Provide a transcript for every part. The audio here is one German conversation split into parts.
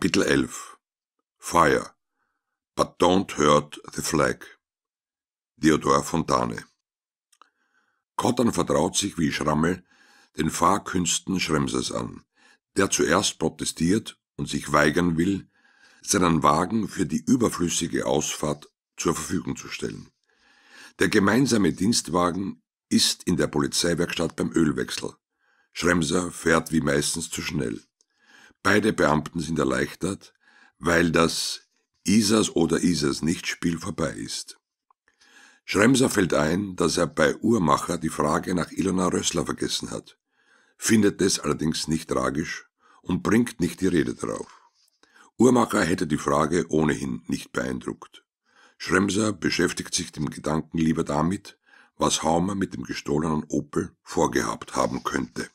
Kapitel 11 Fire But Don't Hurt the Flag Theodor Fontane Cotton vertraut sich wie Schrammel den Fahrkünsten Schremses an, der zuerst protestiert und sich weigern will, seinen Wagen für die überflüssige Ausfahrt zur Verfügung zu stellen. Der gemeinsame Dienstwagen ist in der Polizeiwerkstatt beim Ölwechsel. Schremser fährt wie meistens zu schnell. Beide Beamten sind erleichtert, weil das Isas oder Isas Nichtspiel vorbei ist. Schremser fällt ein, dass er bei Uhrmacher die Frage nach Ilona Rössler vergessen hat, findet es allerdings nicht tragisch und bringt nicht die Rede darauf. Uhrmacher hätte die Frage ohnehin nicht beeindruckt. Schremser beschäftigt sich dem Gedanken lieber damit, was Haumer mit dem gestohlenen Opel vorgehabt haben könnte.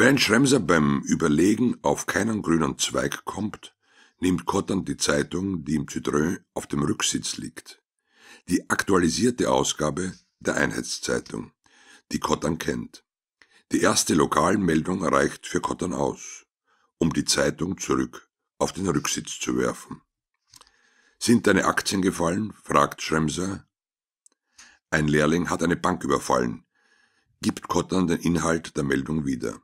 Wenn Schremser beim Überlegen auf keinen grünen Zweig kommt, nimmt Cotton die Zeitung, die im Tüdrön auf dem Rücksitz liegt. Die aktualisierte Ausgabe der Einheitszeitung, die Cotton kennt. Die erste Lokalmeldung reicht für Cotton aus, um die Zeitung zurück auf den Rücksitz zu werfen. Sind deine Aktien gefallen? fragt Schremser. Ein Lehrling hat eine Bank überfallen, gibt Cotton den Inhalt der Meldung wieder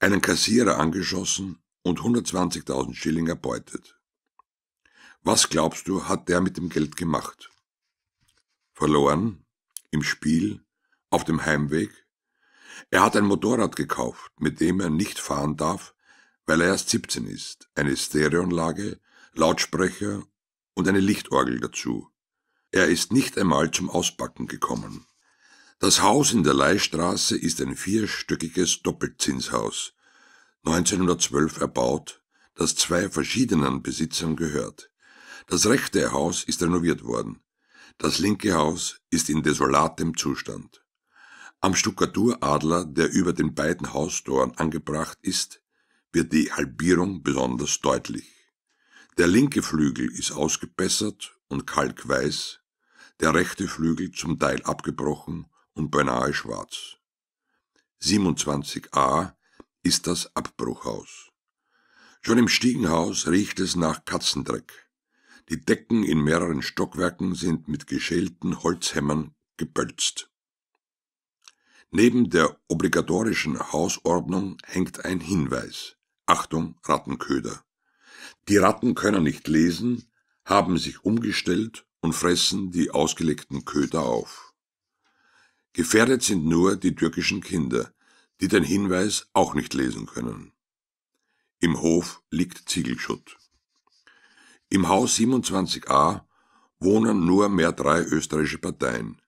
einen Kassierer angeschossen und 120.000 Schilling erbeutet. Was glaubst du, hat der mit dem Geld gemacht? Verloren, im Spiel, auf dem Heimweg. Er hat ein Motorrad gekauft, mit dem er nicht fahren darf, weil er erst 17 ist, eine Stereoanlage, Lautsprecher und eine Lichtorgel dazu. Er ist nicht einmal zum Auspacken gekommen. Das Haus in der Leihstraße ist ein vierstöckiges Doppelzinshaus, 1912 erbaut, das zwei verschiedenen Besitzern gehört. Das rechte Haus ist renoviert worden. Das linke Haus ist in desolatem Zustand. Am Stuckaturadler, der über den beiden Haustoren angebracht ist, wird die Halbierung besonders deutlich. Der linke Flügel ist ausgebessert und kalkweiß, der rechte Flügel zum Teil abgebrochen und beinahe schwarz. 27a ist das Abbruchhaus. Schon im Stiegenhaus riecht es nach Katzendreck. Die Decken in mehreren Stockwerken sind mit geschälten Holzhämmern gebölzt. Neben der obligatorischen Hausordnung hängt ein Hinweis. Achtung, Rattenköder. Die Ratten können nicht lesen, haben sich umgestellt und fressen die ausgelegten Köder auf. Gefährdet sind nur die türkischen Kinder, die den Hinweis auch nicht lesen können. Im Hof liegt Ziegelschutt. Im Haus 27a wohnen nur mehr drei österreichische Parteien.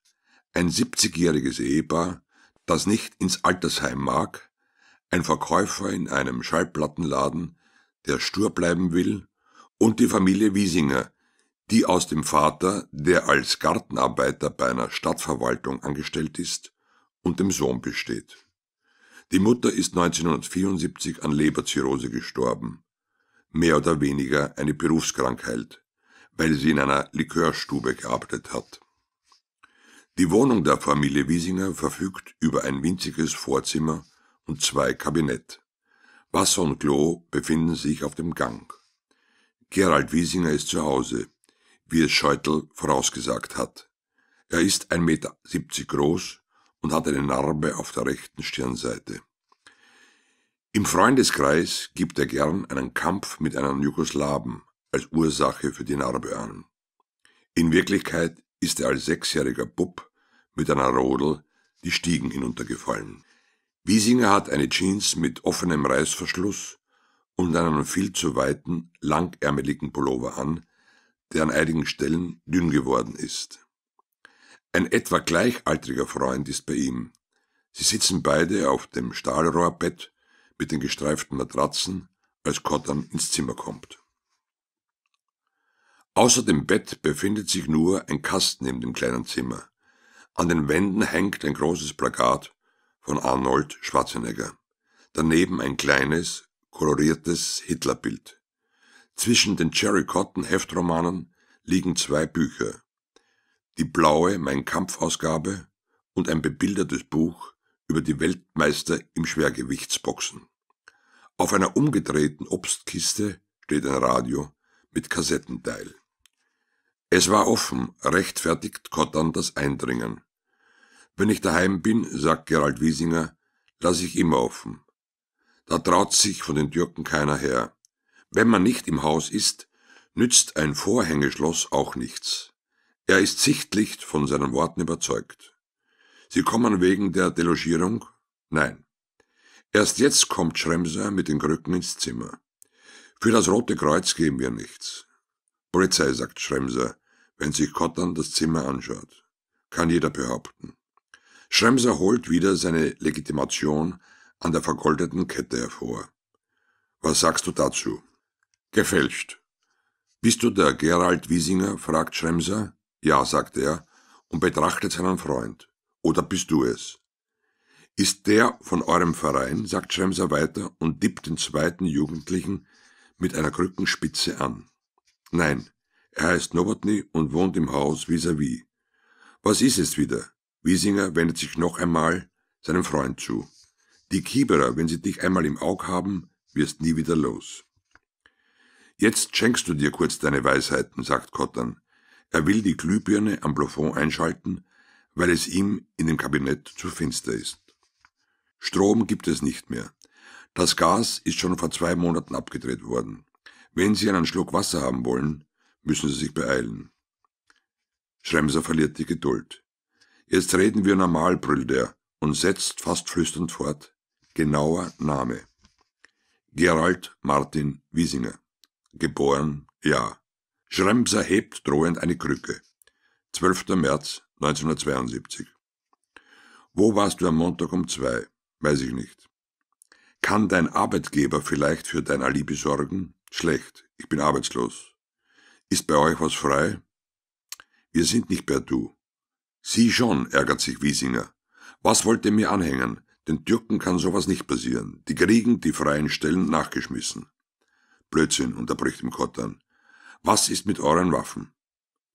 Ein 70-jähriges Ehepaar, das nicht ins Altersheim mag, ein Verkäufer in einem Schallplattenladen, der stur bleiben will, und die Familie Wiesinger, die aus dem Vater, der als Gartenarbeiter bei einer Stadtverwaltung angestellt ist, und dem Sohn besteht. Die Mutter ist 1974 an Leberzirrhose gestorben, mehr oder weniger eine Berufskrankheit, weil sie in einer Likörstube gearbeitet hat. Die Wohnung der Familie Wiesinger verfügt über ein winziges Vorzimmer und zwei Kabinett. Wasser und Klo befinden sich auf dem Gang. Gerald Wiesinger ist zu Hause, wie es Scheutel vorausgesagt hat. Er ist 1,70 Meter groß und hat eine Narbe auf der rechten Stirnseite. Im Freundeskreis gibt er gern einen Kampf mit einem Jugoslawen als Ursache für die Narbe an. In Wirklichkeit ist er als sechsjähriger Bub mit einer Rodel die Stiegen hinuntergefallen. Wiesinger hat eine Jeans mit offenem Reißverschluss und einen viel zu weiten, langärmeligen Pullover an, der an einigen Stellen dünn geworden ist. Ein etwa gleichaltriger Freund ist bei ihm. Sie sitzen beide auf dem Stahlrohrbett mit den gestreiften Matratzen, als Cotton ins Zimmer kommt. Außer dem Bett befindet sich nur ein Kasten in dem kleinen Zimmer. An den Wänden hängt ein großes Plakat von Arnold Schwarzenegger. Daneben ein kleines, koloriertes Hitlerbild. Zwischen den cherry Cotton Heftromanen liegen zwei Bücher. Die blaue Mein Kampfausgabe und ein bebildertes Buch über die Weltmeister im Schwergewichtsboxen. Auf einer umgedrehten Obstkiste steht ein Radio mit Kassettenteil. Es war offen, rechtfertigt Cotton das Eindringen. Wenn ich daheim bin, sagt Gerald Wiesinger, lass ich immer offen. Da traut sich von den Türken keiner her. Wenn man nicht im Haus ist, nützt ein Vorhängeschloss auch nichts. Er ist sichtlich von seinen Worten überzeugt. Sie kommen wegen der Delogierung? Nein. Erst jetzt kommt Schremser mit den Krücken ins Zimmer. Für das Rote Kreuz geben wir nichts. Polizei, sagt Schremser, wenn sich Kottern das Zimmer anschaut. Kann jeder behaupten. Schremser holt wieder seine Legitimation an der vergoldeten Kette hervor. Was sagst du dazu? Gefälscht. Bist du der Gerald Wiesinger? fragt Schremser. Ja, sagt er und betrachtet seinen Freund. Oder bist du es? Ist der von eurem Verein? sagt Schremser weiter und tippt den zweiten Jugendlichen mit einer Krückenspitze an. Nein, er heißt Novotny und wohnt im Haus vis-à-vis. -vis. Was ist es wieder? Wiesinger wendet sich noch einmal seinem Freund zu. Die Kieberer, wenn sie dich einmal im Auge haben, wirst nie wieder los. Jetzt schenkst du dir kurz deine Weisheiten, sagt Kottern. Er will die Glühbirne am Plafond einschalten, weil es ihm in dem Kabinett zu finster ist. Strom gibt es nicht mehr. Das Gas ist schon vor zwei Monaten abgedreht worden. Wenn Sie einen Schluck Wasser haben wollen, müssen Sie sich beeilen. Schremser verliert die Geduld. Jetzt reden wir normal, brüllt er und setzt fast flüsternd fort. Genauer Name. Gerald Martin Wiesinger geboren, ja. Schremser hebt drohend eine Krücke. 12. März 1972. Wo warst du am Montag um zwei? Weiß ich nicht. Kann dein Arbeitgeber vielleicht für dein Alibi sorgen? Schlecht, ich bin arbeitslos. Ist bei euch was frei? Wir sind nicht per Du. Sie schon, ärgert sich Wiesinger. Was wollt ihr mir anhängen? Den Türken kann sowas nicht passieren. Die kriegen die freien Stellen nachgeschmissen. Blödsinn, unterbricht ihm Kottan. Was ist mit euren Waffen?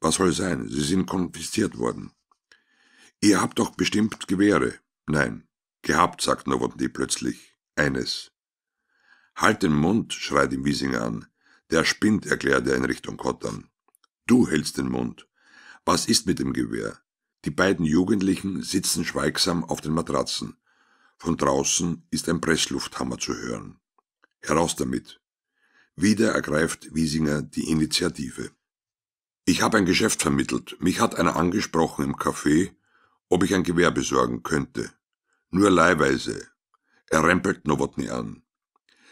Was soll sein? Sie sind konfisziert worden. Ihr habt doch bestimmt Gewehre. Nein, gehabt, sagt Nowotny plötzlich. Eines. Halt den Mund, schreit ihm Wiesinger an. Der spinnt, erklärt er in Richtung Kottan. Du hältst den Mund. Was ist mit dem Gewehr? Die beiden Jugendlichen sitzen schweigsam auf den Matratzen. Von draußen ist ein Presslufthammer zu hören. Heraus damit. Wieder ergreift Wiesinger die Initiative. Ich habe ein Geschäft vermittelt. Mich hat einer angesprochen im Café, ob ich ein Gewehr besorgen könnte. Nur leihweise. Er rempelt Nowotny an.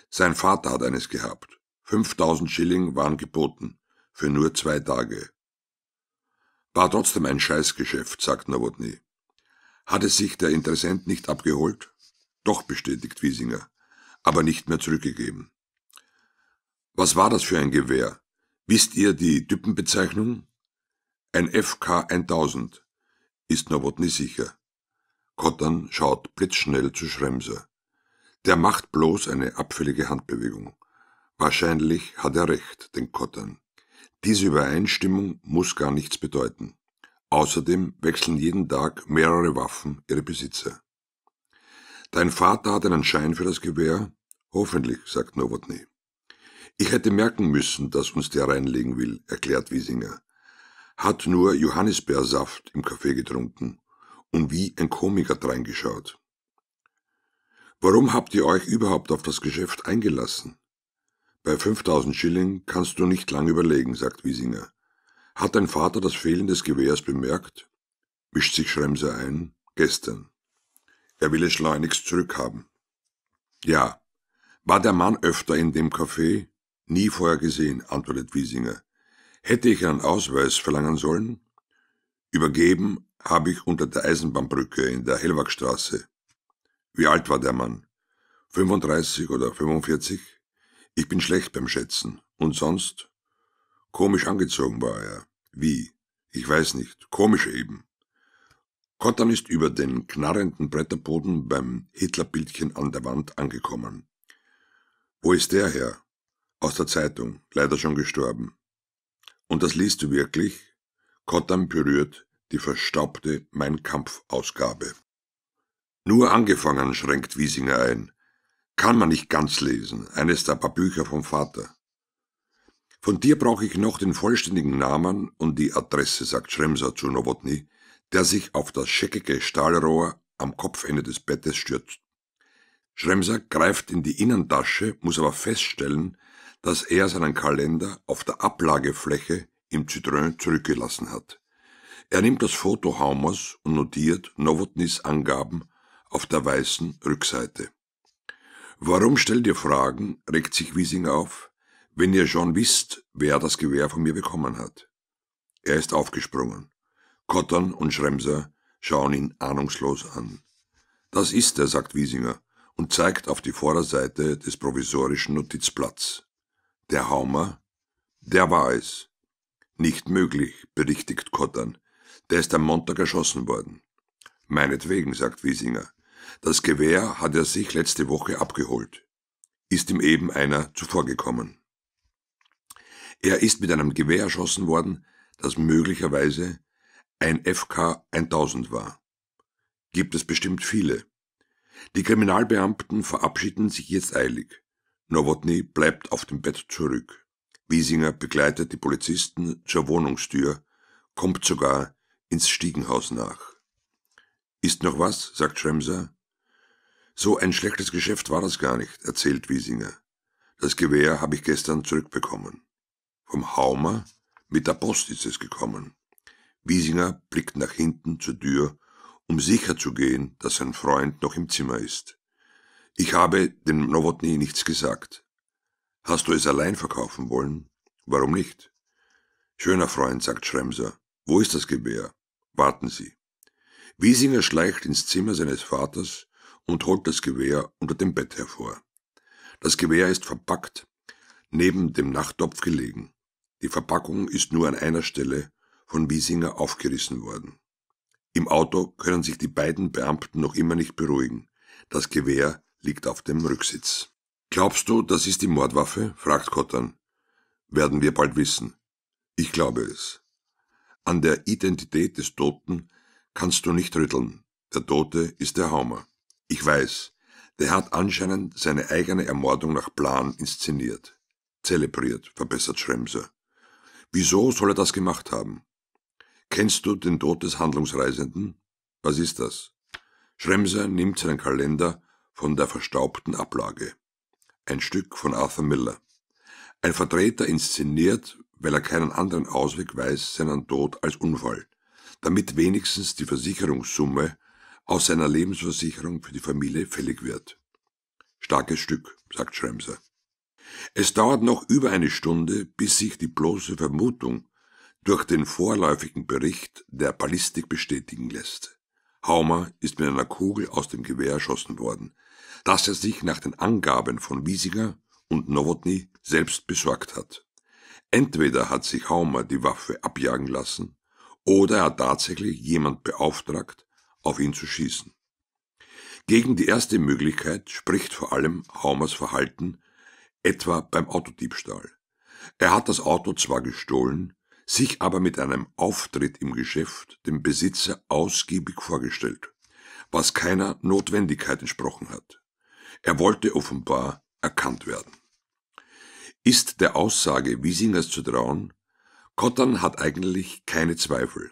Sein Vater hat eines gehabt. 5000 Schilling waren geboten. Für nur zwei Tage. War trotzdem ein Scheißgeschäft, sagt Nowotny. Hat es sich der Interessent nicht abgeholt? Doch, bestätigt Wiesinger, aber nicht mehr zurückgegeben. Was war das für ein Gewehr? Wisst ihr die Typenbezeichnung? Ein FK 1000, ist Nowotny sicher. Kottan schaut blitzschnell zu Schremser. Der macht bloß eine abfällige Handbewegung. Wahrscheinlich hat er recht, den Kottan. Diese Übereinstimmung muss gar nichts bedeuten. Außerdem wechseln jeden Tag mehrere Waffen ihre Besitzer. Dein Vater hat einen Schein für das Gewehr? Hoffentlich, sagt Nowotny. Ich hätte merken müssen, dass uns der reinlegen will, erklärt Wiesinger. Hat nur Johannisbeersaft im Kaffee getrunken und wie ein Komiker dreingeschaut. Warum habt ihr euch überhaupt auf das Geschäft eingelassen? Bei 5000 Schilling kannst du nicht lang überlegen, sagt Wiesinger. Hat dein Vater das Fehlen des Gewehrs bemerkt? Mischt sich Schremser ein. Gestern. Er will es schleunigst zurückhaben. Ja. War der Mann öfter in dem Café? Nie vorher gesehen, antwortet Wiesinger. Hätte ich einen Ausweis verlangen sollen? Übergeben habe ich unter der Eisenbahnbrücke in der Hellwagstraße. Wie alt war der Mann? 35 oder 45? Ich bin schlecht beim Schätzen. Und sonst? Komisch angezogen war er. Wie? Ich weiß nicht. Komisch eben. Cotton ist über den knarrenden Bretterboden beim Hitlerbildchen an der Wand angekommen. Wo ist der Herr? Aus der Zeitung, leider schon gestorben. Und das liest du wirklich? Kottam berührt die verstaubte Mein Kampf-Ausgabe. Nur angefangen, schränkt Wiesinger ein. Kann man nicht ganz lesen, eines der paar Bücher vom Vater. Von dir brauche ich noch den vollständigen Namen und die Adresse, sagt Schremser zu Nowotny, der sich auf das scheckige Stahlrohr am Kopfende des Bettes stürzt. Schremser greift in die Innentasche, muss aber feststellen, dass er seinen Kalender auf der Ablagefläche im Citroën zurückgelassen hat. Er nimmt das Foto Haumers und notiert Nowotnys Angaben auf der weißen Rückseite. Warum stellt ihr Fragen? regt sich Wiesing auf, wenn ihr schon wisst, wer das Gewehr von mir bekommen hat. Er ist aufgesprungen. Kottern und Schremser schauen ihn ahnungslos an. Das ist er, sagt Wiesinger und zeigt auf die Vorderseite des provisorischen Notizplatz. Der Haumer? Der war es. Nicht möglich, berichtigt Kottern. Der ist am Montag erschossen worden. Meinetwegen, sagt Wiesinger. Das Gewehr hat er sich letzte Woche abgeholt. Ist ihm eben einer zuvorgekommen. Er ist mit einem Gewehr erschossen worden, das möglicherweise ein FK 1000 war. Gibt es bestimmt viele. Die Kriminalbeamten verabschieden sich jetzt eilig. Nowotny bleibt auf dem Bett zurück. Wiesinger begleitet die Polizisten zur Wohnungstür, kommt sogar ins Stiegenhaus nach. Ist noch was? sagt Schremser. So ein schlechtes Geschäft war das gar nicht, erzählt Wiesinger. Das Gewehr habe ich gestern zurückbekommen. Vom Haumer? Mit der Post ist es gekommen. Wiesinger blickt nach hinten zur Tür, um sicher zu gehen, dass sein Freund noch im Zimmer ist. Ich habe dem Novotny nichts gesagt. Hast du es allein verkaufen wollen? Warum nicht? Schöner Freund, sagt Schremser, wo ist das Gewehr? Warten Sie. Wiesinger schleicht ins Zimmer seines Vaters und holt das Gewehr unter dem Bett hervor. Das Gewehr ist verpackt, neben dem Nachttopf gelegen. Die Verpackung ist nur an einer Stelle von Wiesinger aufgerissen worden. Im Auto können sich die beiden Beamten noch immer nicht beruhigen. Das Gewehr liegt auf dem Rücksitz. Glaubst du, das ist die Mordwaffe? fragt Kottern. Werden wir bald wissen. Ich glaube es. An der Identität des Toten kannst du nicht rütteln. Der Tote ist der Haumer. Ich weiß, der hat anscheinend seine eigene Ermordung nach Plan inszeniert. Zelebriert, verbessert Schremser. Wieso soll er das gemacht haben? Kennst du den Tod des Handlungsreisenden? Was ist das? Schremser nimmt seinen Kalender von der verstaubten Ablage. Ein Stück von Arthur Miller. Ein Vertreter inszeniert, weil er keinen anderen Ausweg weiß, seinen Tod als Unfall, damit wenigstens die Versicherungssumme aus seiner Lebensversicherung für die Familie fällig wird. Starkes Stück, sagt Schremser. Es dauert noch über eine Stunde, bis sich die bloße Vermutung durch den vorläufigen Bericht der Ballistik bestätigen lässt. Haumer ist mit einer Kugel aus dem Gewehr erschossen worden das er sich nach den Angaben von Wiesinger und Nowotny selbst besorgt hat. Entweder hat sich Haumer die Waffe abjagen lassen, oder er hat tatsächlich jemand beauftragt, auf ihn zu schießen. Gegen die erste Möglichkeit spricht vor allem Haumers Verhalten, etwa beim Autodiebstahl. Er hat das Auto zwar gestohlen, sich aber mit einem Auftritt im Geschäft dem Besitzer ausgiebig vorgestellt, was keiner Notwendigkeit entsprochen hat. Er wollte offenbar erkannt werden. Ist der Aussage Wiesingers zu trauen, Kottern hat eigentlich keine Zweifel,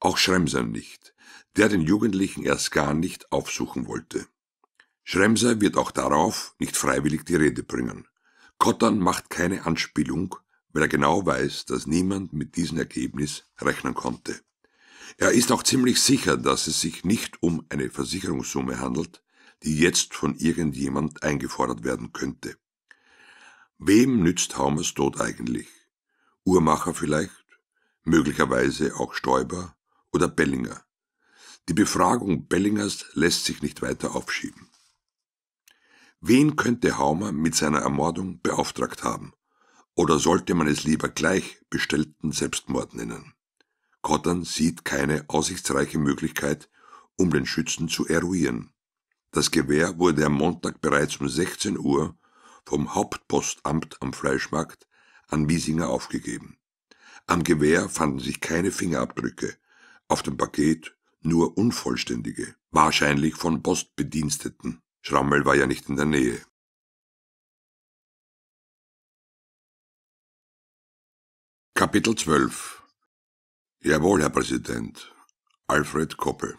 auch Schremser nicht, der den Jugendlichen erst gar nicht aufsuchen wollte. Schremser wird auch darauf nicht freiwillig die Rede bringen. Kottern macht keine Anspielung, weil er genau weiß, dass niemand mit diesem Ergebnis rechnen konnte. Er ist auch ziemlich sicher, dass es sich nicht um eine Versicherungssumme handelt, die jetzt von irgendjemand eingefordert werden könnte. Wem nützt Haumers Tod eigentlich? Uhrmacher vielleicht? Möglicherweise auch Stoiber oder Bellinger? Die Befragung Bellingers lässt sich nicht weiter aufschieben. Wen könnte Haumer mit seiner Ermordung beauftragt haben? Oder sollte man es lieber gleich bestellten Selbstmord nennen? Cotton sieht keine aussichtsreiche Möglichkeit, um den Schützen zu eruieren. Das Gewehr wurde am Montag bereits um 16 Uhr vom Hauptpostamt am Fleischmarkt an Wiesinger aufgegeben. Am Gewehr fanden sich keine Fingerabdrücke, auf dem Paket nur unvollständige, wahrscheinlich von Postbediensteten. Schrammel war ja nicht in der Nähe. Kapitel 12 Jawohl, Herr Präsident. Alfred Koppel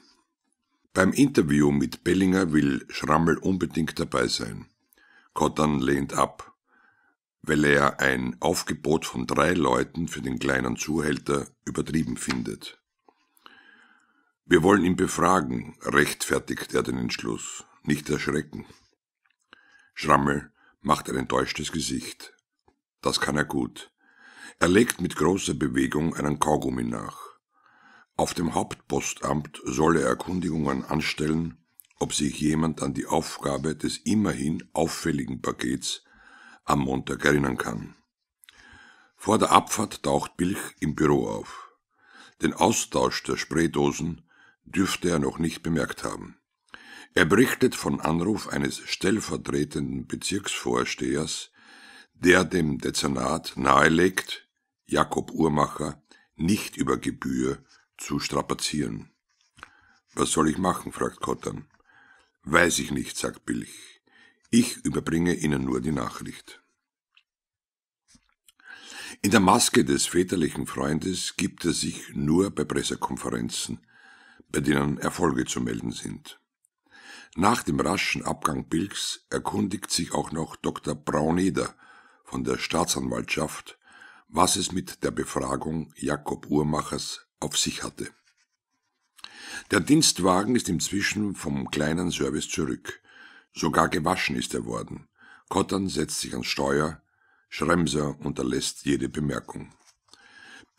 beim Interview mit Bellinger will Schrammel unbedingt dabei sein. Cotton lehnt ab, weil er ein Aufgebot von drei Leuten für den kleinen Zuhälter übertrieben findet. Wir wollen ihn befragen, rechtfertigt er den Entschluss, nicht erschrecken. Schrammel macht ein enttäuschtes Gesicht. Das kann er gut. Er legt mit großer Bewegung einen Kaugummi nach. Auf dem Hauptpostamt soll er Erkundigungen anstellen, ob sich jemand an die Aufgabe des immerhin auffälligen Pakets am Montag erinnern kann. Vor der Abfahrt taucht Bilch im Büro auf. Den Austausch der Spraydosen dürfte er noch nicht bemerkt haben. Er berichtet von Anruf eines stellvertretenden Bezirksvorstehers, der dem Dezernat nahelegt, Jakob Uhrmacher nicht über Gebühr zu strapazieren. Was soll ich machen? fragt Kottern. Weiß ich nicht, sagt Billig. Ich überbringe Ihnen nur die Nachricht. In der Maske des väterlichen Freundes gibt er sich nur bei Pressekonferenzen, bei denen Erfolge zu melden sind. Nach dem raschen Abgang Bilks erkundigt sich auch noch Dr. Brauneder von der Staatsanwaltschaft, was es mit der Befragung Jakob Uhrmachers auf sich hatte. Der Dienstwagen ist inzwischen vom kleinen Service zurück. Sogar gewaschen ist er worden. Kottern setzt sich ans Steuer, Schremser unterlässt jede Bemerkung.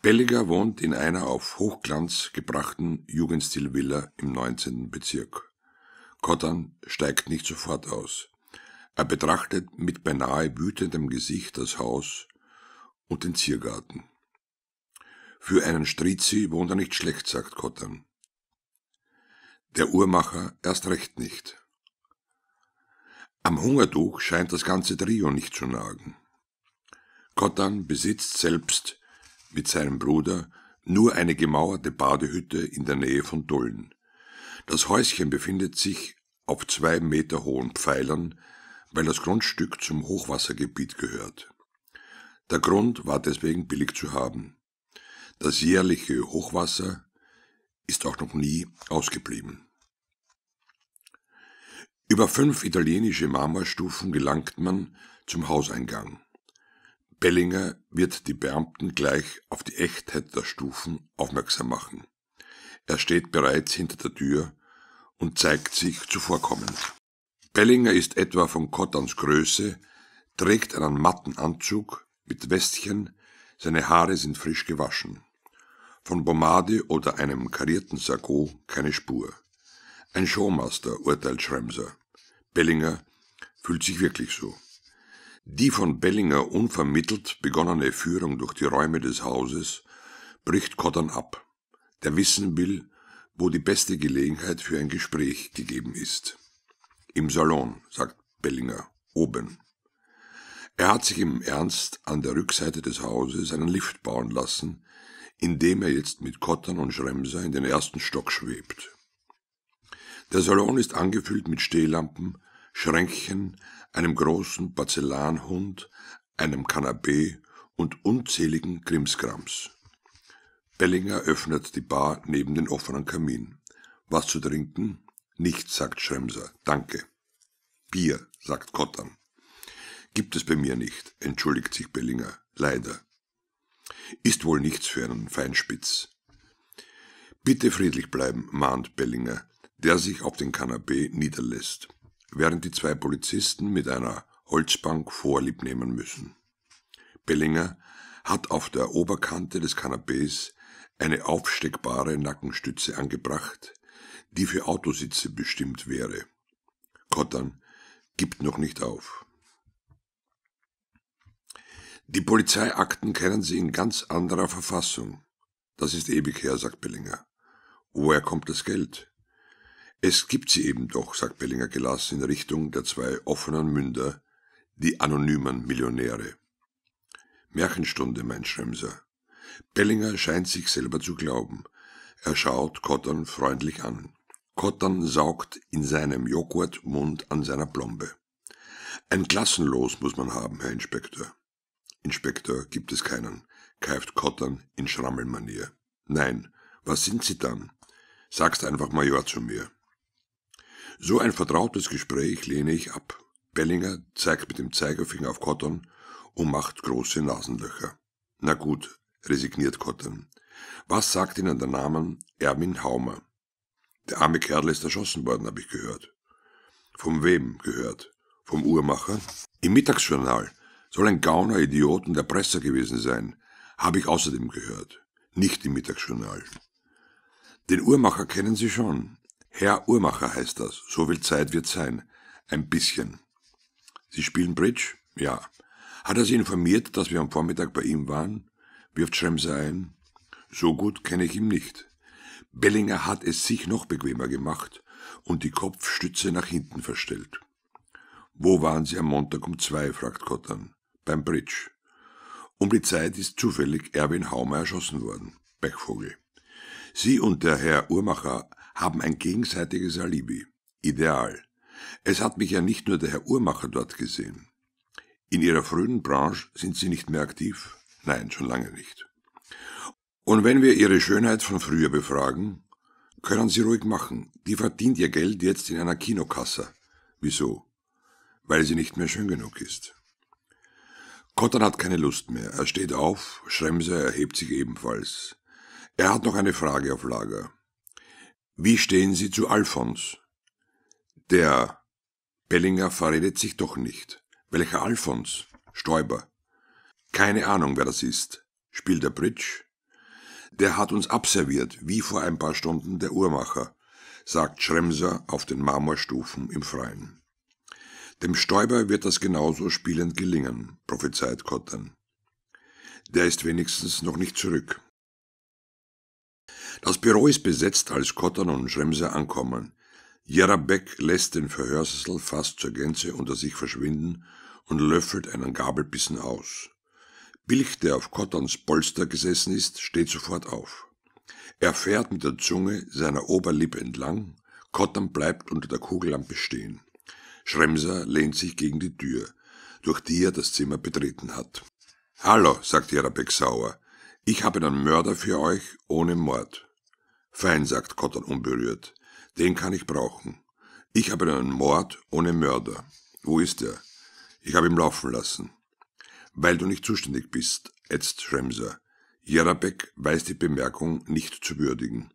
Belliger wohnt in einer auf Hochglanz gebrachten Jugendstilvilla im 19. Bezirk. Kottern steigt nicht sofort aus. Er betrachtet mit beinahe wütendem Gesicht das Haus und den Ziergarten. Für einen Strizi wohnt er nicht schlecht, sagt Kottern. Der Uhrmacher erst recht nicht. Am Hungertuch scheint das ganze Trio nicht zu nagen. Kottan besitzt selbst mit seinem Bruder nur eine gemauerte Badehütte in der Nähe von Dullen. Das Häuschen befindet sich auf zwei Meter hohen Pfeilern, weil das Grundstück zum Hochwassergebiet gehört. Der Grund war deswegen billig zu haben. Das jährliche Hochwasser ist auch noch nie ausgeblieben. Über fünf italienische Marmorstufen gelangt man zum Hauseingang. Bellinger wird die Beamten gleich auf die Echtheit der Stufen aufmerksam machen. Er steht bereits hinter der Tür und zeigt sich zuvorkommend. Bellinger ist etwa von Kottans Größe, trägt einen matten Anzug mit Westchen, seine Haare sind frisch gewaschen. Von Pomade oder einem karierten Sakko keine Spur. Ein Showmaster, urteilt Schremser. Bellinger fühlt sich wirklich so. Die von Bellinger unvermittelt begonnene Führung durch die Räume des Hauses bricht Cotton ab, der wissen will, wo die beste Gelegenheit für ein Gespräch gegeben ist. Im Salon, sagt Bellinger, oben. Er hat sich im Ernst an der Rückseite des Hauses einen Lift bauen lassen, in dem er jetzt mit Kottern und Schremser in den ersten Stock schwebt. Der Salon ist angefüllt mit Stehlampen, Schränkchen, einem großen Porzellanhund, einem Kanapee und unzähligen Krimskrams. Bellinger öffnet die Bar neben den offenen Kamin. Was zu trinken? Nichts, sagt Schremser. Danke. Bier, sagt Kottern. Gibt es bei mir nicht, entschuldigt sich Bellinger. Leider. Ist wohl nichts für einen Feinspitz. Bitte friedlich bleiben, mahnt Bellinger, der sich auf den Kanapee niederlässt, während die zwei Polizisten mit einer Holzbank Vorlieb nehmen müssen. Bellinger hat auf der Oberkante des Kanapees eine aufsteckbare Nackenstütze angebracht, die für Autositze bestimmt wäre. Kottern gibt noch nicht auf. Die Polizeiakten kennen Sie in ganz anderer Verfassung. Das ist ewig her, sagt Bellinger. Woher kommt das Geld? Es gibt sie eben doch, sagt Bellinger gelassen in Richtung der zwei offenen Münder, die anonymen Millionäre. Märchenstunde, mein Schremser. Bellinger scheint sich selber zu glauben. Er schaut Kottern freundlich an. Kottern saugt in seinem Joghurtmund an seiner Plombe. Ein Klassenlos muss man haben, Herr Inspektor. Inspektor gibt es keinen, keift Kottern in Schrammelmanier. Nein, was sind Sie dann? Sagst einfach Major zu mir. So ein vertrautes Gespräch lehne ich ab. Bellinger zeigt mit dem Zeigefinger auf Kottern und macht große Nasenlöcher. Na gut, resigniert Kottern. Was sagt Ihnen der Name Erwin Haumer? Der arme Kerl ist erschossen worden, habe ich gehört. Vom wem gehört? Vom Uhrmacher? Im Mittagsjournal soll ein Gauner Idioten der Presse gewesen sein, habe ich außerdem gehört. Nicht im Mittagsjournal. Den Uhrmacher kennen Sie schon. Herr Uhrmacher heißt das. So viel Zeit wird sein. Ein bisschen. Sie spielen Bridge? Ja. Hat er Sie informiert, dass wir am Vormittag bei ihm waren? Wirft Schremser ein. So gut kenne ich ihn nicht. Bellinger hat es sich noch bequemer gemacht und die Kopfstütze nach hinten verstellt. Wo waren Sie am Montag um zwei? fragt Kottern beim Bridge. Um die Zeit ist zufällig Erwin Haumer erschossen worden, Bechvogel. Sie und der Herr Uhrmacher haben ein gegenseitiges Alibi. Ideal. Es hat mich ja nicht nur der Herr Uhrmacher dort gesehen. In ihrer frühen Branche sind sie nicht mehr aktiv. Nein, schon lange nicht. Und wenn wir ihre Schönheit von früher befragen, können sie ruhig machen. Die verdient ihr Geld jetzt in einer Kinokasse. Wieso? Weil sie nicht mehr schön genug ist. Cotton hat keine Lust mehr. Er steht auf, Schremser erhebt sich ebenfalls. Er hat noch eine Frage auf Lager. Wie stehen Sie zu Alfons? Der Bellinger verredet sich doch nicht. Welcher Alfons? Stoiber. Keine Ahnung, wer das ist. Spielt der Bridge? Der hat uns abserviert, wie vor ein paar Stunden der Uhrmacher, sagt Schremser auf den Marmorstufen im Freien. Dem Stoiber wird das genauso spielend gelingen, prophezeit Kottan. Der ist wenigstens noch nicht zurück. Das Büro ist besetzt, als Kottan und Schremser ankommen. Jarabek lässt den Verhörsessel fast zur Gänze unter sich verschwinden und löffelt einen Gabelbissen aus. Bilch, der auf Kottans Polster gesessen ist, steht sofort auf. Er fährt mit der Zunge seiner Oberlippe entlang, Kottan bleibt unter der Kugellampe stehen. Schremser lehnt sich gegen die Tür, durch die er das Zimmer betreten hat. Hallo, sagt Jarabek sauer. Ich habe einen Mörder für euch ohne Mord. Fein, sagt Cotton unberührt. Den kann ich brauchen. Ich habe einen Mord ohne Mörder. Wo ist er? Ich habe ihn laufen lassen. Weil du nicht zuständig bist, ätzt Schremser. Jarabek weiß die Bemerkung nicht zu würdigen.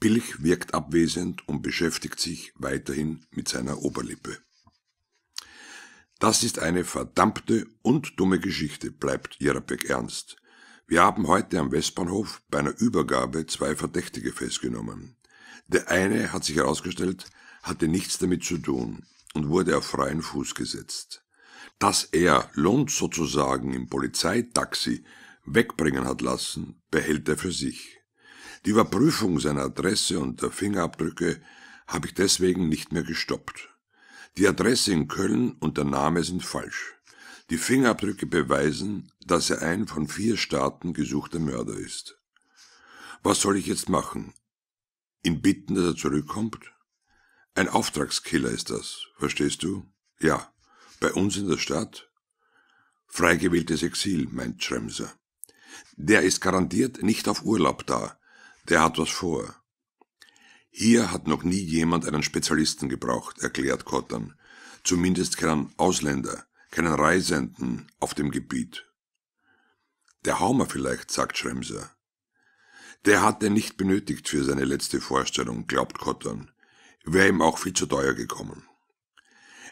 Pilch wirkt abwesend und beschäftigt sich weiterhin mit seiner Oberlippe. Das ist eine verdammte und dumme Geschichte, bleibt Jerapek ernst. Wir haben heute am Westbahnhof bei einer Übergabe zwei Verdächtige festgenommen. Der eine, hat sich herausgestellt, hatte nichts damit zu tun und wurde auf freien Fuß gesetzt. Dass er Lund sozusagen im Polizeitaxi wegbringen hat lassen, behält er für sich. Die Überprüfung seiner Adresse und der Fingerabdrücke habe ich deswegen nicht mehr gestoppt. Die Adresse in Köln und der Name sind falsch. Die Fingerabdrücke beweisen, dass er ein von vier Staaten gesuchter Mörder ist. Was soll ich jetzt machen? Ihn bitten, dass er zurückkommt? Ein Auftragskiller ist das, verstehst du? Ja, bei uns in der Stadt? Frei gewähltes Exil, meint Schremser. Der ist garantiert nicht auf Urlaub da. Der hat was vor. Hier hat noch nie jemand einen Spezialisten gebraucht, erklärt Kottan. Zumindest keinen Ausländer, keinen Reisenden auf dem Gebiet. Der Haumer vielleicht, sagt Schremser. Der hat er nicht benötigt für seine letzte Vorstellung, glaubt Kottan. Wäre ihm auch viel zu teuer gekommen.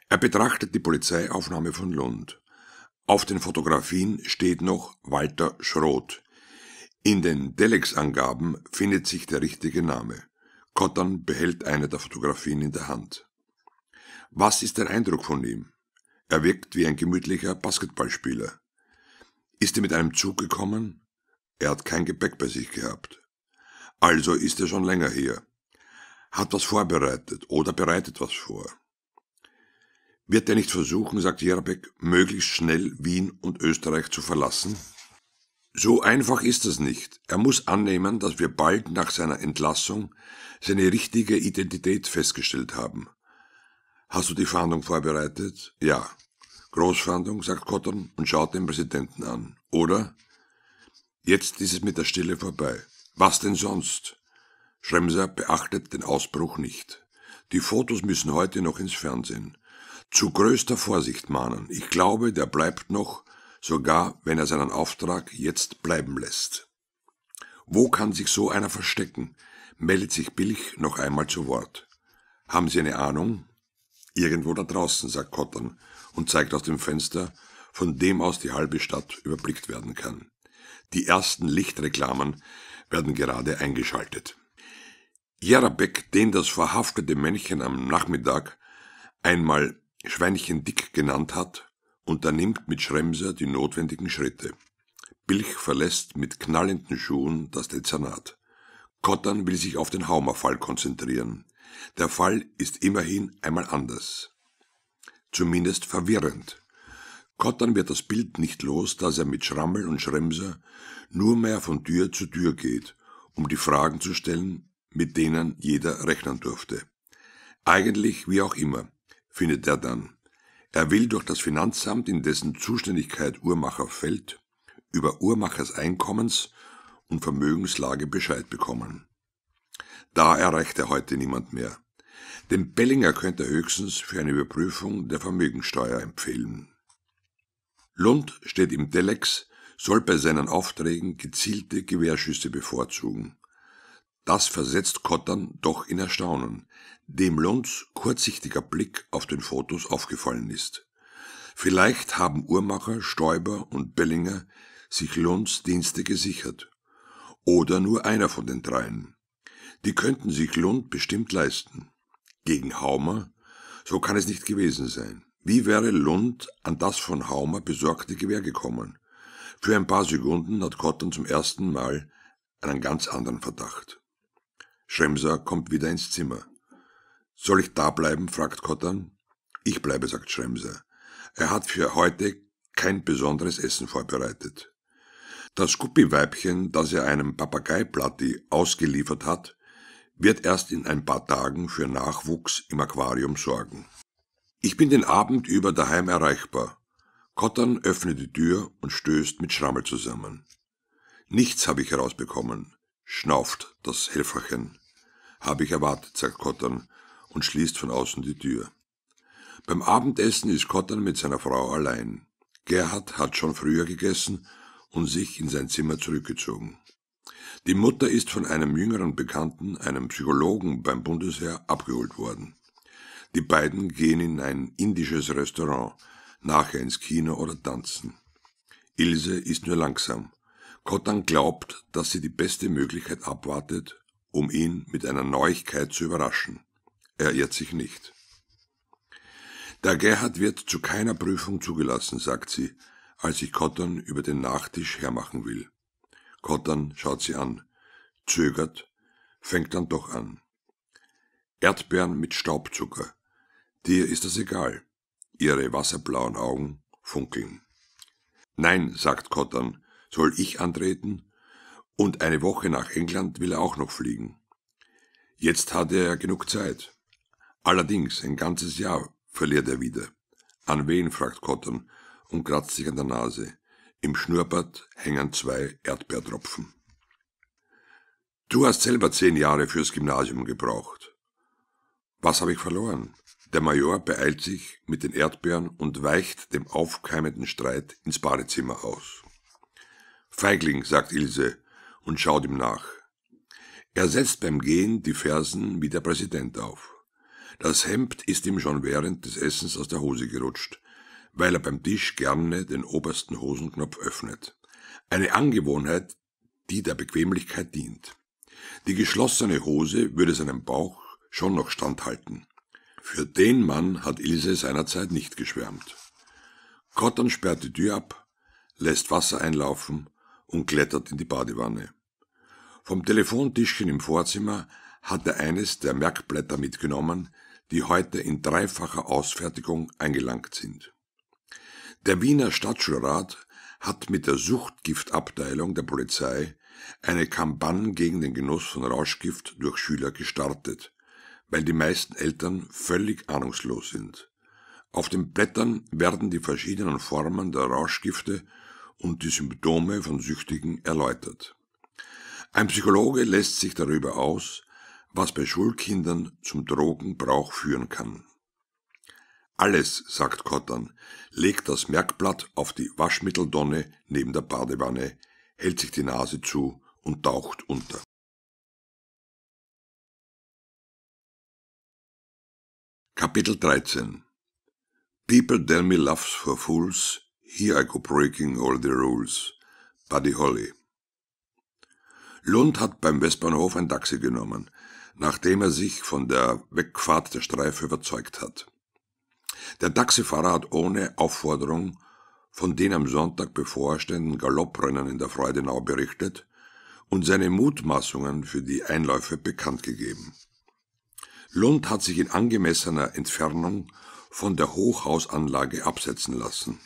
Er betrachtet die Polizeiaufnahme von Lund. Auf den Fotografien steht noch Walter Schroth. In den delex angaben findet sich der richtige Name. Cotton behält eine der Fotografien in der Hand. Was ist der Eindruck von ihm? Er wirkt wie ein gemütlicher Basketballspieler. Ist er mit einem Zug gekommen? Er hat kein Gepäck bei sich gehabt. Also ist er schon länger hier. Hat was vorbereitet oder bereitet was vor. Wird er nicht versuchen, sagt Jerbek, möglichst schnell Wien und Österreich zu verlassen? So einfach ist es nicht. Er muss annehmen, dass wir bald nach seiner Entlassung seine richtige Identität festgestellt haben. Hast du die Fahndung vorbereitet? Ja. Großfahndung, sagt Cotton und schaut den Präsidenten an. Oder? Jetzt ist es mit der Stille vorbei. Was denn sonst? Schremser beachtet den Ausbruch nicht. Die Fotos müssen heute noch ins Fernsehen. Zu größter Vorsicht mahnen. Ich glaube, der bleibt noch sogar wenn er seinen Auftrag jetzt bleiben lässt. Wo kann sich so einer verstecken? meldet sich Bilch noch einmal zu Wort. Haben Sie eine Ahnung? Irgendwo da draußen, sagt Kottern und zeigt aus dem Fenster, von dem aus die halbe Stadt überblickt werden kann. Die ersten Lichtreklamen werden gerade eingeschaltet. Jarabek, den das verhaftete Männchen am Nachmittag einmal Schweinchen dick genannt hat, unternimmt mit Schremser die notwendigen Schritte. Bilch verlässt mit knallenden Schuhen das Dezernat. Kottern will sich auf den Haumer-Fall konzentrieren. Der Fall ist immerhin einmal anders. Zumindest verwirrend. Kottern wird das Bild nicht los, dass er mit Schrammel und Schremser nur mehr von Tür zu Tür geht, um die Fragen zu stellen, mit denen jeder rechnen durfte. Eigentlich wie auch immer, findet er dann. Er will durch das Finanzamt, in dessen Zuständigkeit Uhrmacher fällt, über Uhrmachers Einkommens- und Vermögenslage Bescheid bekommen. Da erreicht er heute niemand mehr. Den Bellinger könnte er höchstens für eine Überprüfung der Vermögensteuer empfehlen. Lund steht im Telex, soll bei seinen Aufträgen gezielte Gewehrschüsse bevorzugen. Das versetzt Kottern doch in Erstaunen, dem Lunds kurzsichtiger Blick auf den Fotos aufgefallen ist. Vielleicht haben Uhrmacher, Stoiber und Bellinger sich Lunds Dienste gesichert. Oder nur einer von den dreien. Die könnten sich Lund bestimmt leisten. Gegen Haumer? So kann es nicht gewesen sein. Wie wäre Lund an das von Haumer besorgte Gewehr gekommen? Für ein paar Sekunden hat Cotton zum ersten Mal einen ganz anderen Verdacht. Schremser kommt wieder ins Zimmer. Soll ich da bleiben? fragt Kottern. Ich bleibe, sagt Schremse. Er hat für heute kein besonderes Essen vorbereitet. Das Guppi-Weibchen, das er einem Papageiplatty ausgeliefert hat, wird erst in ein paar Tagen für Nachwuchs im Aquarium sorgen. Ich bin den Abend über daheim erreichbar. Kottern öffnet die Tür und stößt mit Schrammel zusammen. Nichts habe ich herausbekommen, schnauft das Helferchen. Habe ich erwartet, sagt Kottern und schließt von außen die Tür. Beim Abendessen ist Cotton mit seiner Frau allein. Gerhard hat schon früher gegessen und sich in sein Zimmer zurückgezogen. Die Mutter ist von einem jüngeren Bekannten, einem Psychologen beim Bundesheer, abgeholt worden. Die beiden gehen in ein indisches Restaurant, nachher ins Kino oder tanzen. Ilse ist nur langsam. Cotton glaubt, dass sie die beste Möglichkeit abwartet, um ihn mit einer Neuigkeit zu überraschen. Er irrt sich nicht. Der Gerhard wird zu keiner Prüfung zugelassen, sagt sie, als ich Kottern über den Nachtisch hermachen will. Kottern schaut sie an, zögert, fängt dann doch an. Erdbeeren mit Staubzucker. Dir ist das egal. Ihre wasserblauen Augen funkeln. Nein, sagt Kottern, soll ich antreten? Und eine Woche nach England will er auch noch fliegen. Jetzt hat er ja genug Zeit. Allerdings ein ganzes Jahr verliert er wieder. An wen, fragt Cotton und kratzt sich an der Nase. Im Schnurrbart hängen zwei Erdbeertropfen. Du hast selber zehn Jahre fürs Gymnasium gebraucht. Was habe ich verloren? Der Major beeilt sich mit den Erdbeeren und weicht dem aufkeimenden Streit ins Badezimmer aus. Feigling, sagt Ilse und schaut ihm nach. Er setzt beim Gehen die Fersen wie der Präsident auf. Das Hemd ist ihm schon während des Essens aus der Hose gerutscht, weil er beim Tisch gerne den obersten Hosenknopf öffnet. Eine Angewohnheit, die der Bequemlichkeit dient. Die geschlossene Hose würde seinem Bauch schon noch standhalten. Für den Mann hat Ilse seinerzeit nicht geschwärmt. Cotton sperrt die Tür ab, lässt Wasser einlaufen und klettert in die Badewanne. Vom Telefontischchen im Vorzimmer hat er eines der Merkblätter mitgenommen, die heute in dreifacher Ausfertigung eingelangt sind. Der Wiener Stadtschulrat hat mit der Suchtgiftabteilung der Polizei eine Kampagne gegen den Genuss von Rauschgift durch Schüler gestartet, weil die meisten Eltern völlig ahnungslos sind. Auf den Blättern werden die verschiedenen Formen der Rauschgifte und die Symptome von Süchtigen erläutert. Ein Psychologe lässt sich darüber aus, was bei Schulkindern zum Drogenbrauch führen kann. Alles, sagt Kottern, legt das Merkblatt auf die Waschmitteldonne neben der Badewanne, hält sich die Nase zu und taucht unter. Kapitel 13 People tell me love's for fools, here I go breaking all the rules. Buddy Holly Lund hat beim Westbahnhof ein Taxi genommen nachdem er sich von der Wegfahrt der Streife überzeugt hat. Der Taxifahrer hat ohne Aufforderung von den am Sonntag bevorstehenden Galopprennen in der Freudenau berichtet und seine Mutmaßungen für die Einläufe bekannt gegeben. Lund hat sich in angemessener Entfernung von der Hochhausanlage absetzen lassen.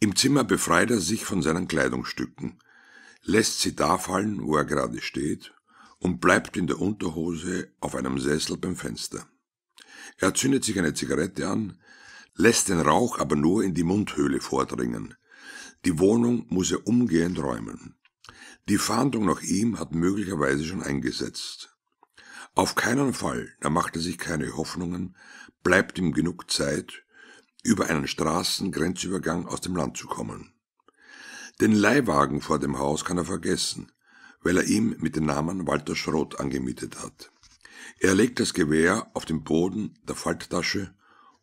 Im Zimmer befreit er sich von seinen Kleidungsstücken, lässt sie da fallen, wo er gerade steht, und bleibt in der Unterhose auf einem Sessel beim Fenster. Er zündet sich eine Zigarette an, lässt den Rauch aber nur in die Mundhöhle vordringen. Die Wohnung muss er umgehend räumen. Die Fahndung nach ihm hat möglicherweise schon eingesetzt. Auf keinen Fall, da macht er sich keine Hoffnungen, bleibt ihm genug Zeit, über einen Straßengrenzübergang aus dem Land zu kommen. Den Leihwagen vor dem Haus kann er vergessen weil er ihm mit dem Namen Walter Schroth angemietet hat. Er legt das Gewehr auf den Boden der Falttasche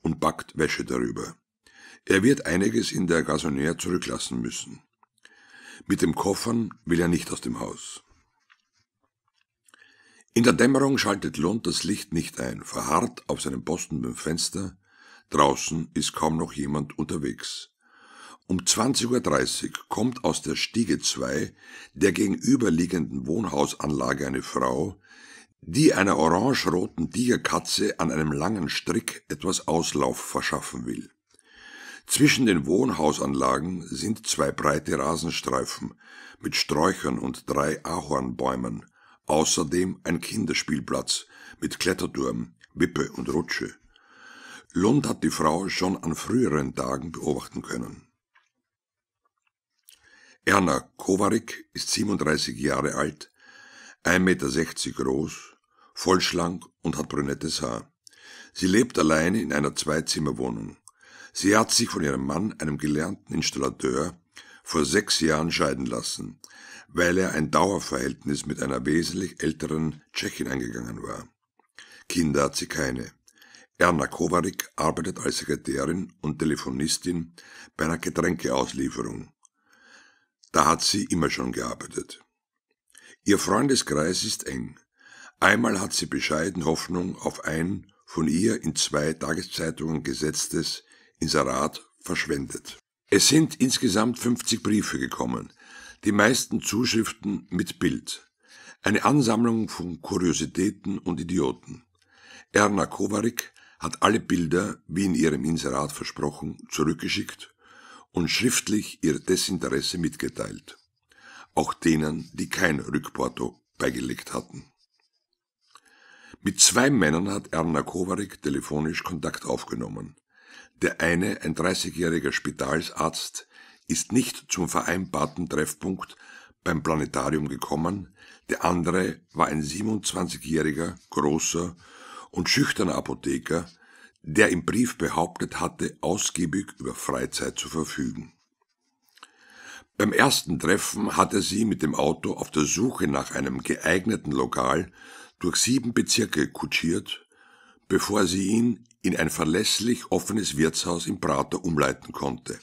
und backt Wäsche darüber. Er wird einiges in der Gasonniere zurücklassen müssen. Mit dem Koffern will er nicht aus dem Haus. In der Dämmerung schaltet Lund das Licht nicht ein, verharrt auf seinem Posten beim Fenster, draußen ist kaum noch jemand unterwegs. Um 20.30 Uhr kommt aus der Stiege 2 der gegenüberliegenden Wohnhausanlage eine Frau, die einer orangeroten Tigerkatze an einem langen Strick etwas Auslauf verschaffen will. Zwischen den Wohnhausanlagen sind zwei breite Rasenstreifen mit Sträuchern und drei Ahornbäumen, außerdem ein Kinderspielplatz mit Kletterturm, Wippe und Rutsche. Lund hat die Frau schon an früheren Tagen beobachten können. Erna Kovarik ist 37 Jahre alt, 1,60 Meter groß, vollschlank und hat brünettes Haar. Sie lebt allein in einer Zweizimmerwohnung. Sie hat sich von ihrem Mann, einem gelernten Installateur, vor sechs Jahren scheiden lassen, weil er ein Dauerverhältnis mit einer wesentlich älteren Tschechin eingegangen war. Kinder hat sie keine. Erna Kovarik arbeitet als Sekretärin und Telefonistin bei einer Getränkeauslieferung. Da hat sie immer schon gearbeitet. Ihr Freundeskreis ist eng. Einmal hat sie bescheiden Hoffnung auf ein von ihr in zwei Tageszeitungen gesetztes Inserat verschwendet. Es sind insgesamt 50 Briefe gekommen, die meisten Zuschriften mit Bild. Eine Ansammlung von Kuriositäten und Idioten. Erna Kovarik hat alle Bilder, wie in ihrem Inserat versprochen, zurückgeschickt und schriftlich ihr Desinteresse mitgeteilt, auch denen, die kein Rückporto beigelegt hatten. Mit zwei Männern hat Erna Kovarik telefonisch Kontakt aufgenommen. Der eine, ein 30-jähriger Spitalsarzt, ist nicht zum vereinbarten Treffpunkt beim Planetarium gekommen, der andere war ein 27-jähriger, großer und schüchterner Apotheker, der im Brief behauptet hatte, ausgiebig über Freizeit zu verfügen. Beim ersten Treffen hatte sie mit dem Auto auf der Suche nach einem geeigneten Lokal durch sieben Bezirke kutschiert, bevor sie ihn in ein verlässlich offenes Wirtshaus im Prater umleiten konnte.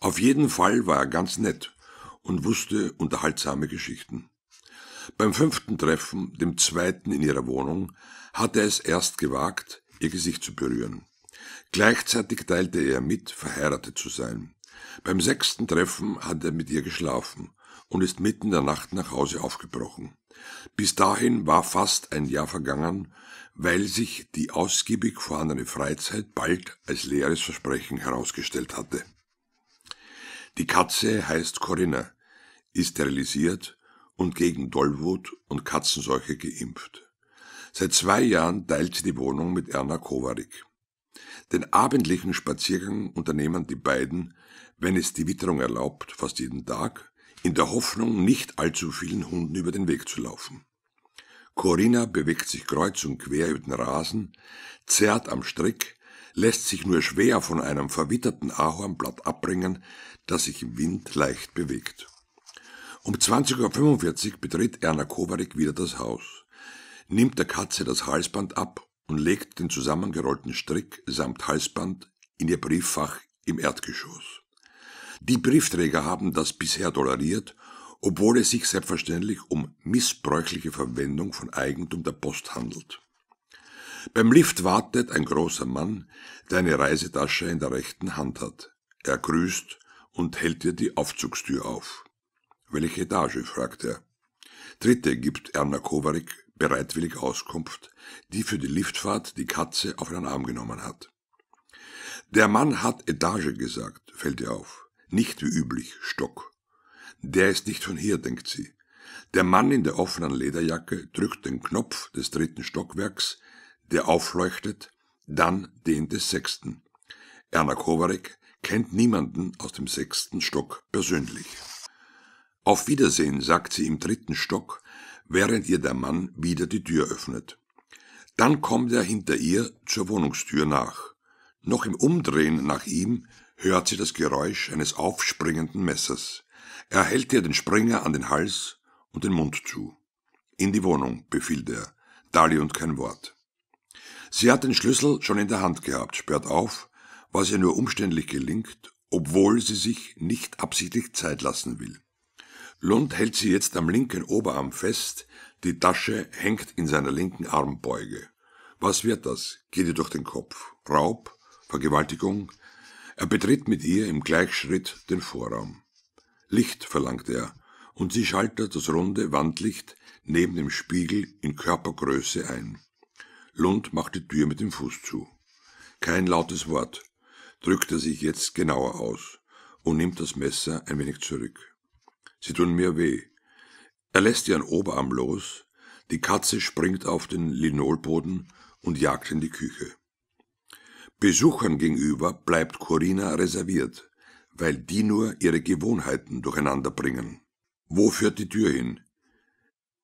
Auf jeden Fall war er ganz nett und wusste unterhaltsame Geschichten. Beim fünften Treffen, dem zweiten in ihrer Wohnung, hatte er es erst gewagt, ihr Gesicht zu berühren. Gleichzeitig teilte er mit, verheiratet zu sein. Beim sechsten Treffen hat er mit ihr geschlafen und ist mitten in der Nacht nach Hause aufgebrochen. Bis dahin war fast ein Jahr vergangen, weil sich die ausgiebig vorhandene Freizeit bald als leeres Versprechen herausgestellt hatte. Die Katze heißt Corinna, ist sterilisiert und gegen Dollwut und Katzenseuche geimpft. Seit zwei Jahren teilt sie die Wohnung mit Erna Kovarik. Den abendlichen Spaziergang unternehmen die beiden, wenn es die Witterung erlaubt, fast jeden Tag, in der Hoffnung, nicht allzu vielen Hunden über den Weg zu laufen. Corinna bewegt sich kreuz und quer über den Rasen, zerrt am Strick, lässt sich nur schwer von einem verwitterten Ahornblatt abbringen, das sich im Wind leicht bewegt. Um 20.45 Uhr betritt Erna Kovarik wieder das Haus nimmt der Katze das Halsband ab und legt den zusammengerollten Strick samt Halsband in ihr Brieffach im Erdgeschoss. Die Briefträger haben das bisher toleriert, obwohl es sich selbstverständlich um missbräuchliche Verwendung von Eigentum der Post handelt. Beim Lift wartet ein großer Mann, der eine Reisetasche in der rechten Hand hat. Er grüßt und hält ihr die Aufzugstür auf. Welche Etage? fragt er. Dritte gibt Erna Kovarik bereitwillig Auskunft, die für die Liftfahrt die Katze auf den Arm genommen hat. Der Mann hat Etage gesagt, fällt ihr auf. Nicht wie üblich Stock. Der ist nicht von hier, denkt sie. Der Mann in der offenen Lederjacke drückt den Knopf des dritten Stockwerks, der aufleuchtet, dann den des sechsten. Erna Kowarek kennt niemanden aus dem sechsten Stock persönlich. Auf Wiedersehen sagt sie im dritten Stock während ihr der Mann wieder die Tür öffnet. Dann kommt er hinter ihr zur Wohnungstür nach. Noch im Umdrehen nach ihm hört sie das Geräusch eines aufspringenden Messers. Er hält ihr den Springer an den Hals und den Mund zu. In die Wohnung, befiehlt er, Dali und kein Wort. Sie hat den Schlüssel schon in der Hand gehabt, sperrt auf, was ihr nur umständlich gelingt, obwohl sie sich nicht absichtlich Zeit lassen will. Lund hält sie jetzt am linken Oberarm fest, die Tasche hängt in seiner linken Armbeuge. Was wird das? Geht ihr durch den Kopf. Raub? Vergewaltigung? Er betritt mit ihr im Gleichschritt den Vorraum. Licht verlangt er, und sie schaltet das runde Wandlicht neben dem Spiegel in Körpergröße ein. Lund macht die Tür mit dem Fuß zu. Kein lautes Wort, drückt er sich jetzt genauer aus und nimmt das Messer ein wenig zurück. Sie tun mir weh. Er lässt ihren Oberarm los, die Katze springt auf den Linolboden und jagt in die Küche. Besuchern gegenüber bleibt Corina reserviert, weil die nur ihre Gewohnheiten durcheinander bringen. Wo führt die Tür hin?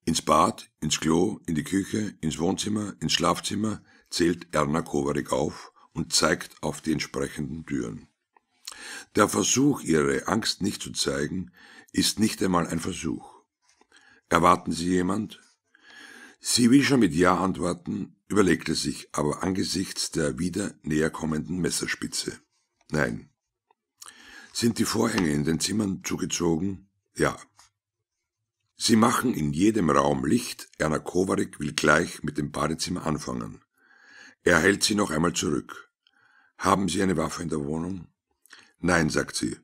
Ins Bad, ins Klo, in die Küche, ins Wohnzimmer, ins Schlafzimmer zählt Erna Kovarik auf und zeigt auf die entsprechenden Türen. Der Versuch, ihre Angst nicht zu zeigen, ist nicht einmal ein Versuch. Erwarten Sie jemand? Sie will schon mit Ja antworten, überlegte sich aber angesichts der wieder näher kommenden Messerspitze. Nein. Sind die Vorhänge in den Zimmern zugezogen? Ja. Sie machen in jedem Raum Licht, Erna Kovarik will gleich mit dem Badezimmer anfangen. Er hält sie noch einmal zurück. Haben Sie eine Waffe in der Wohnung? Nein, sagt sie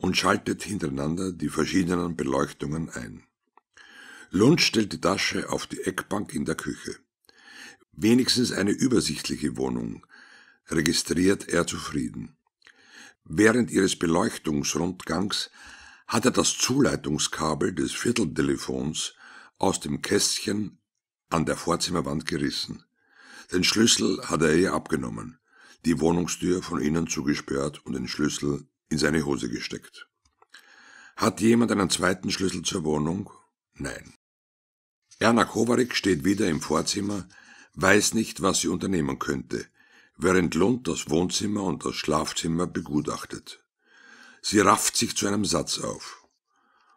und schaltet hintereinander die verschiedenen Beleuchtungen ein. Lund stellt die Tasche auf die Eckbank in der Küche. Wenigstens eine übersichtliche Wohnung, registriert er zufrieden. Während ihres Beleuchtungsrundgangs hat er das Zuleitungskabel des Vierteltelefons aus dem Kästchen an der Vorzimmerwand gerissen. Den Schlüssel hat er ihr abgenommen, die Wohnungstür von innen zugesperrt und den Schlüssel in seine Hose gesteckt. Hat jemand einen zweiten Schlüssel zur Wohnung? Nein. Erna Kovarik steht wieder im Vorzimmer, weiß nicht, was sie unternehmen könnte, während Lund das Wohnzimmer und das Schlafzimmer begutachtet. Sie rafft sich zu einem Satz auf.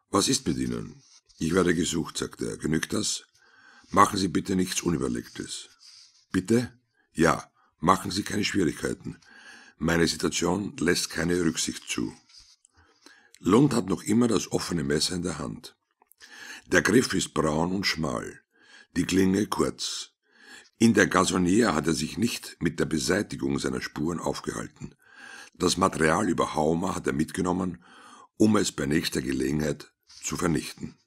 Was ist mit Ihnen? Ich werde gesucht, sagt er. Genügt das? Machen Sie bitte nichts Unüberlegtes. Bitte? Ja, machen Sie keine Schwierigkeiten. Meine Situation lässt keine Rücksicht zu. Lund hat noch immer das offene Messer in der Hand. Der Griff ist braun und schmal, die Klinge kurz. In der Gasonier hat er sich nicht mit der Beseitigung seiner Spuren aufgehalten. Das Material über Hauma hat er mitgenommen, um es bei nächster Gelegenheit zu vernichten.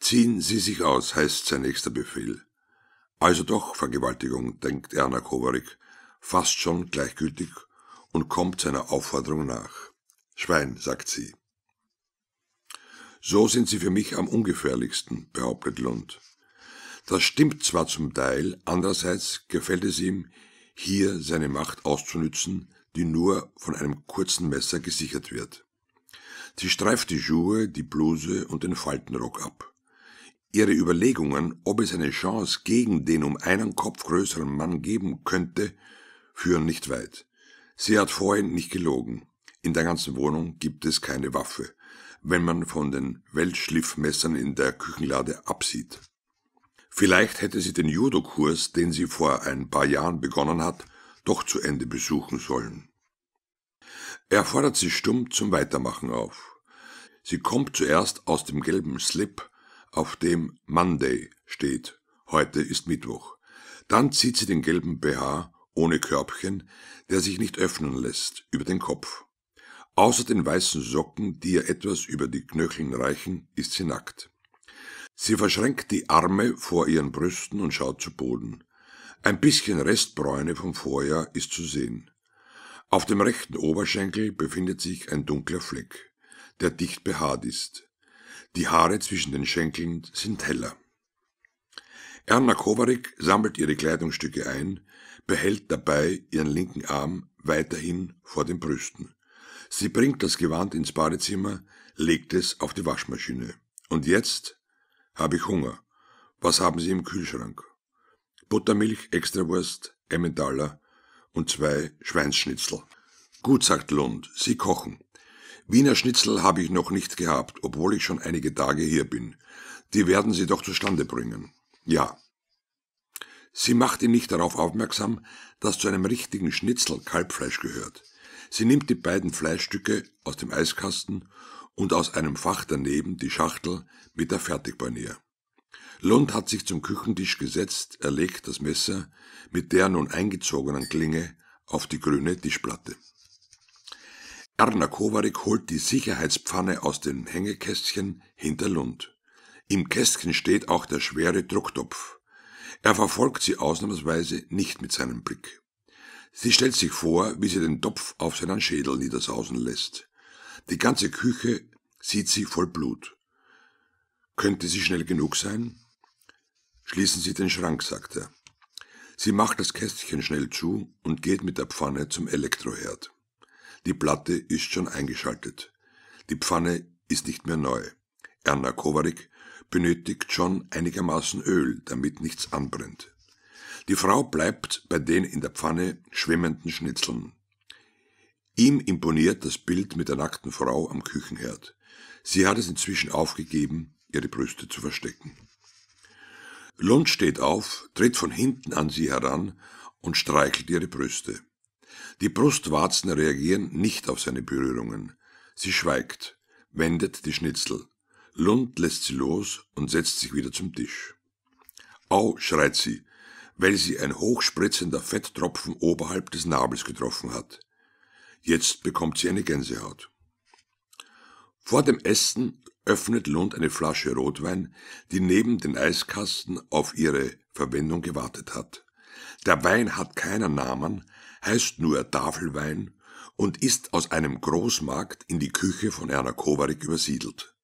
Ziehen Sie sich aus, heißt sein nächster Befehl. Also doch Vergewaltigung, denkt Erna Kovarik, fast schon gleichgültig und kommt seiner Aufforderung nach. Schwein, sagt sie. So sind sie für mich am ungefährlichsten, behauptet Lund. Das stimmt zwar zum Teil, andererseits gefällt es ihm, hier seine Macht auszunützen, die nur von einem kurzen Messer gesichert wird. Sie streift die Schuhe, die Bluse und den Faltenrock ab. Ihre Überlegungen, ob es eine Chance gegen den um einen Kopf größeren Mann geben könnte, führen nicht weit. Sie hat vorhin nicht gelogen. In der ganzen Wohnung gibt es keine Waffe, wenn man von den Weltschliffmessern in der Küchenlade absieht. Vielleicht hätte sie den Judo-Kurs, den sie vor ein paar Jahren begonnen hat, doch zu Ende besuchen sollen. Er fordert sie stumm zum Weitermachen auf. Sie kommt zuerst aus dem gelben Slip, auf dem Monday steht. Heute ist Mittwoch. Dann zieht sie den gelben BH ohne Körbchen, der sich nicht öffnen lässt, über den Kopf. Außer den weißen Socken, die ihr etwas über die Knöcheln reichen, ist sie nackt. Sie verschränkt die Arme vor ihren Brüsten und schaut zu Boden. Ein bisschen Restbräune vom Vorjahr ist zu sehen. Auf dem rechten Oberschenkel befindet sich ein dunkler Fleck, der dicht behaart ist. Die Haare zwischen den Schenkeln sind heller. Erna Kovarik sammelt ihre Kleidungsstücke ein, behält dabei ihren linken Arm weiterhin vor den Brüsten. Sie bringt das Gewand ins Badezimmer, legt es auf die Waschmaschine. Und jetzt habe ich Hunger. Was haben Sie im Kühlschrank? Buttermilch, Extrawurst, Emmentaler und zwei Schweinsschnitzel. Gut, sagt Lund, Sie kochen. Wiener Schnitzel habe ich noch nicht gehabt, obwohl ich schon einige Tage hier bin. Die werden Sie doch zustande bringen. Ja, Sie macht ihn nicht darauf aufmerksam, dass zu einem richtigen Schnitzel Kalbfleisch gehört. Sie nimmt die beiden Fleischstücke aus dem Eiskasten und aus einem Fach daneben die Schachtel mit der Fertigpanier. Lund hat sich zum Küchentisch gesetzt, er legt das Messer mit der nun eingezogenen Klinge auf die grüne Tischplatte. Erna Kovarik holt die Sicherheitspfanne aus dem Hängekästchen hinter Lund. Im Kästchen steht auch der schwere Drucktopf. Er verfolgt sie ausnahmsweise nicht mit seinem Blick. Sie stellt sich vor, wie sie den Topf auf seinen Schädel niedersausen lässt. Die ganze Küche sieht sie voll Blut. Könnte sie schnell genug sein? Schließen Sie den Schrank, sagt er. Sie macht das Kästchen schnell zu und geht mit der Pfanne zum Elektroherd. Die Platte ist schon eingeschaltet. Die Pfanne ist nicht mehr neu. Erna Kovarik benötigt schon einigermaßen Öl, damit nichts anbrennt. Die Frau bleibt bei den in der Pfanne schwimmenden Schnitzeln. Ihm imponiert das Bild mit der nackten Frau am Küchenherd. Sie hat es inzwischen aufgegeben, ihre Brüste zu verstecken. Lund steht auf, tritt von hinten an sie heran und streichelt ihre Brüste. Die Brustwarzen reagieren nicht auf seine Berührungen. Sie schweigt, wendet die Schnitzel, Lund lässt sie los und setzt sich wieder zum Tisch. Au, schreit sie, weil sie ein hochspritzender Fetttropfen oberhalb des Nabels getroffen hat. Jetzt bekommt sie eine Gänsehaut. Vor dem Essen öffnet Lund eine Flasche Rotwein, die neben den Eiskasten auf ihre Verwendung gewartet hat. Der Wein hat keinen Namen, heißt nur Tafelwein und ist aus einem Großmarkt in die Küche von Erna Kovarik übersiedelt.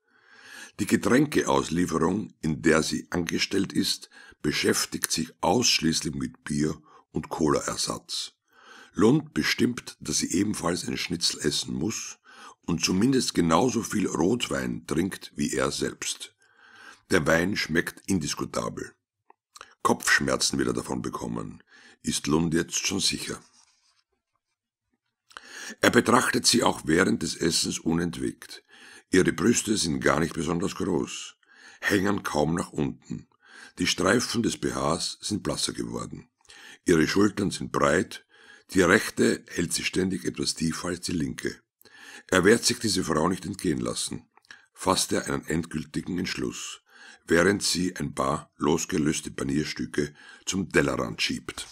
Die Getränkeauslieferung, in der sie angestellt ist, beschäftigt sich ausschließlich mit Bier und Cola-Ersatz. Lund bestimmt, dass sie ebenfalls ein Schnitzel essen muss und zumindest genauso viel Rotwein trinkt wie er selbst. Der Wein schmeckt indiskutabel. Kopfschmerzen wird er davon bekommen, ist Lund jetzt schon sicher. Er betrachtet sie auch während des Essens unentwegt. Ihre Brüste sind gar nicht besonders groß, hängen kaum nach unten. Die Streifen des BHs sind blasser geworden. Ihre Schultern sind breit, die rechte hält sie ständig etwas tiefer als die linke. Er wird sich diese Frau nicht entgehen lassen, fasst er einen endgültigen Entschluss, während sie ein paar losgelöste Panierstücke zum Tellerrand schiebt.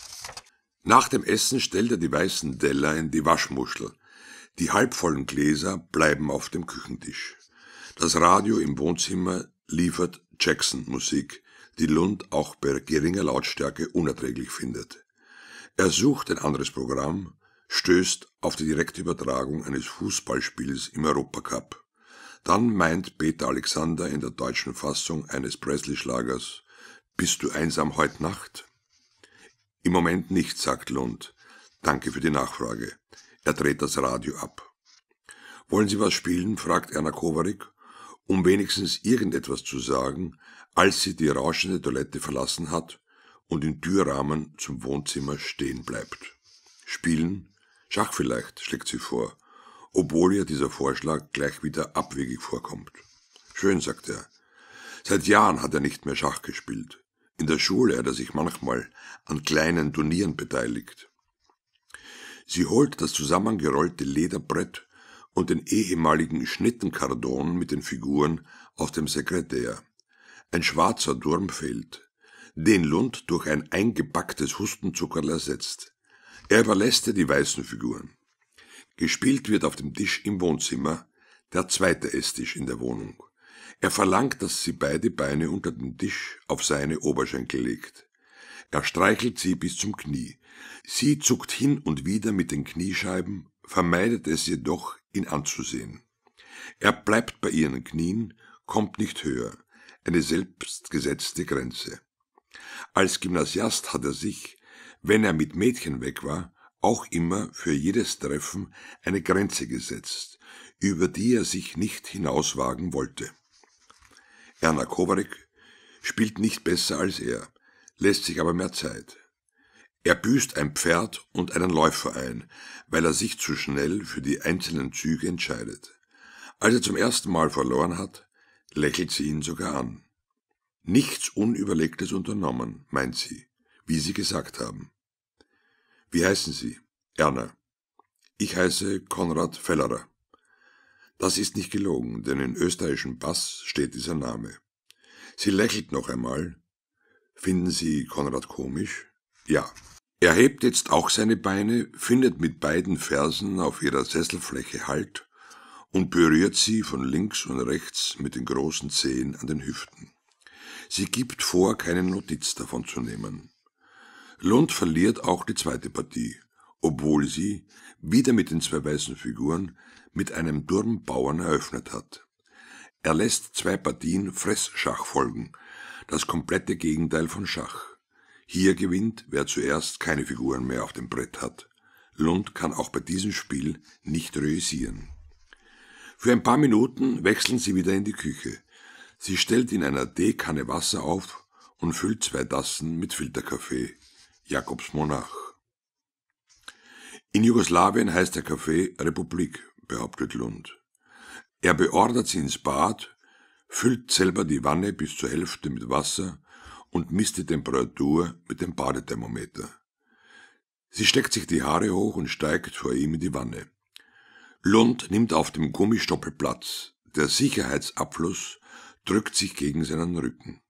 Nach dem Essen stellt er die weißen Deller in die Waschmuschel, die halbvollen Gläser bleiben auf dem Küchentisch. Das Radio im Wohnzimmer liefert Jackson-Musik, die Lund auch bei geringer Lautstärke unerträglich findet. Er sucht ein anderes Programm, stößt auf die direkte Übertragung eines Fußballspiels im Europacup. Dann meint Peter Alexander in der deutschen Fassung eines Presley-Schlagers, bist du einsam heute Nacht? Im Moment nicht, sagt Lund. Danke für die Nachfrage. Er dreht das Radio ab. Wollen Sie was spielen? fragt Erna Kovarik, um wenigstens irgendetwas zu sagen, als sie die rauschende Toilette verlassen hat und im Türrahmen zum Wohnzimmer stehen bleibt. Spielen? Schach vielleicht, schlägt sie vor, obwohl ihr dieser Vorschlag gleich wieder abwegig vorkommt. Schön, sagt er. Seit Jahren hat er nicht mehr Schach gespielt. In der Schule hat er sich manchmal an kleinen Turnieren beteiligt. Sie holt das zusammengerollte Lederbrett und den ehemaligen Schnittenkardon mit den Figuren aus dem Sekretär. Ein schwarzer Durm fehlt, den Lund durch ein eingepacktes Hustenzuckerl ersetzt. Er überlässt die weißen Figuren. Gespielt wird auf dem Tisch im Wohnzimmer, der zweite Esstisch in der Wohnung. Er verlangt, dass sie beide Beine unter den Tisch auf seine Oberschenkel legt. Er streichelt sie bis zum Knie. Sie zuckt hin und wieder mit den Kniescheiben, vermeidet es jedoch, ihn anzusehen. Er bleibt bei ihren Knien, kommt nicht höher, eine selbstgesetzte Grenze. Als Gymnasiast hat er sich, wenn er mit Mädchen weg war, auch immer für jedes Treffen eine Grenze gesetzt, über die er sich nicht hinauswagen wollte. Erna Kovarik spielt nicht besser als er, lässt sich aber mehr Zeit. Er büßt ein Pferd und einen Läufer ein, weil er sich zu schnell für die einzelnen Züge entscheidet. Als er zum ersten Mal verloren hat, lächelt sie ihn sogar an. Nichts Unüberlegtes unternommen, meint sie, wie Sie gesagt haben. Wie heißen Sie? Erna. Ich heiße Konrad Fellerer. Das ist nicht gelogen, denn im österreichischen Pass steht dieser Name. Sie lächelt noch einmal. Finden Sie Konrad komisch? Ja, er hebt jetzt auch seine Beine, findet mit beiden Fersen auf ihrer Sesselfläche Halt und berührt sie von links und rechts mit den großen Zehen an den Hüften. Sie gibt vor, keine Notiz davon zu nehmen. Lund verliert auch die zweite Partie, obwohl sie, wieder mit den zwei weißen Figuren, mit einem Durmbauern eröffnet hat. Er lässt zwei Partien Fressschach folgen, das komplette Gegenteil von Schach. Hier gewinnt, wer zuerst keine Figuren mehr auf dem Brett hat. Lund kann auch bei diesem Spiel nicht reüssieren. Für ein paar Minuten wechseln sie wieder in die Küche. Sie stellt in einer Teekanne Wasser auf und füllt zwei Tassen mit Filterkaffee. Jakobs Monarch. In Jugoslawien heißt der Kaffee Republik, behauptet Lund. Er beordert sie ins Bad, füllt selber die Wanne bis zur Hälfte mit Wasser und misst die Temperatur mit dem Badethermometer. Sie steckt sich die Haare hoch und steigt vor ihm in die Wanne. Lund nimmt auf dem Gummistoppel Platz. Der Sicherheitsabfluss drückt sich gegen seinen Rücken.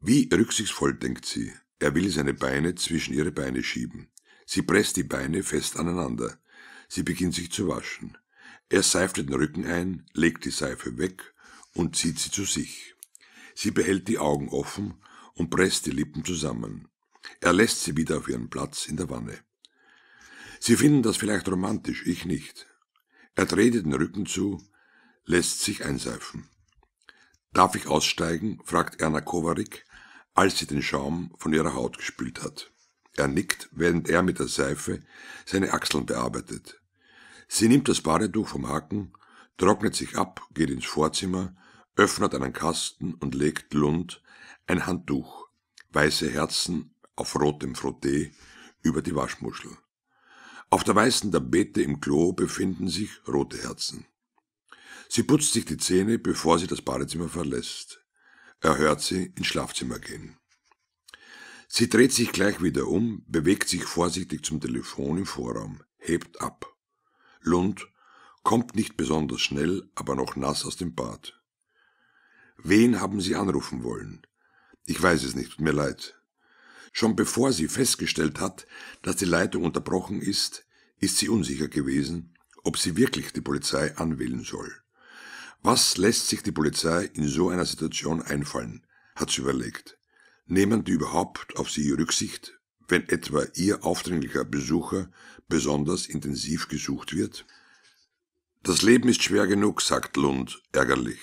Wie rücksichtsvoll denkt sie. Er will seine Beine zwischen ihre Beine schieben. Sie presst die Beine fest aneinander. Sie beginnt sich zu waschen. Er seift den Rücken ein, legt die Seife weg und zieht sie zu sich. Sie behält die Augen offen und presst die Lippen zusammen. Er lässt sie wieder auf ihren Platz in der Wanne. Sie finden das vielleicht romantisch, ich nicht. Er dreht den Rücken zu, lässt sich einseifen. Darf ich aussteigen? fragt Erna Kovarik, als sie den Schaum von ihrer Haut gespült hat. Er nickt, während er mit der Seife seine Achseln bearbeitet. Sie nimmt das Badetuch vom Haken, trocknet sich ab, geht ins Vorzimmer, öffnet einen Kasten und legt Lund ein Handtuch, weiße Herzen auf rotem Frotté über die Waschmuschel. Auf der weißen Tapete im Klo befinden sich rote Herzen. Sie putzt sich die Zähne, bevor sie das Badezimmer verlässt. Er hört sie ins Schlafzimmer gehen. Sie dreht sich gleich wieder um, bewegt sich vorsichtig zum Telefon im Vorraum, hebt ab. Lund kommt nicht besonders schnell, aber noch nass aus dem Bad. Wen haben Sie anrufen wollen? Ich weiß es nicht, tut mir leid. Schon bevor sie festgestellt hat, dass die Leitung unterbrochen ist, ist sie unsicher gewesen, ob sie wirklich die Polizei anwählen soll. Was lässt sich die Polizei in so einer Situation einfallen, hat sie überlegt. Nehmen die überhaupt auf sie Rücksicht, wenn etwa ihr aufdringlicher Besucher besonders intensiv gesucht wird? Das Leben ist schwer genug, sagt Lund ärgerlich,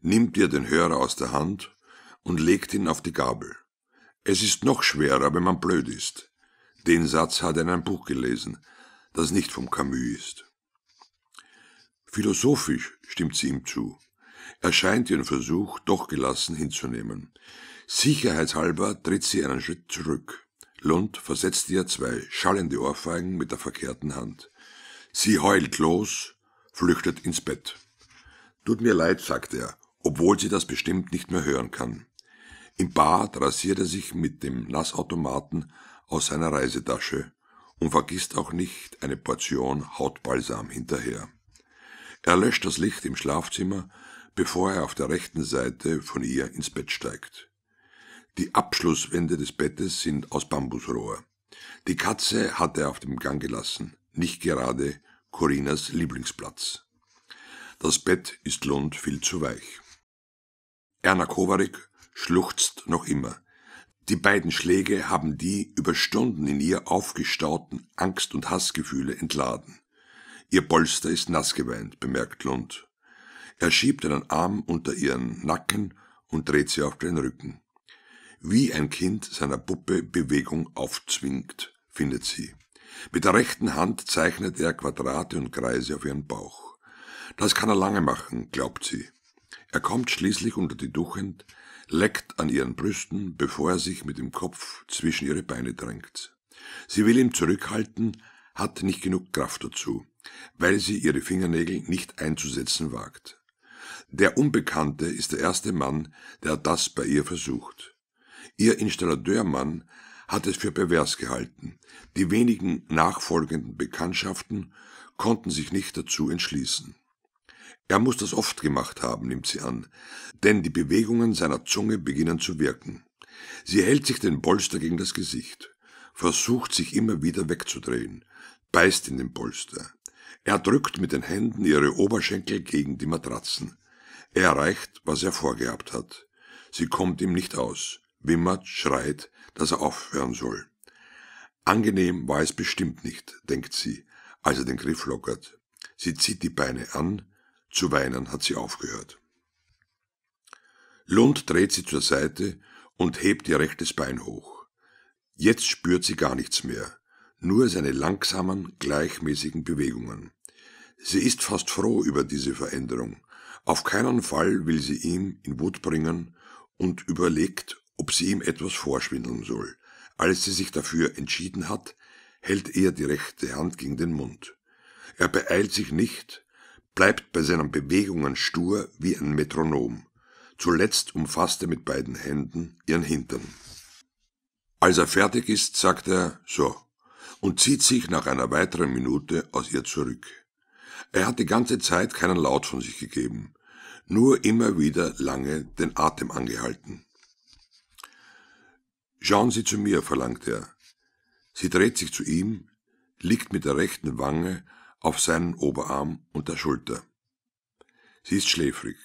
nimmt ihr den Hörer aus der Hand und legt ihn auf die Gabel. Es ist noch schwerer, wenn man blöd ist. Den Satz hat er in einem Buch gelesen, das nicht vom Camus ist. Philosophisch stimmt sie ihm zu. Er scheint ihren Versuch doch gelassen hinzunehmen. Sicherheitshalber tritt sie einen Schritt zurück. Lund versetzt ihr zwei schallende Ohrfeigen mit der verkehrten Hand. Sie heult los, flüchtet ins Bett. Tut mir leid, sagt er, obwohl sie das bestimmt nicht mehr hören kann. Im Bad rasiert er sich mit dem Nassautomaten aus seiner Reisetasche und vergisst auch nicht eine Portion Hautbalsam hinterher. Er löscht das Licht im Schlafzimmer, bevor er auf der rechten Seite von ihr ins Bett steigt. Die Abschlusswände des Bettes sind aus Bambusrohr. Die Katze hat er auf dem Gang gelassen, nicht gerade Corinas Lieblingsplatz. Das Bett ist Lund viel zu weich. Erna Kovarik schluchzt noch immer. Die beiden Schläge haben die über Stunden in ihr aufgestauten Angst- und Hassgefühle entladen. Ihr Polster ist nass geweint, bemerkt Lund. Er schiebt einen Arm unter ihren Nacken und dreht sie auf den Rücken. Wie ein Kind seiner Puppe Bewegung aufzwingt, findet sie. Mit der rechten Hand zeichnet er Quadrate und Kreise auf ihren Bauch. Das kann er lange machen, glaubt sie. Er kommt schließlich unter die Duchend, leckt an ihren Brüsten, bevor er sich mit dem Kopf zwischen ihre Beine drängt. Sie will ihn zurückhalten, hat nicht genug Kraft dazu, weil sie ihre Fingernägel nicht einzusetzen wagt. Der Unbekannte ist der erste Mann, der das bei ihr versucht. Ihr Installateurmann hat es für pervers gehalten. Die wenigen nachfolgenden Bekanntschaften konnten sich nicht dazu entschließen. Er muss das oft gemacht haben, nimmt sie an, denn die Bewegungen seiner Zunge beginnen zu wirken. Sie hält sich den Polster gegen das Gesicht, versucht sich immer wieder wegzudrehen, beißt in den Polster. Er drückt mit den Händen ihre Oberschenkel gegen die Matratzen. Er erreicht, was er vorgehabt hat. Sie kommt ihm nicht aus, wimmert, schreit, dass er aufhören soll. Angenehm war es bestimmt nicht, denkt sie, als er den Griff lockert. Sie zieht die Beine an, zu weinen hat sie aufgehört. Lund dreht sie zur Seite und hebt ihr rechtes Bein hoch. Jetzt spürt sie gar nichts mehr, nur seine langsamen, gleichmäßigen Bewegungen. Sie ist fast froh über diese Veränderung. Auf keinen Fall will sie ihm in Wut bringen und überlegt, ob sie ihm etwas vorschwindeln soll. Als sie sich dafür entschieden hat, hält er die rechte Hand gegen den Mund. Er beeilt sich nicht, bleibt bei seinen Bewegungen stur wie ein Metronom. Zuletzt umfasst er mit beiden Händen ihren Hintern. Als er fertig ist, sagt er so und zieht sich nach einer weiteren Minute aus ihr zurück. Er hat die ganze Zeit keinen Laut von sich gegeben, nur immer wieder lange den Atem angehalten. Schauen Sie zu mir, verlangt er. Sie dreht sich zu ihm, liegt mit der rechten Wange auf seinen Oberarm und der Schulter. Sie ist schläfrig.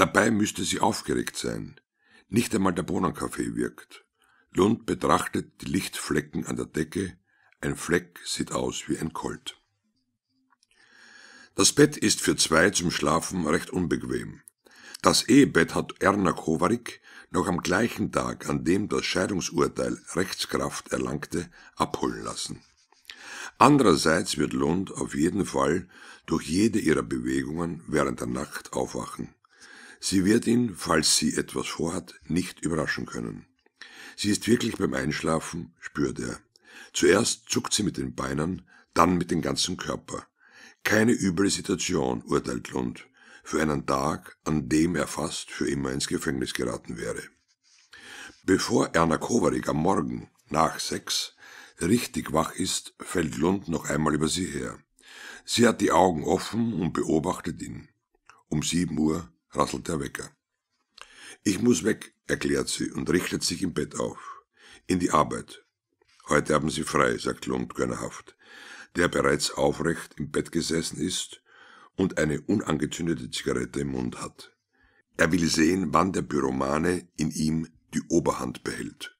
Dabei müsste sie aufgeregt sein. Nicht einmal der Bohnenkaffee wirkt. Lund betrachtet die Lichtflecken an der Decke. Ein Fleck sieht aus wie ein Colt. Das Bett ist für zwei zum Schlafen recht unbequem. Das Ehebett hat Erna Kovarik noch am gleichen Tag, an dem das Scheidungsurteil Rechtskraft erlangte, abholen lassen. Andererseits wird Lund auf jeden Fall durch jede ihrer Bewegungen während der Nacht aufwachen. Sie wird ihn, falls sie etwas vorhat, nicht überraschen können. Sie ist wirklich beim Einschlafen, spürt er. Zuerst zuckt sie mit den Beinen, dann mit dem ganzen Körper. Keine üble Situation, urteilt Lund, für einen Tag, an dem er fast für immer ins Gefängnis geraten wäre. Bevor Erna Kovarik am Morgen, nach sechs, richtig wach ist, fällt Lund noch einmal über sie her. Sie hat die Augen offen und beobachtet ihn. Um sieben Uhr rasselt der Wecker. Ich muss weg, erklärt sie und richtet sich im Bett auf. In die Arbeit. Heute haben Sie frei, sagt Lund gönnerhaft, der bereits aufrecht im Bett gesessen ist und eine unangezündete Zigarette im Mund hat. Er will sehen, wann der Pyromane in ihm die Oberhand behält.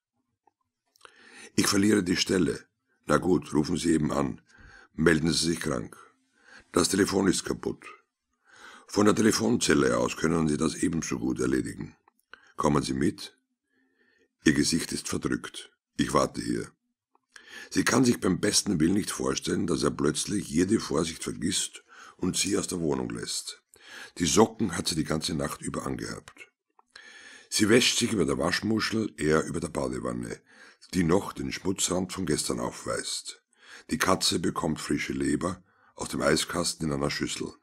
Ich verliere die Stelle. Na gut, rufen Sie eben an. Melden Sie sich krank. Das Telefon ist kaputt. Von der Telefonzelle aus können Sie das ebenso gut erledigen. Kommen Sie mit? Ihr Gesicht ist verdrückt. Ich warte hier. Sie kann sich beim besten Willen nicht vorstellen, dass er plötzlich jede Vorsicht vergisst und sie aus der Wohnung lässt. Die Socken hat sie die ganze Nacht über angehabt. Sie wäscht sich über der Waschmuschel, er über der Badewanne, die noch den Schmutzrand von gestern aufweist. Die Katze bekommt frische Leber aus dem Eiskasten in einer Schüssel.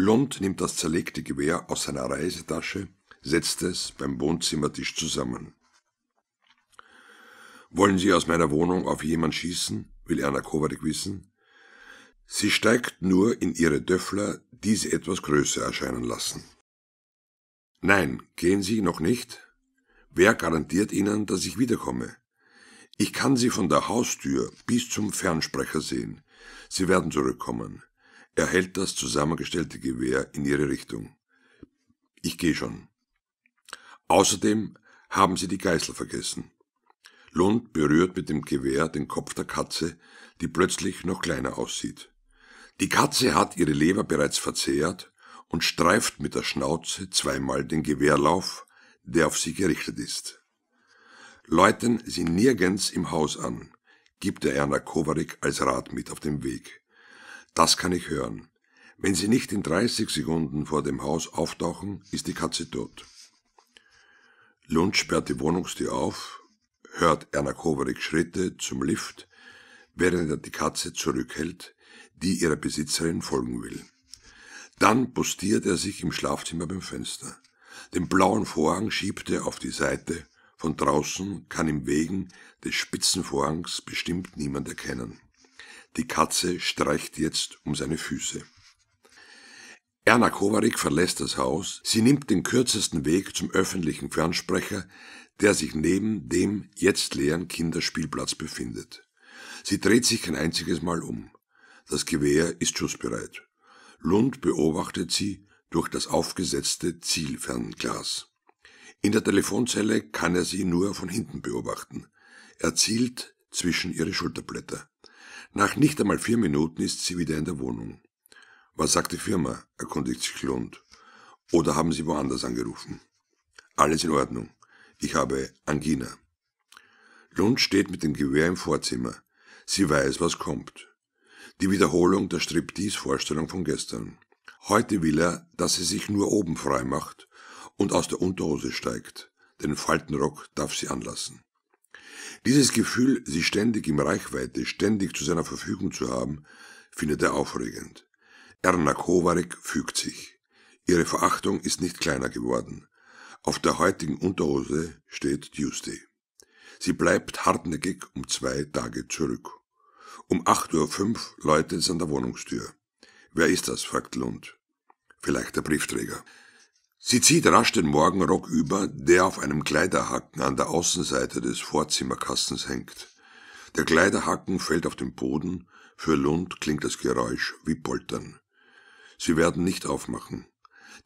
Lund nimmt das zerlegte Gewehr aus seiner Reisetasche, setzt es beim Wohnzimmertisch zusammen. Wollen Sie aus meiner Wohnung auf jemand schießen? will Erna Kovarik wissen. Sie steigt nur in ihre Döffler, die sie etwas größer erscheinen lassen. Nein, gehen Sie noch nicht? Wer garantiert Ihnen, dass ich wiederkomme? Ich kann Sie von der Haustür bis zum Fernsprecher sehen. Sie werden zurückkommen. Er hält das zusammengestellte Gewehr in ihre Richtung. Ich gehe schon. Außerdem haben sie die Geißel vergessen. Lund berührt mit dem Gewehr den Kopf der Katze, die plötzlich noch kleiner aussieht. Die Katze hat ihre Leber bereits verzehrt und streift mit der Schnauze zweimal den Gewehrlauf, der auf sie gerichtet ist. Läuten sie nirgends im Haus an, gibt er Erna Kovarik als Rat mit auf dem Weg. Das kann ich hören. Wenn sie nicht in 30 Sekunden vor dem Haus auftauchen, ist die Katze tot. Lund sperrt die Wohnungstür auf, hört Erna Kovarik Schritte zum Lift, während er die Katze zurückhält, die ihrer Besitzerin folgen will. Dann postiert er sich im Schlafzimmer beim Fenster. Den blauen Vorhang schiebt er auf die Seite, von draußen kann im Wegen des spitzen Vorhangs bestimmt niemand erkennen. Die Katze streicht jetzt um seine Füße. Erna Kovarik verlässt das Haus. Sie nimmt den kürzesten Weg zum öffentlichen Fernsprecher, der sich neben dem jetzt leeren Kinderspielplatz befindet. Sie dreht sich kein einziges Mal um. Das Gewehr ist schussbereit. Lund beobachtet sie durch das aufgesetzte Zielfernglas. In der Telefonzelle kann er sie nur von hinten beobachten. Er zielt zwischen ihre Schulterblätter. Nach nicht einmal vier Minuten ist sie wieder in der Wohnung. Was sagt die Firma? erkundigt sich Lund. Oder haben Sie woanders angerufen? Alles in Ordnung. Ich habe Angina. Lund steht mit dem Gewehr im Vorzimmer. Sie weiß, was kommt. Die Wiederholung der Striptease-Vorstellung von gestern. Heute will er, dass sie sich nur oben frei macht und aus der Unterhose steigt. Den Faltenrock darf sie anlassen. Dieses Gefühl, sie ständig im Reichweite, ständig zu seiner Verfügung zu haben, findet er aufregend. Erna Kowarek fügt sich. Ihre Verachtung ist nicht kleiner geworden. Auf der heutigen Unterhose steht Tuesday. Sie bleibt hartnäckig um zwei Tage zurück. Um 8.05 Uhr läutet es an der Wohnungstür. Wer ist das? fragt Lund. Vielleicht der Briefträger. Sie zieht rasch den Morgenrock über, der auf einem Kleiderhaken an der Außenseite des Vorzimmerkastens hängt. Der Kleiderhaken fällt auf den Boden, für Lund klingt das Geräusch wie Poltern. Sie werden nicht aufmachen.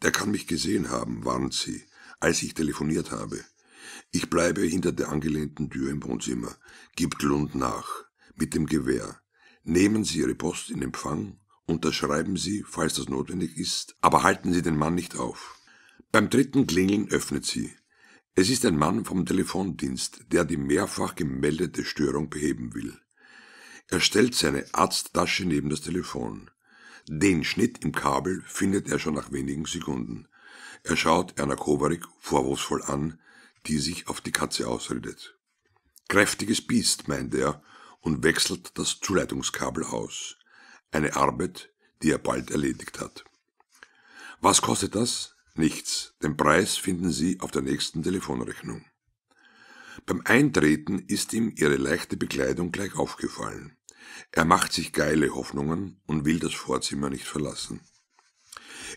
Der kann mich gesehen haben, warnt sie, als ich telefoniert habe. Ich bleibe hinter der angelehnten Tür im Wohnzimmer, gibt Lund nach, mit dem Gewehr. Nehmen Sie Ihre Post in Empfang, unterschreiben Sie, falls das notwendig ist, aber halten Sie den Mann nicht auf. Beim dritten Klingeln öffnet sie. Es ist ein Mann vom Telefondienst, der die mehrfach gemeldete Störung beheben will. Er stellt seine Arzttasche neben das Telefon. Den Schnitt im Kabel findet er schon nach wenigen Sekunden. Er schaut Erna Kovarik vorwurfsvoll an, die sich auf die Katze ausredet. Kräftiges Biest, meint er und wechselt das Zuleitungskabel aus. Eine Arbeit, die er bald erledigt hat. Was kostet das? Nichts. Den Preis finden Sie auf der nächsten Telefonrechnung. Beim Eintreten ist ihm ihre leichte Bekleidung gleich aufgefallen. Er macht sich geile Hoffnungen und will das Vorzimmer nicht verlassen.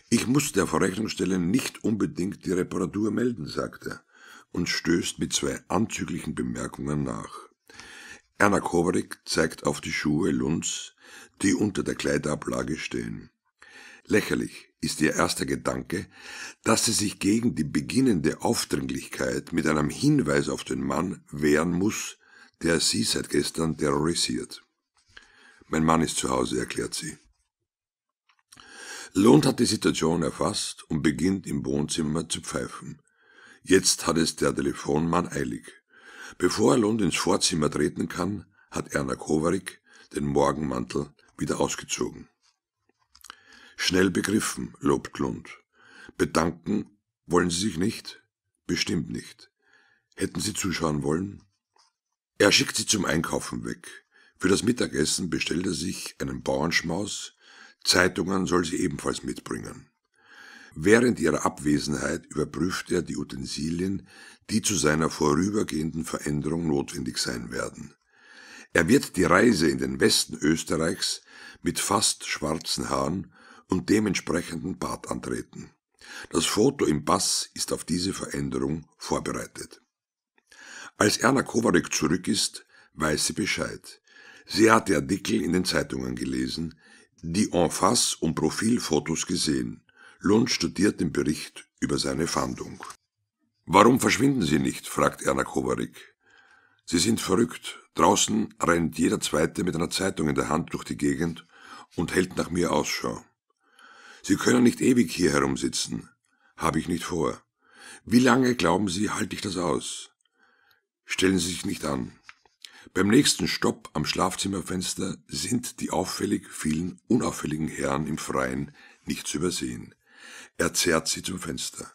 Ich muss der Verrechnungsstelle nicht unbedingt die Reparatur melden, sagt er und stößt mit zwei anzüglichen Bemerkungen nach. Erna Kovarik zeigt auf die Schuhe Lunds, die unter der Kleidablage stehen. Lächerlich, ist ihr erster Gedanke, dass sie sich gegen die beginnende Aufdringlichkeit mit einem Hinweis auf den Mann wehren muss, der sie seit gestern terrorisiert. Mein Mann ist zu Hause, erklärt sie. Lund hat die Situation erfasst und beginnt im Wohnzimmer zu pfeifen. Jetzt hat es der Telefonmann eilig. Bevor er Lund ins Vorzimmer treten kann, hat Erna Kovarik den Morgenmantel wieder ausgezogen. Schnell begriffen, lobt Lund. Bedanken wollen Sie sich nicht? Bestimmt nicht. Hätten Sie zuschauen wollen? Er schickt sie zum Einkaufen weg. Für das Mittagessen bestellt er sich einen Bauernschmaus, Zeitungen soll sie ebenfalls mitbringen. Während ihrer Abwesenheit überprüft er die Utensilien, die zu seiner vorübergehenden Veränderung notwendig sein werden. Er wird die Reise in den Westen Österreichs mit fast schwarzen Haaren und dementsprechenden Bart antreten. Das Foto im Pass ist auf diese Veränderung vorbereitet. Als Erna Kowarek zurück ist, weiß sie Bescheid. Sie hat die Artikel in den Zeitungen gelesen, die en face und Profilfotos gesehen. Lund studiert den Bericht über seine Fahndung. Warum verschwinden Sie nicht? fragt Erna Kovarik. Sie sind verrückt. Draußen rennt jeder Zweite mit einer Zeitung in der Hand durch die Gegend und hält nach mir Ausschau. Sie können nicht ewig hier herumsitzen. Habe ich nicht vor. Wie lange, glauben Sie, halte ich das aus? Stellen Sie sich nicht an. Beim nächsten Stopp am Schlafzimmerfenster sind die auffällig vielen unauffälligen Herren im Freien nicht zu übersehen. Er zerrt sie zum Fenster.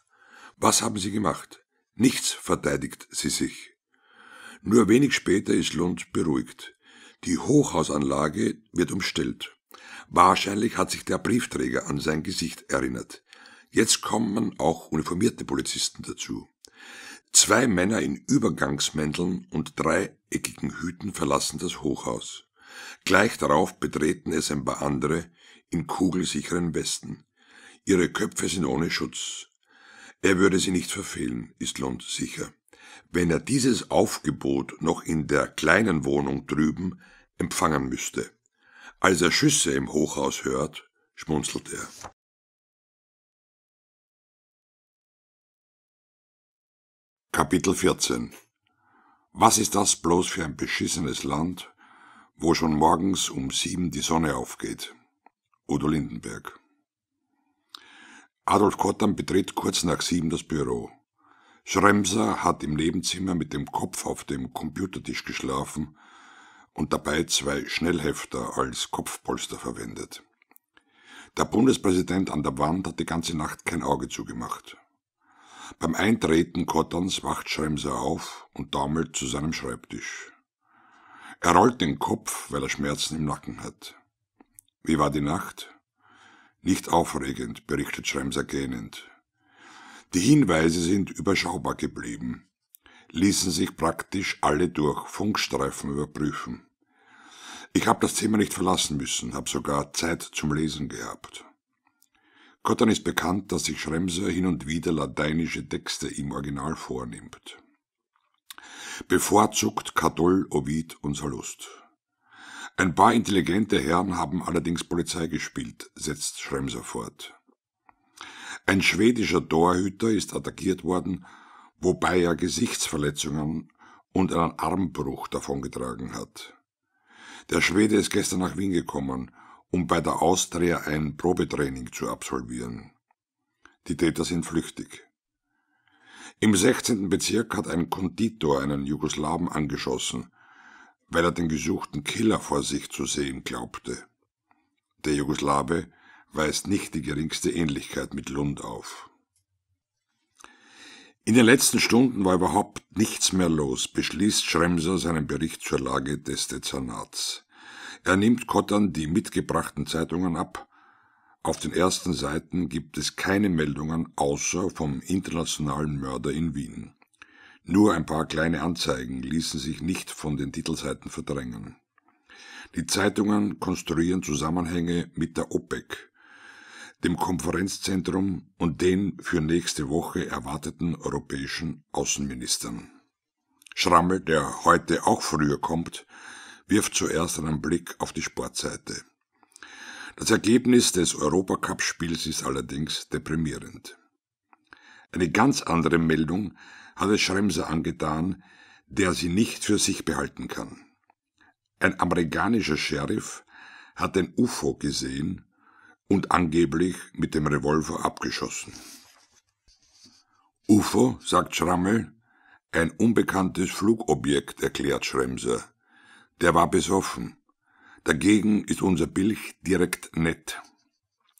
Was haben sie gemacht? Nichts verteidigt sie sich. Nur wenig später ist Lund beruhigt. Die Hochhausanlage wird umstellt. Wahrscheinlich hat sich der Briefträger an sein Gesicht erinnert. Jetzt kommen auch uniformierte Polizisten dazu. Zwei Männer in Übergangsmänteln und dreieckigen Hüten verlassen das Hochhaus. Gleich darauf betreten es ein paar andere in kugelsicheren Westen. Ihre Köpfe sind ohne Schutz. Er würde sie nicht verfehlen, ist Lund sicher. Wenn er dieses Aufgebot noch in der kleinen Wohnung drüben empfangen müsste. Als er Schüsse im Hochhaus hört, schmunzelt er. Kapitel 14 Was ist das bloß für ein beschissenes Land, wo schon morgens um sieben die Sonne aufgeht? Udo Lindenberg Adolf Kottam betritt kurz nach sieben das Büro. Schremser hat im Nebenzimmer mit dem Kopf auf dem Computertisch geschlafen und dabei zwei Schnellhefter als Kopfpolster verwendet. Der Bundespräsident an der Wand hat die ganze Nacht kein Auge zugemacht. Beim Eintreten Kottans wacht Schremser auf und taumelt zu seinem Schreibtisch. Er rollt den Kopf, weil er Schmerzen im Nacken hat. Wie war die Nacht? Nicht aufregend, berichtet Schremser gähnend. Die Hinweise sind überschaubar geblieben ließen sich praktisch alle durch Funkstreifen überprüfen. Ich habe das Zimmer nicht verlassen müssen, habe sogar Zeit zum Lesen gehabt. Cotton ist bekannt, dass sich Schremser hin und wieder lateinische Texte im Original vornimmt. Bevorzugt Kadoll, Ovid und Salust. Ein paar intelligente Herren haben allerdings Polizei gespielt, setzt Schremser fort. Ein schwedischer Torhüter ist attackiert worden wobei er Gesichtsverletzungen und einen Armbruch davongetragen hat. Der Schwede ist gestern nach Wien gekommen, um bei der Austria ein Probetraining zu absolvieren. Die Täter sind flüchtig. Im 16. Bezirk hat ein Konditor einen Jugoslawen angeschossen, weil er den gesuchten Killer vor sich zu sehen glaubte. Der Jugoslawe weist nicht die geringste Ähnlichkeit mit Lund auf. In den letzten Stunden war überhaupt nichts mehr los, beschließt Schremser seinen Bericht zur Lage des Dezernats. Er nimmt Kottern die mitgebrachten Zeitungen ab. Auf den ersten Seiten gibt es keine Meldungen außer vom internationalen Mörder in Wien. Nur ein paar kleine Anzeigen ließen sich nicht von den Titelseiten verdrängen. Die Zeitungen konstruieren Zusammenhänge mit der OPEC, dem Konferenzzentrum und den für nächste Woche erwarteten europäischen Außenministern. Schrammel, der heute auch früher kommt, wirft zuerst einen Blick auf die Sportseite. Das Ergebnis des Europacup-Spiels ist allerdings deprimierend. Eine ganz andere Meldung hat es Schremser angetan, der sie nicht für sich behalten kann. Ein amerikanischer Sheriff hat ein UFO gesehen und angeblich mit dem Revolver abgeschossen. UFO, sagt Schrammel, ein unbekanntes Flugobjekt, erklärt Schremser. Der war besoffen. Dagegen ist unser Bilch direkt nett.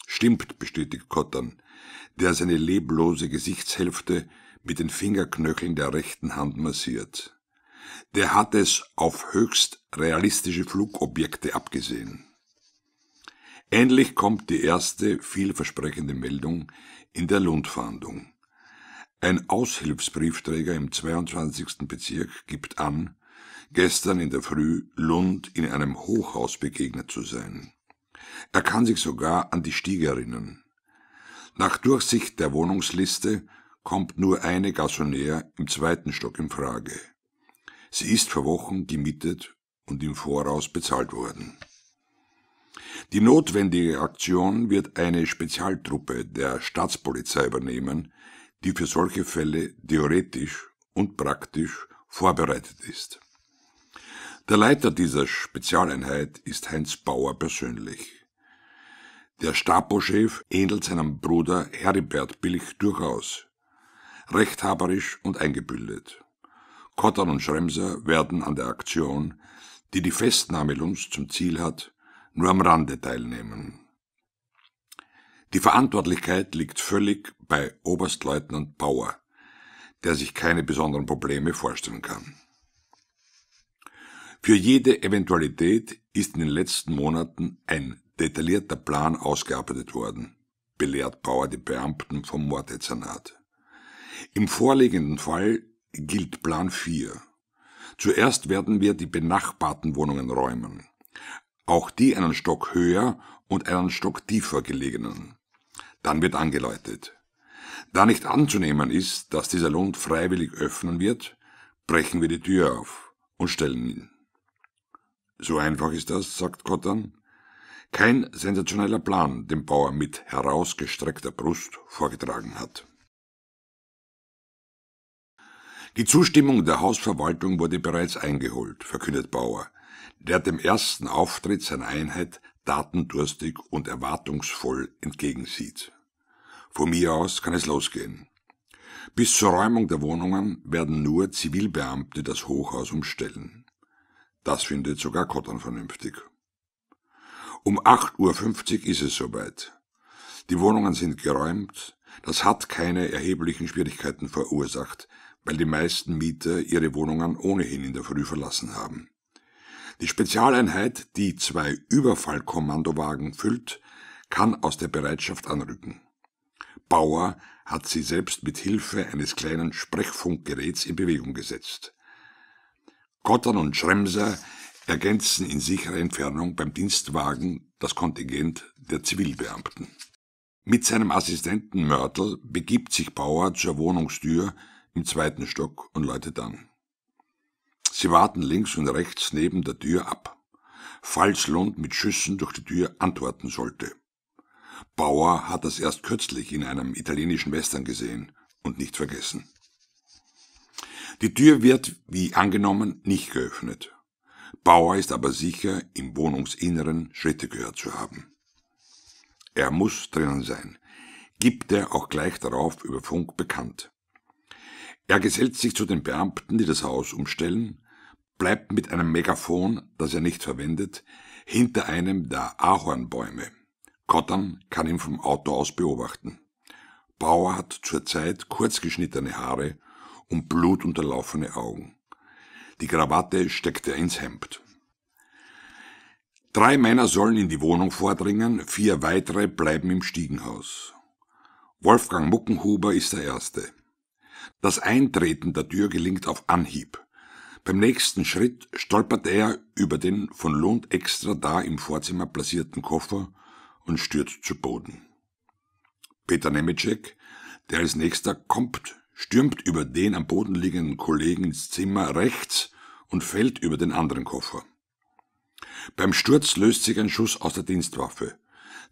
Stimmt, bestätigt Kottern, der seine leblose Gesichtshälfte mit den Fingerknöcheln der rechten Hand massiert. Der hat es auf höchst realistische Flugobjekte abgesehen. Ähnlich kommt die erste vielversprechende Meldung in der Lundfahndung. Ein Aushilfsbriefträger im 22. Bezirk gibt an, gestern in der Früh Lund in einem Hochhaus begegnet zu sein. Er kann sich sogar an die Stiege erinnern. Nach Durchsicht der Wohnungsliste kommt nur eine Gassonär im zweiten Stock in Frage. Sie ist vor Wochen gemietet und im Voraus bezahlt worden. Die notwendige Aktion wird eine Spezialtruppe der Staatspolizei übernehmen, die für solche Fälle theoretisch und praktisch vorbereitet ist. Der Leiter dieser Spezialeinheit ist Heinz Bauer persönlich. Der Stapo-Chef ähnelt seinem Bruder Heribert Billig durchaus. Rechthaberisch und eingebildet. Kottern und Schremser werden an der Aktion, die die Festnahme Lunds zum Ziel hat, nur am Rande teilnehmen. Die Verantwortlichkeit liegt völlig bei Oberstleutnant Bauer, der sich keine besonderen Probleme vorstellen kann. Für jede Eventualität ist in den letzten Monaten ein detaillierter Plan ausgearbeitet worden, belehrt Bauer die Beamten vom Morddezernat. Im vorliegenden Fall gilt Plan 4. Zuerst werden wir die benachbarten Wohnungen räumen auch die einen Stock höher und einen Stock tiefer gelegenen. Dann wird angeläutet. Da nicht anzunehmen ist, dass dieser Lund freiwillig öffnen wird, brechen wir die Tür auf und stellen ihn. So einfach ist das, sagt Kottan. Kein sensationeller Plan, den Bauer mit herausgestreckter Brust vorgetragen hat. Die Zustimmung der Hausverwaltung wurde bereits eingeholt, verkündet Bauer der dem ersten Auftritt seiner Einheit datendurstig und erwartungsvoll entgegensieht. Von mir aus kann es losgehen. Bis zur Räumung der Wohnungen werden nur Zivilbeamte das Hochhaus umstellen. Das findet sogar Kottern vernünftig. Um 8.50 Uhr ist es soweit. Die Wohnungen sind geräumt. Das hat keine erheblichen Schwierigkeiten verursacht, weil die meisten Mieter ihre Wohnungen ohnehin in der Früh verlassen haben. Die Spezialeinheit, die zwei Überfallkommandowagen füllt, kann aus der Bereitschaft anrücken. Bauer hat sie selbst mit Hilfe eines kleinen Sprechfunkgeräts in Bewegung gesetzt. Kottern und Schremser ergänzen in sicherer Entfernung beim Dienstwagen das Kontingent der Zivilbeamten. Mit seinem Assistenten Mörtel begibt sich Bauer zur Wohnungstür im zweiten Stock und läutet an. Sie warten links und rechts neben der Tür ab, falls Lund mit Schüssen durch die Tür antworten sollte. Bauer hat das erst kürzlich in einem italienischen Western gesehen und nicht vergessen. Die Tür wird, wie angenommen, nicht geöffnet. Bauer ist aber sicher, im Wohnungsinneren Schritte gehört zu haben. Er muss drinnen sein, gibt er auch gleich darauf über Funk bekannt. Er gesellt sich zu den Beamten, die das Haus umstellen, bleibt mit einem Megafon, das er nicht verwendet, hinter einem der Ahornbäume. Cotton kann ihn vom Auto aus beobachten. Bauer hat zurzeit kurzgeschnittene Haare und blutunterlaufene Augen. Die Krawatte steckt er ins Hemd. Drei Männer sollen in die Wohnung vordringen, vier weitere bleiben im Stiegenhaus. Wolfgang Muckenhuber ist der Erste. Das Eintreten der Tür gelingt auf Anhieb. Beim nächsten Schritt stolpert er über den von Lund extra da im Vorzimmer platzierten Koffer und stürzt zu Boden. Peter Nemitschek, der als nächster kommt, stürmt über den am Boden liegenden Kollegen ins Zimmer rechts und fällt über den anderen Koffer. Beim Sturz löst sich ein Schuss aus der Dienstwaffe,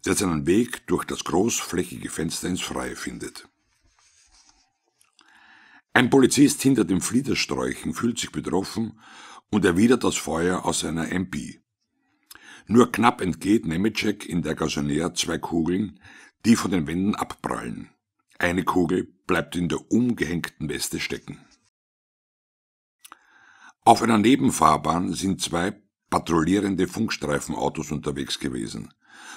der seinen Weg durch das großflächige Fenster ins Freie findet. Ein Polizist hinter dem Fliedersträuchen fühlt sich betroffen und erwidert das Feuer aus seiner MP. Nur knapp entgeht Nemetschek in der Gazonea zwei Kugeln, die von den Wänden abprallen. Eine Kugel bleibt in der umgehängten Weste stecken. Auf einer Nebenfahrbahn sind zwei patrouillierende Funkstreifenautos unterwegs gewesen.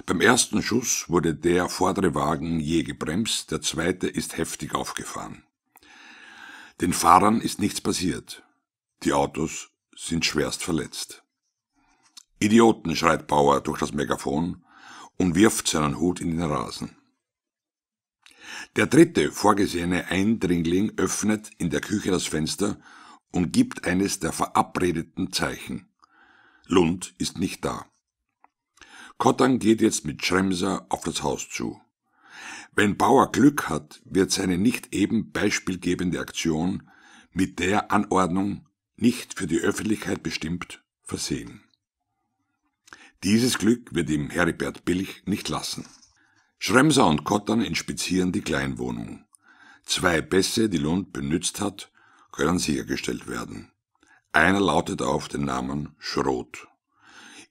Beim ersten Schuss wurde der vordere Wagen je gebremst, der zweite ist heftig aufgefahren. Den Fahrern ist nichts passiert. Die Autos sind schwerst verletzt. Idioten, schreit Bauer durch das Megafon und wirft seinen Hut in den Rasen. Der dritte vorgesehene Eindringling öffnet in der Küche das Fenster und gibt eines der verabredeten Zeichen. Lund ist nicht da. Kottan geht jetzt mit Schremser auf das Haus zu. Wenn Bauer Glück hat, wird seine nicht eben beispielgebende Aktion mit der Anordnung nicht für die Öffentlichkeit bestimmt versehen. Dieses Glück wird ihm Heribert Billig nicht lassen. Schremser und Kottern inspizieren die Kleinwohnung. Zwei Bässe, die Lund benützt hat, können sichergestellt werden. Einer lautet auf den Namen Schrot.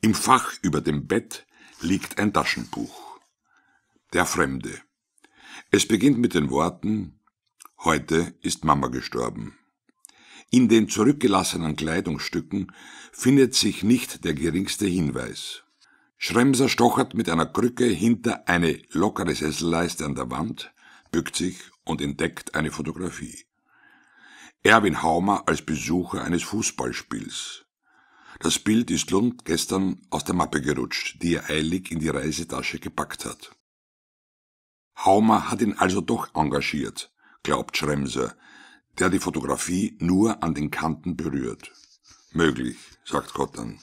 Im Fach über dem Bett liegt ein Taschenbuch. Der Fremde. Es beginnt mit den Worten Heute ist Mama gestorben. In den zurückgelassenen Kleidungsstücken findet sich nicht der geringste Hinweis. Schremser stochert mit einer Krücke hinter eine lockere Sesselleiste an der Wand, bückt sich und entdeckt eine Fotografie. Erwin Haumer als Besucher eines Fußballspiels. Das Bild ist Lund gestern aus der Mappe gerutscht, die er eilig in die Reisetasche gepackt hat. Haumer hat ihn also doch engagiert, glaubt Schremser, der die Fotografie nur an den Kanten berührt. Möglich, sagt Kottan.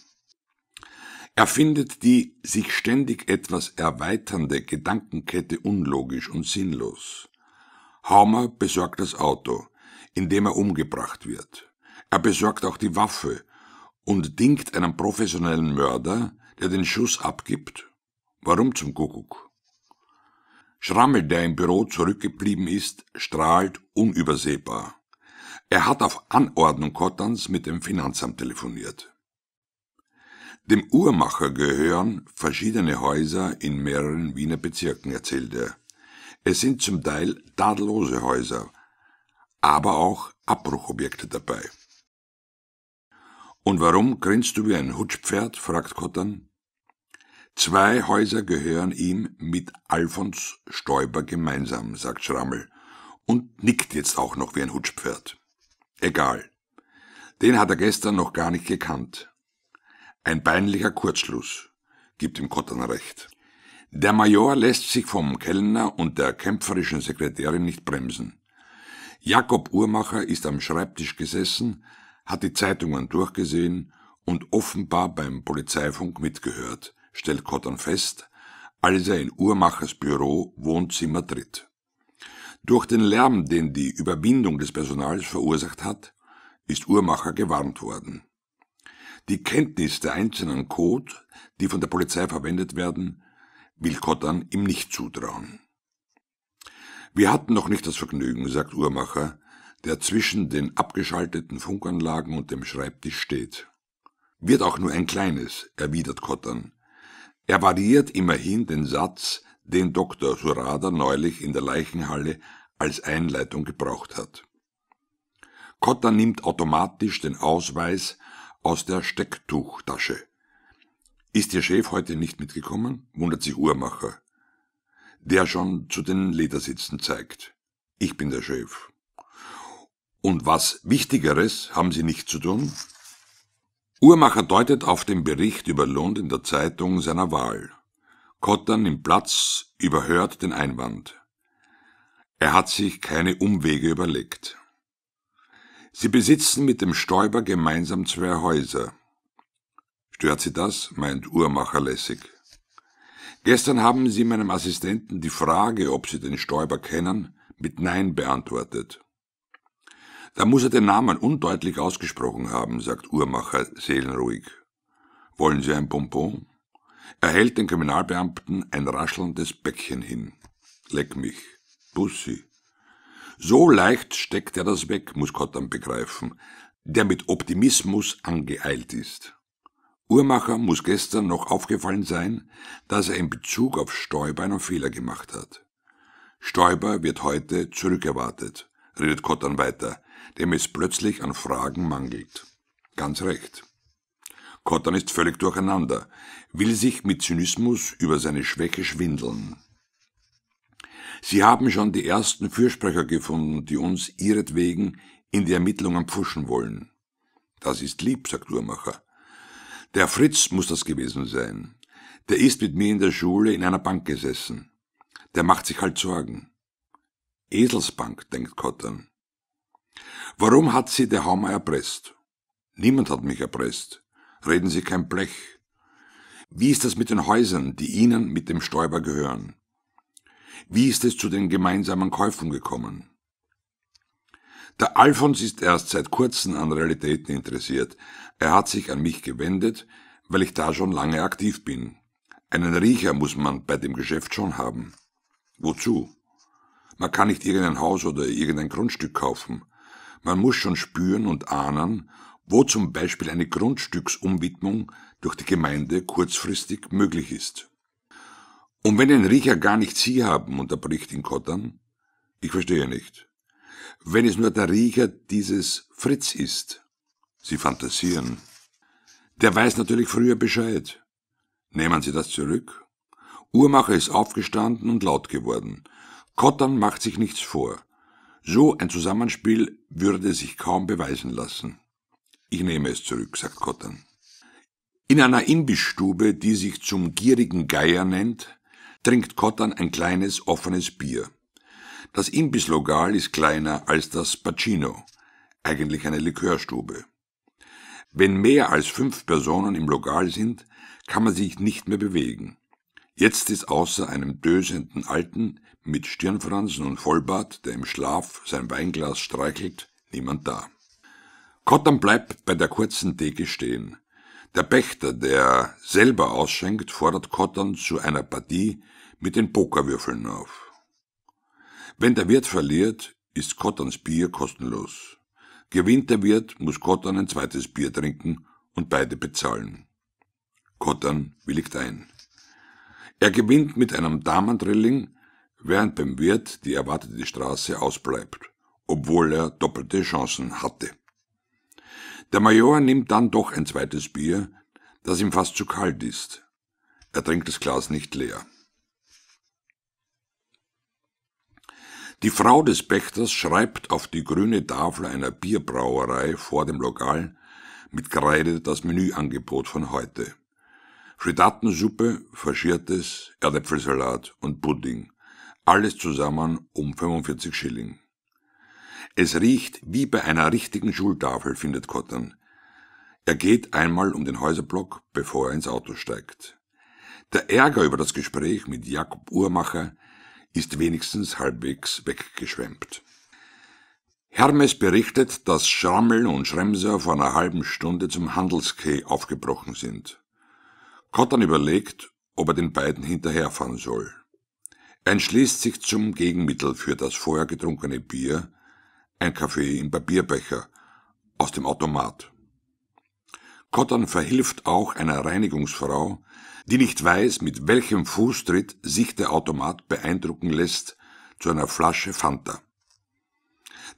Er findet die sich ständig etwas erweiternde Gedankenkette unlogisch und sinnlos. Haumer besorgt das Auto, in dem er umgebracht wird. Er besorgt auch die Waffe und dingt einem professionellen Mörder, der den Schuss abgibt. Warum zum Kuckuck? Schrammel, der im Büro zurückgeblieben ist, strahlt unübersehbar. Er hat auf Anordnung Kottans mit dem Finanzamt telefoniert. Dem Uhrmacher gehören verschiedene Häuser in mehreren Wiener Bezirken, erzählt er. Es sind zum Teil tadellose Häuser, aber auch Abbruchobjekte dabei. Und warum grinst du wie ein Hutschpferd? fragt Kottan. Zwei Häuser gehören ihm mit Alfons Stoiber gemeinsam, sagt Schrammel und nickt jetzt auch noch wie ein Hutschpferd. Egal. Den hat er gestern noch gar nicht gekannt. Ein peinlicher Kurzschluss, gibt ihm Kottern recht. Der Major lässt sich vom Kellner und der kämpferischen Sekretärin nicht bremsen. Jakob Uhrmacher ist am Schreibtisch gesessen, hat die Zeitungen durchgesehen und offenbar beim Polizeifunk mitgehört stellt Cotton fest, als er in Uhrmachers Büro Wohnzimmer tritt. Durch den Lärm, den die Überwindung des Personals verursacht hat, ist Uhrmacher gewarnt worden. Die Kenntnis der einzelnen Code, die von der Polizei verwendet werden, will Cotton ihm nicht zutrauen. Wir hatten noch nicht das Vergnügen, sagt Uhrmacher, der zwischen den abgeschalteten Funkanlagen und dem Schreibtisch steht. Wird auch nur ein kleines, erwidert Cotton, er variiert immerhin den Satz, den Dr. Surada neulich in der Leichenhalle als Einleitung gebraucht hat. Cotta nimmt automatisch den Ausweis aus der Stecktuchtasche. Ist Ihr Chef heute nicht mitgekommen? wundert sich Uhrmacher, der schon zu den Ledersitzen zeigt. Ich bin der Chef. Und was Wichtigeres haben Sie nicht zu tun? Uhrmacher deutet auf den Bericht über Lund in der Zeitung seiner Wahl. Kottern im Platz überhört den Einwand. Er hat sich keine Umwege überlegt. Sie besitzen mit dem Stoiber gemeinsam zwei Häuser. Stört Sie das? meint Uhrmacher lässig. Gestern haben Sie meinem Assistenten die Frage, ob Sie den Stoiber kennen, mit Nein beantwortet. Da muss er den Namen undeutlich ausgesprochen haben, sagt Uhrmacher seelenruhig. Wollen Sie ein Bonbon? Er hält den Kriminalbeamten ein raschelndes Bäckchen hin. Leck mich. Bussi. So leicht steckt er das weg, muss Cottam begreifen, der mit Optimismus angeeilt ist. Uhrmacher muss gestern noch aufgefallen sein, dass er in Bezug auf Stoiber einen Fehler gemacht hat. Stoiber wird heute zurückerwartet, redet Cottam weiter dem es plötzlich an Fragen mangelt. Ganz recht. Cotton ist völlig durcheinander, will sich mit Zynismus über seine Schwäche schwindeln. Sie haben schon die ersten Fürsprecher gefunden, die uns ihretwegen in die Ermittlungen pfuschen wollen. Das ist lieb, sagt Uhrmacher. Der Fritz muss das gewesen sein. Der ist mit mir in der Schule in einer Bank gesessen. Der macht sich halt Sorgen. Eselsbank, denkt Cotton. Warum hat Sie der Hammer erpresst? Niemand hat mich erpresst. Reden Sie kein Blech. Wie ist das mit den Häusern, die Ihnen mit dem Stäuber gehören? Wie ist es zu den gemeinsamen Käufen gekommen? Der Alfons ist erst seit kurzem an Realitäten interessiert. Er hat sich an mich gewendet, weil ich da schon lange aktiv bin. Einen Riecher muss man bei dem Geschäft schon haben. Wozu? Man kann nicht irgendein Haus oder irgendein Grundstück kaufen. Man muss schon spüren und ahnen, wo zum Beispiel eine Grundstücksumwidmung durch die Gemeinde kurzfristig möglich ist. Und wenn ein Riecher gar nicht Sie haben, unterbricht ihn Kottern, ich verstehe nicht. Wenn es nur der Riecher dieses Fritz ist. Sie fantasieren. Der weiß natürlich früher Bescheid. Nehmen Sie das zurück? Uhrmacher ist aufgestanden und laut geworden. Kottern macht sich nichts vor. So ein Zusammenspiel würde sich kaum beweisen lassen. Ich nehme es zurück, sagt Cotton. In einer Imbissstube, die sich zum gierigen Geier nennt, trinkt Cotton ein kleines offenes Bier. Das Imbisslogal ist kleiner als das Pacino, eigentlich eine Likörstube. Wenn mehr als fünf Personen im Lokal sind, kann man sich nicht mehr bewegen. Jetzt ist außer einem dösenden Alten mit Stirnfransen und Vollbart, der im Schlaf sein Weinglas streichelt, niemand da. Kottern bleibt bei der kurzen Theke stehen. Der Pächter, der selber ausschenkt, fordert Kottern zu einer Partie mit den Pokerwürfeln auf. Wenn der Wirt verliert, ist Kotterns Bier kostenlos. Gewinnt der Wirt, muss Kottern ein zweites Bier trinken und beide bezahlen. Kottern willigt ein. Er gewinnt mit einem Damendrilling, während beim Wirt die erwartete Straße ausbleibt, obwohl er doppelte Chancen hatte. Der Major nimmt dann doch ein zweites Bier, das ihm fast zu kalt ist. Er trinkt das Glas nicht leer. Die Frau des Pächters schreibt auf die grüne Tafel einer Bierbrauerei vor dem Lokal mit Kreide das Menüangebot von heute. Frittatensuppe, Faschiertes, Erdäpfelsalat und Pudding alles zusammen um 45 Schilling. Es riecht wie bei einer richtigen Schultafel, findet Cotton. Er geht einmal um den Häuserblock, bevor er ins Auto steigt. Der Ärger über das Gespräch mit Jakob Uhrmacher ist wenigstens halbwegs weggeschwemmt. Hermes berichtet, dass Schrammel und Schremser vor einer halben Stunde zum Handelsquai aufgebrochen sind. Cotton überlegt, ob er den beiden hinterherfahren soll entschließt sich zum Gegenmittel für das vorher getrunkene Bier ein Kaffee im Papierbecher aus dem Automat. Cotton verhilft auch einer Reinigungsfrau, die nicht weiß, mit welchem Fußtritt sich der Automat beeindrucken lässt, zu einer Flasche Fanta.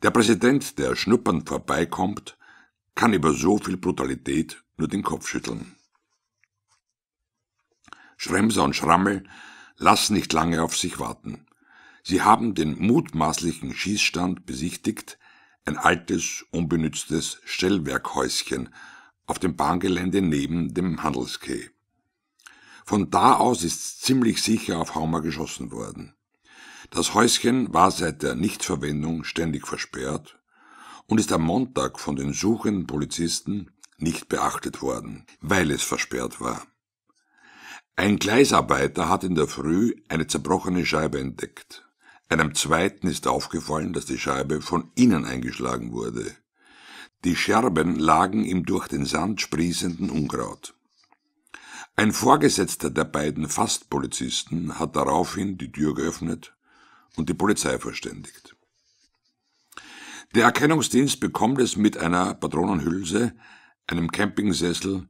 Der Präsident, der schnuppernd vorbeikommt, kann über so viel Brutalität nur den Kopf schütteln. Schremser und Schrammel Lass nicht lange auf sich warten. Sie haben den mutmaßlichen Schießstand besichtigt, ein altes, unbenütztes Stellwerkhäuschen auf dem Bahngelände neben dem Handelskay. Von da aus ist ziemlich sicher auf Haumer geschossen worden. Das Häuschen war seit der Nichtverwendung ständig versperrt und ist am Montag von den suchenden Polizisten nicht beachtet worden, weil es versperrt war. Ein Gleisarbeiter hat in der Früh eine zerbrochene Scheibe entdeckt. Einem zweiten ist aufgefallen, dass die Scheibe von innen eingeschlagen wurde. Die Scherben lagen im durch den Sand sprießenden Unkraut. Ein Vorgesetzter der beiden Fastpolizisten hat daraufhin die Tür geöffnet und die Polizei verständigt. Der Erkennungsdienst bekommt es mit einer Patronenhülse, einem Campingsessel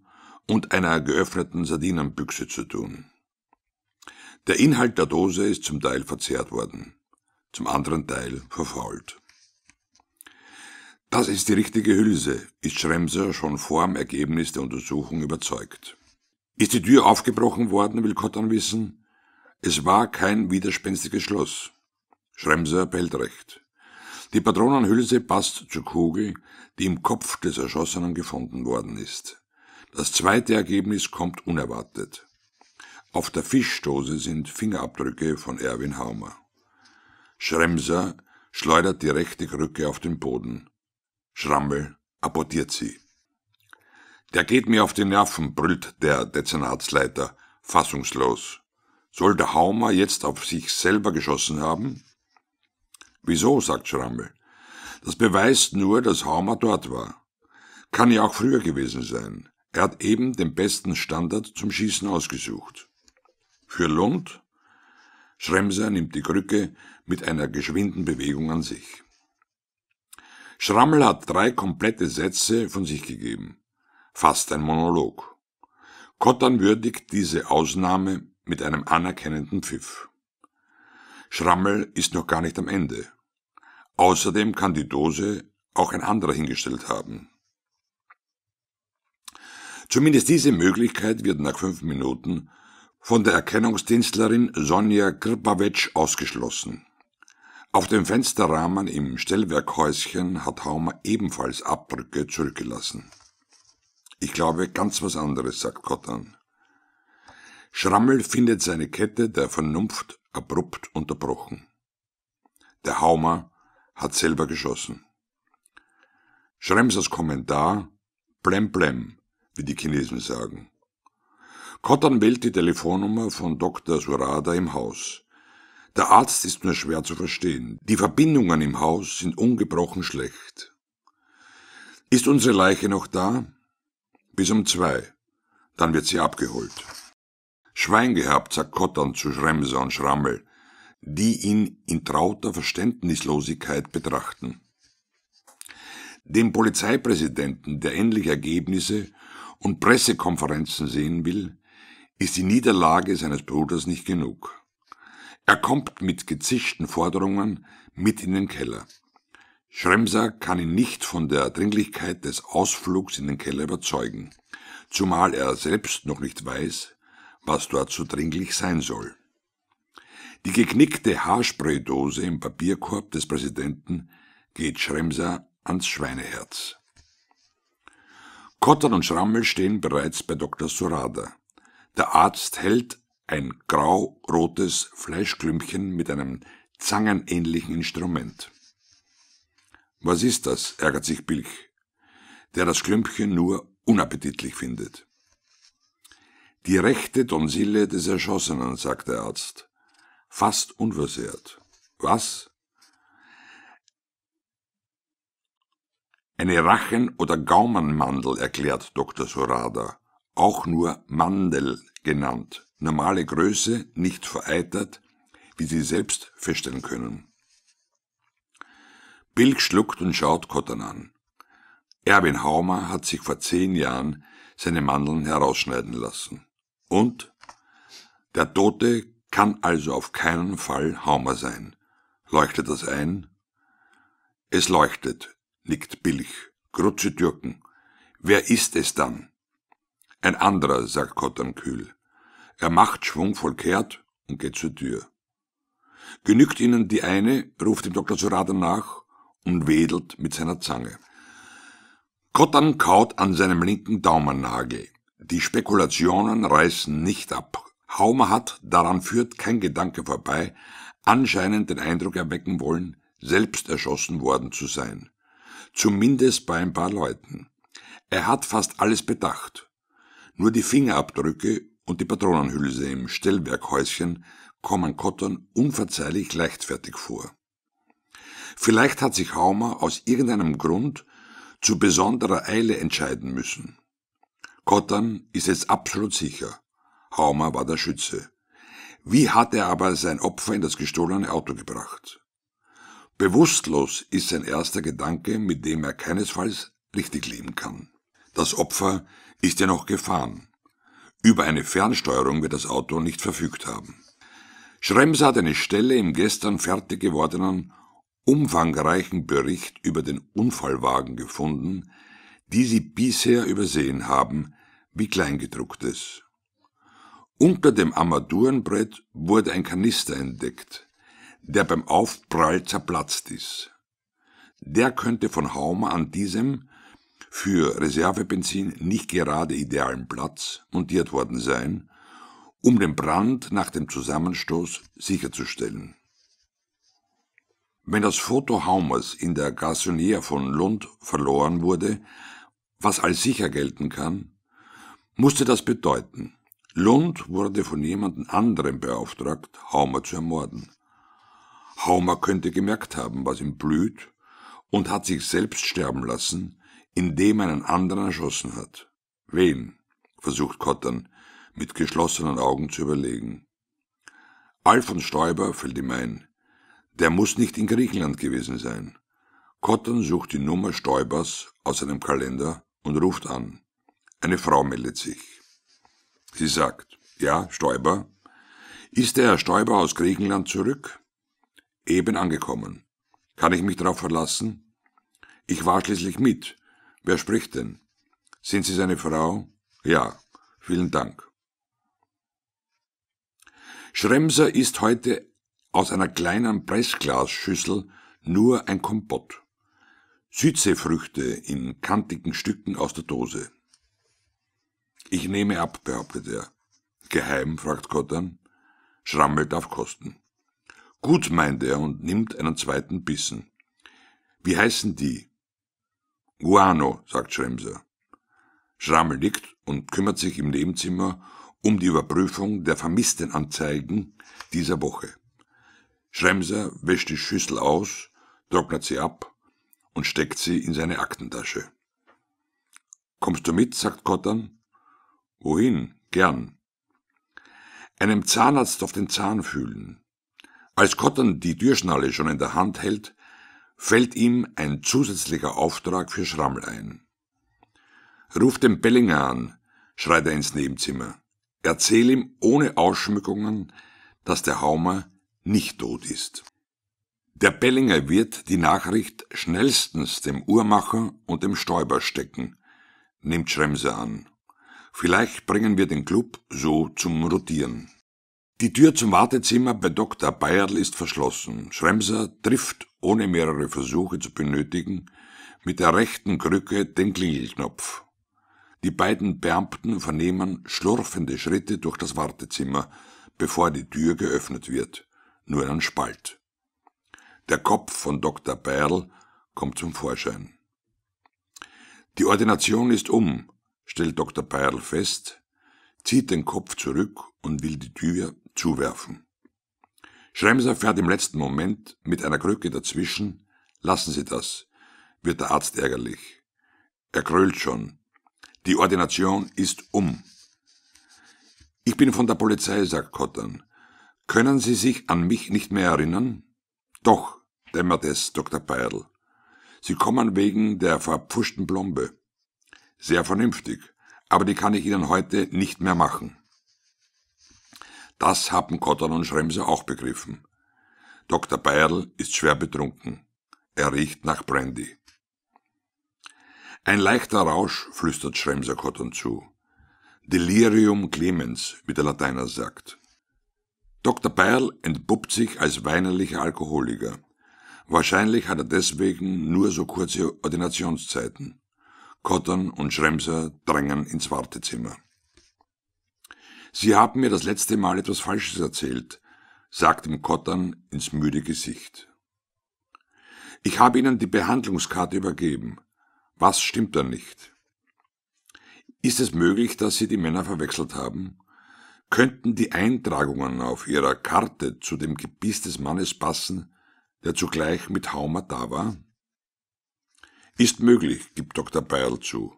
und einer geöffneten Sardinenbüchse zu tun. Der Inhalt der Dose ist zum Teil verzehrt worden, zum anderen Teil verfault. Das ist die richtige Hülse, ist Schremser schon vor dem Ergebnis der Untersuchung überzeugt. Ist die Tür aufgebrochen worden, will Cotton wissen? Es war kein widerspenstiges Schloss. Schremser behält recht. Die Patronenhülse passt zur Kugel, die im Kopf des Erschossenen gefunden worden ist. Das zweite Ergebnis kommt unerwartet. Auf der Fischdose sind Fingerabdrücke von Erwin Haumer. Schremser schleudert die rechte Krücke auf den Boden. Schrammel abortiert sie. Der geht mir auf die Nerven, brüllt der Dezernatsleiter, fassungslos. Soll der Haumer jetzt auf sich selber geschossen haben? Wieso, sagt Schrammel. Das beweist nur, dass Haumer dort war. Kann ja auch früher gewesen sein. Er hat eben den besten Standard zum Schießen ausgesucht. Für Lund, Schremser nimmt die Krücke mit einer geschwinden Bewegung an sich. Schrammel hat drei komplette Sätze von sich gegeben. Fast ein Monolog. Kottern würdigt diese Ausnahme mit einem anerkennenden Pfiff. Schrammel ist noch gar nicht am Ende. Außerdem kann die Dose auch ein anderer hingestellt haben. Zumindest diese Möglichkeit wird nach fünf Minuten von der Erkennungsdienstlerin Sonja Krpawetsch ausgeschlossen. Auf dem Fensterrahmen im Stellwerkhäuschen hat Haumer ebenfalls Abdrücke zurückgelassen. Ich glaube ganz was anderes, sagt Kottan. Schrammel findet seine Kette der Vernunft abrupt unterbrochen. Der Haumer hat selber geschossen. Schremsers Kommentar Blem Blem wie die Chinesen sagen. Cotton wählt die Telefonnummer von Dr. Surada im Haus. Der Arzt ist nur schwer zu verstehen. Die Verbindungen im Haus sind ungebrochen schlecht. Ist unsere Leiche noch da? Bis um zwei. Dann wird sie abgeholt. Schwein gehabt, sagt Cotton zu Schremser und Schrammel, die ihn in trauter Verständnislosigkeit betrachten. Dem Polizeipräsidenten, der endlich Ergebnisse und Pressekonferenzen sehen will, ist die Niederlage seines Bruders nicht genug. Er kommt mit gezischten Forderungen mit in den Keller. Schremser kann ihn nicht von der Dringlichkeit des Ausflugs in den Keller überzeugen, zumal er selbst noch nicht weiß, was dort so dringlich sein soll. Die geknickte Haarspraydose im Papierkorb des Präsidenten geht Schremser ans Schweineherz. Kottern und Schrammel stehen bereits bei Dr. Surada. Der Arzt hält ein grau-rotes Fleischklümpchen mit einem zangenähnlichen Instrument. Was ist das? ärgert sich Bilch, der das Klümpchen nur unappetitlich findet. Die rechte Tonsille des Erschossenen, sagt der Arzt. Fast unversehrt. Was? Eine Rachen- oder Gaumenmandel erklärt Dr. Sorada, auch nur Mandel genannt, normale Größe, nicht vereitert, wie Sie selbst feststellen können. Bilk schluckt und schaut Cotton an. Erwin Haumer hat sich vor zehn Jahren seine Mandeln herausschneiden lassen. Und? Der Tote kann also auf keinen Fall Haumer sein. Leuchtet das ein? Es leuchtet, nickt Bilch. Krutsche Türken. Wer ist es dann? Ein anderer, sagt Kottern kühl. Er macht schwungvoll kehrt und geht zur Tür. Genügt ihnen die eine, ruft dem Dr. Sorada nach und wedelt mit seiner Zange. Kottern kaut an seinem linken Daumennagel. Die Spekulationen reißen nicht ab. Haumer hat, daran führt kein Gedanke vorbei, anscheinend den Eindruck erwecken wollen, selbst erschossen worden zu sein. Zumindest bei ein paar Leuten. Er hat fast alles bedacht. Nur die Fingerabdrücke und die Patronenhülse im Stellwerkhäuschen kommen Cotton unverzeihlich leichtfertig vor. Vielleicht hat sich Haumer aus irgendeinem Grund zu besonderer Eile entscheiden müssen. Cotton ist jetzt absolut sicher. Haumer war der Schütze. Wie hat er aber sein Opfer in das gestohlene Auto gebracht? Bewusstlos ist sein erster Gedanke, mit dem er keinesfalls richtig leben kann. Das Opfer ist ja noch gefahren. Über eine Fernsteuerung wird das Auto nicht verfügt haben. Schremser hat eine Stelle im gestern fertig gewordenen, umfangreichen Bericht über den Unfallwagen gefunden, die sie bisher übersehen haben, wie kleingedrucktes. Unter dem Armaturenbrett wurde ein Kanister entdeckt, der beim Aufprall zerplatzt ist. Der könnte von Haumer an diesem für Reservebenzin nicht gerade idealen Platz montiert worden sein, um den Brand nach dem Zusammenstoß sicherzustellen. Wenn das Foto Haumers in der Garçonnière von Lund verloren wurde, was als sicher gelten kann, musste das bedeuten, Lund wurde von jemand anderem beauftragt, Haumer zu ermorden. Haumer könnte gemerkt haben, was ihm blüht, und hat sich selbst sterben lassen, indem er einen anderen erschossen hat. Wen? versucht Kottern mit geschlossenen Augen zu überlegen. Alfons Stoiber fällt ihm ein. Der muss nicht in Griechenland gewesen sein. Kottern sucht die Nummer Stoibers aus seinem Kalender und ruft an. Eine Frau meldet sich. Sie sagt, ja, Stoiber. Ist der Herr Stoiber aus Griechenland zurück? Eben angekommen. Kann ich mich darauf verlassen? Ich war schließlich mit. Wer spricht denn? Sind Sie seine Frau? Ja, vielen Dank. Schremser ist heute aus einer kleinen Pressglasschüssel nur ein Kompott. Südseefrüchte in kantigen Stücken aus der Dose. Ich nehme ab, behauptet er. Geheim, fragt Kottern. Schrammelt auf Kosten. Gut, meint er und nimmt einen zweiten Bissen. Wie heißen die? Guano, sagt Schremser. Schrammel nickt und kümmert sich im Nebenzimmer um die Überprüfung der vermissten Anzeigen dieser Woche. Schremser wäscht die Schüssel aus, trocknet sie ab und steckt sie in seine Aktentasche. Kommst du mit? sagt Kottern. Wohin? Gern. Einem Zahnarzt auf den Zahn fühlen. Als Cotton die Türschnalle schon in der Hand hält, fällt ihm ein zusätzlicher Auftrag für Schrammel ein. Ruf den Bellinger an, schreit er ins Nebenzimmer. Erzähl ihm ohne Ausschmückungen, dass der Haumer nicht tot ist. Der Bellinger wird die Nachricht schnellstens dem Uhrmacher und dem Stäuber stecken, nimmt Schremse an. Vielleicht bringen wir den Club so zum Rotieren. Die Tür zum Wartezimmer bei Dr. Bayerl ist verschlossen. Schremser trifft, ohne mehrere Versuche zu benötigen, mit der rechten Krücke den Klingelknopf. Die beiden Beamten vernehmen schlurfende Schritte durch das Wartezimmer, bevor die Tür geöffnet wird. Nur ein Spalt. Der Kopf von Dr. Bayerl kommt zum Vorschein. Die Ordination ist um, stellt Dr. Bayerl fest, zieht den Kopf zurück und will die Tür zuwerfen. Schremser fährt im letzten Moment mit einer Krücke dazwischen. Lassen Sie das, wird der Arzt ärgerlich. Er krölt schon. Die Ordination ist um. Ich bin von der Polizei, sagt Kottern. Können Sie sich an mich nicht mehr erinnern? Doch, dämmert es, Dr. Peidl. Sie kommen wegen der verpfuschten Blombe. Sehr vernünftig, aber die kann ich Ihnen heute nicht mehr machen. Das haben Kottern und Schremser auch begriffen. Dr. Bayerl ist schwer betrunken. Er riecht nach Brandy. Ein leichter Rausch, flüstert Schremser Kottern zu. Delirium clemens, wie der Lateiner sagt. Dr. Bayerl entpuppt sich als weinerlicher Alkoholiker. Wahrscheinlich hat er deswegen nur so kurze Ordinationszeiten. Kottern und Schremser drängen ins Wartezimmer. Sie haben mir das letzte Mal etwas Falsches erzählt, sagt ihm Kottern ins müde Gesicht. Ich habe Ihnen die Behandlungskarte übergeben. Was stimmt da nicht? Ist es möglich, dass Sie die Männer verwechselt haben? Könnten die Eintragungen auf Ihrer Karte zu dem Gebiss des Mannes passen, der zugleich mit Haumer da war? Ist möglich, gibt Dr. Beil zu.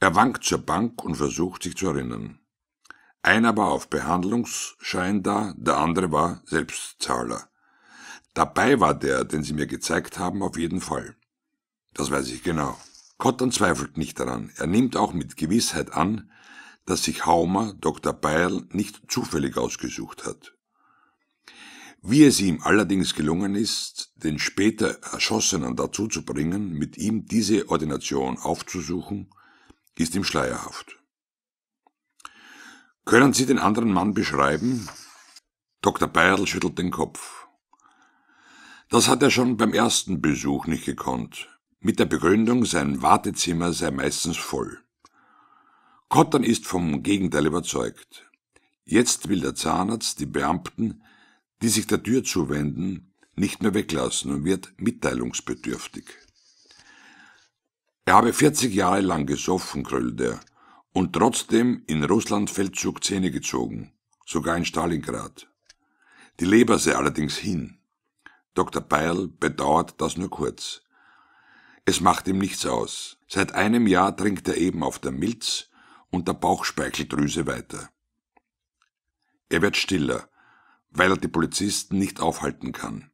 Er wankt zur Bank und versucht sich zu erinnern. Einer war auf Behandlungsschein da, der andere war Selbstzahler. Dabei war der, den sie mir gezeigt haben, auf jeden Fall. Das weiß ich genau. Cotton zweifelt nicht daran. Er nimmt auch mit Gewissheit an, dass sich Haumer Dr. Beil nicht zufällig ausgesucht hat. Wie es ihm allerdings gelungen ist, den später Erschossenen dazu zu bringen, mit ihm diese Ordination aufzusuchen, ist ihm schleierhaft. Können Sie den anderen Mann beschreiben? Dr. Beyerl schüttelt den Kopf. Das hat er schon beim ersten Besuch nicht gekonnt. Mit der Begründung, sein Wartezimmer sei meistens voll. Cotton ist vom Gegenteil überzeugt. Jetzt will der Zahnarzt die Beamten, die sich der Tür zuwenden, nicht mehr weglassen und wird mitteilungsbedürftig. Er habe 40 Jahre lang gesoffen, grölt er und trotzdem in Russland Feldzug Zähne gezogen, sogar in Stalingrad. Die Leber sei allerdings hin. Dr. Peil bedauert das nur kurz. Es macht ihm nichts aus. Seit einem Jahr trinkt er eben auf der Milz und der Bauchspeicheldrüse weiter. Er wird stiller, weil er die Polizisten nicht aufhalten kann.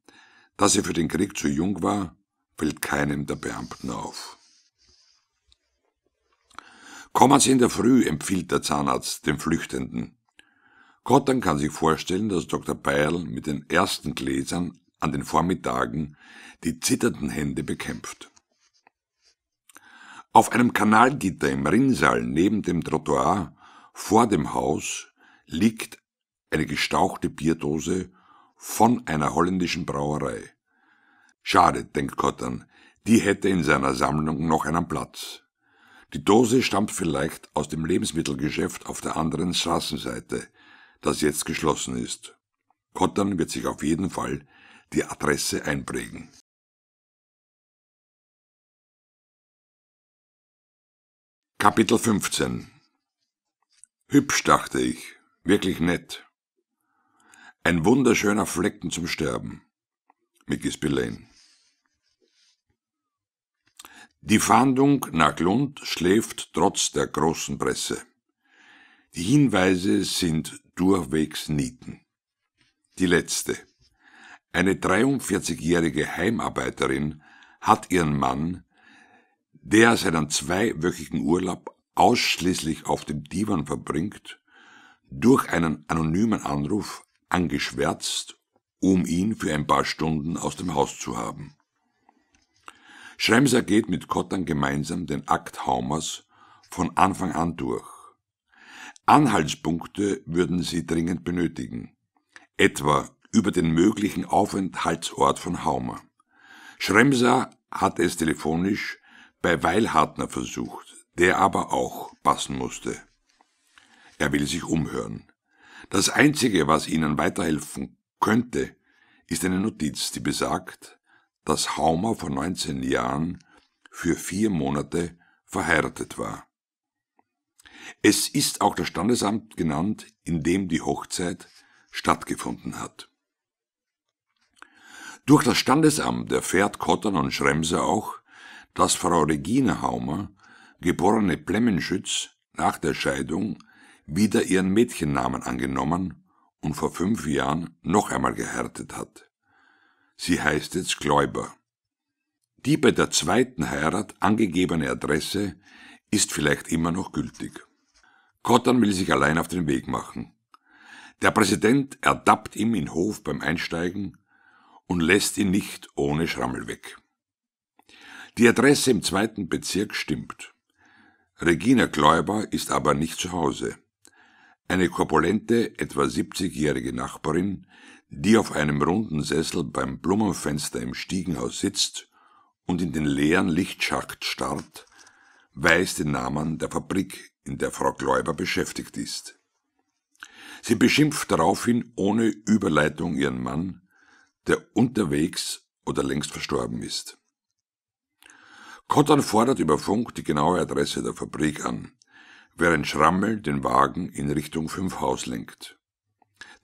Dass er für den Krieg zu jung war, fällt keinem der Beamten auf. Kommen Sie in der Früh, empfiehlt der Zahnarzt dem Flüchtenden. Cotton kann sich vorstellen, dass Dr. Peil mit den ersten Gläsern an den Vormittagen die zitternden Hände bekämpft. Auf einem Kanalgitter im Rinnsal neben dem Trottoir vor dem Haus liegt eine gestauchte Bierdose von einer holländischen Brauerei. Schade, denkt Cotton, die hätte in seiner Sammlung noch einen Platz. Die Dose stammt vielleicht aus dem Lebensmittelgeschäft auf der anderen Straßenseite, das jetzt geschlossen ist. Kottern wird sich auf jeden Fall die Adresse einprägen. Kapitel 15 Hübsch, dachte ich, wirklich nett. Ein wunderschöner Flecken zum Sterben. Mickey's Spillane. Die Fahndung nach Lund schläft trotz der großen Presse. Die Hinweise sind durchwegs nieten. Die letzte. Eine 43-jährige Heimarbeiterin hat ihren Mann, der seinen zweiwöchigen Urlaub ausschließlich auf dem Divan verbringt, durch einen anonymen Anruf angeschwärzt, um ihn für ein paar Stunden aus dem Haus zu haben. Schremser geht mit Kottern gemeinsam den Akt Haumers von Anfang an durch. Anhaltspunkte würden sie dringend benötigen, etwa über den möglichen Aufenthaltsort von Haumer. Schremser hat es telefonisch bei Weilhartner versucht, der aber auch passen musste. Er will sich umhören. Das Einzige, was Ihnen weiterhelfen könnte, ist eine Notiz, die besagt, dass Haumer vor 19 Jahren für vier Monate verheiratet war. Es ist auch das Standesamt genannt, in dem die Hochzeit stattgefunden hat. Durch das Standesamt erfährt Kottern und Schremser auch, dass Frau Regine Haumer, geborene Plemmenschütz, nach der Scheidung wieder ihren Mädchennamen angenommen und vor fünf Jahren noch einmal geheiratet hat sie heißt jetzt Gläuber. Die bei der zweiten Heirat angegebene Adresse ist vielleicht immer noch gültig. Cotton will sich allein auf den Weg machen. Der Präsident ertappt ihm in Hof beim Einsteigen und lässt ihn nicht ohne Schrammel weg. Die Adresse im zweiten Bezirk stimmt. Regina Gläuber ist aber nicht zu Hause. Eine korpulente, etwa 70-jährige Nachbarin, die auf einem runden Sessel beim Blumenfenster im Stiegenhaus sitzt und in den leeren Lichtschacht starrt, weiß den Namen der Fabrik, in der Frau Gläuber beschäftigt ist. Sie beschimpft daraufhin ohne Überleitung ihren Mann, der unterwegs oder längst verstorben ist. Kottan fordert über Funk die genaue Adresse der Fabrik an, während Schrammel den Wagen in Richtung Fünfhaus lenkt.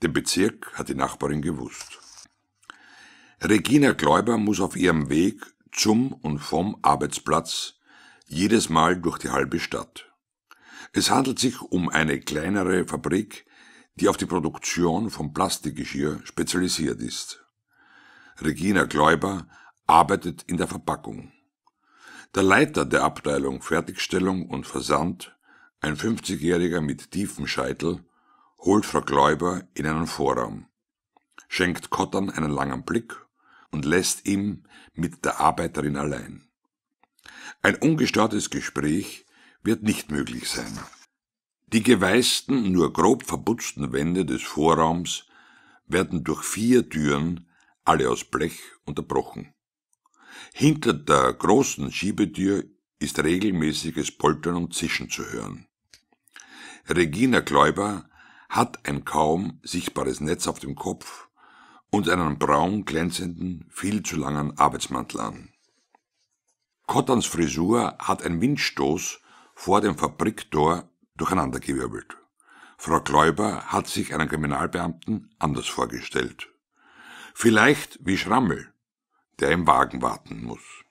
Den Bezirk hat die Nachbarin gewusst. Regina Gläuber muss auf ihrem Weg zum und vom Arbeitsplatz jedes Mal durch die halbe Stadt. Es handelt sich um eine kleinere Fabrik, die auf die Produktion von Plastikgeschirr spezialisiert ist. Regina Gläuber arbeitet in der Verpackung. Der Leiter der Abteilung Fertigstellung und Versand, ein 50-Jähriger mit tiefem Scheitel, holt Frau Gläuber in einen Vorraum, schenkt Kottern einen langen Blick und lässt ihn mit der Arbeiterin allein. Ein ungestörtes Gespräch wird nicht möglich sein. Die geweißten, nur grob verputzten Wände des Vorraums werden durch vier Türen, alle aus Blech, unterbrochen. Hinter der großen Schiebetür ist regelmäßiges Poltern und Zischen zu hören. Regina Gläuber hat ein kaum sichtbares Netz auf dem Kopf und einen braun glänzenden, viel zu langen Arbeitsmantel an. Cottons Frisur hat ein Windstoß vor dem Fabriktor durcheinandergewirbelt. Frau Kläuber hat sich einen Kriminalbeamten anders vorgestellt. Vielleicht wie Schrammel, der im Wagen warten muss.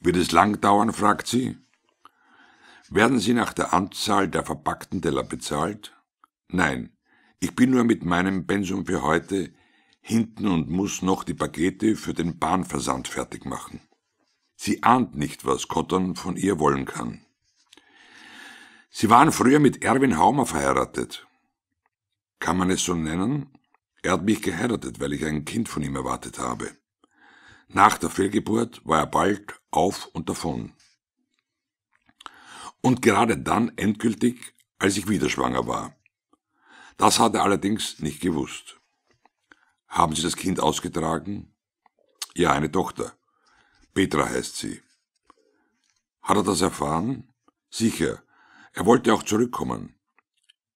Wird es lang dauern, fragt sie. Werden sie nach der Anzahl der verpackten Teller bezahlt? Nein, ich bin nur mit meinem Pensum für heute hinten und muss noch die Pakete für den Bahnversand fertig machen. Sie ahnt nicht, was Cotton von ihr wollen kann. Sie waren früher mit Erwin Haumer verheiratet. Kann man es so nennen? Er hat mich geheiratet, weil ich ein Kind von ihm erwartet habe. Nach der Fehlgeburt war er bald auf und davon. Und gerade dann endgültig, als ich wieder schwanger war. Das hat er allerdings nicht gewusst. Haben Sie das Kind ausgetragen? Ja, eine Tochter. Petra heißt sie. Hat er das erfahren? Sicher. Er wollte auch zurückkommen.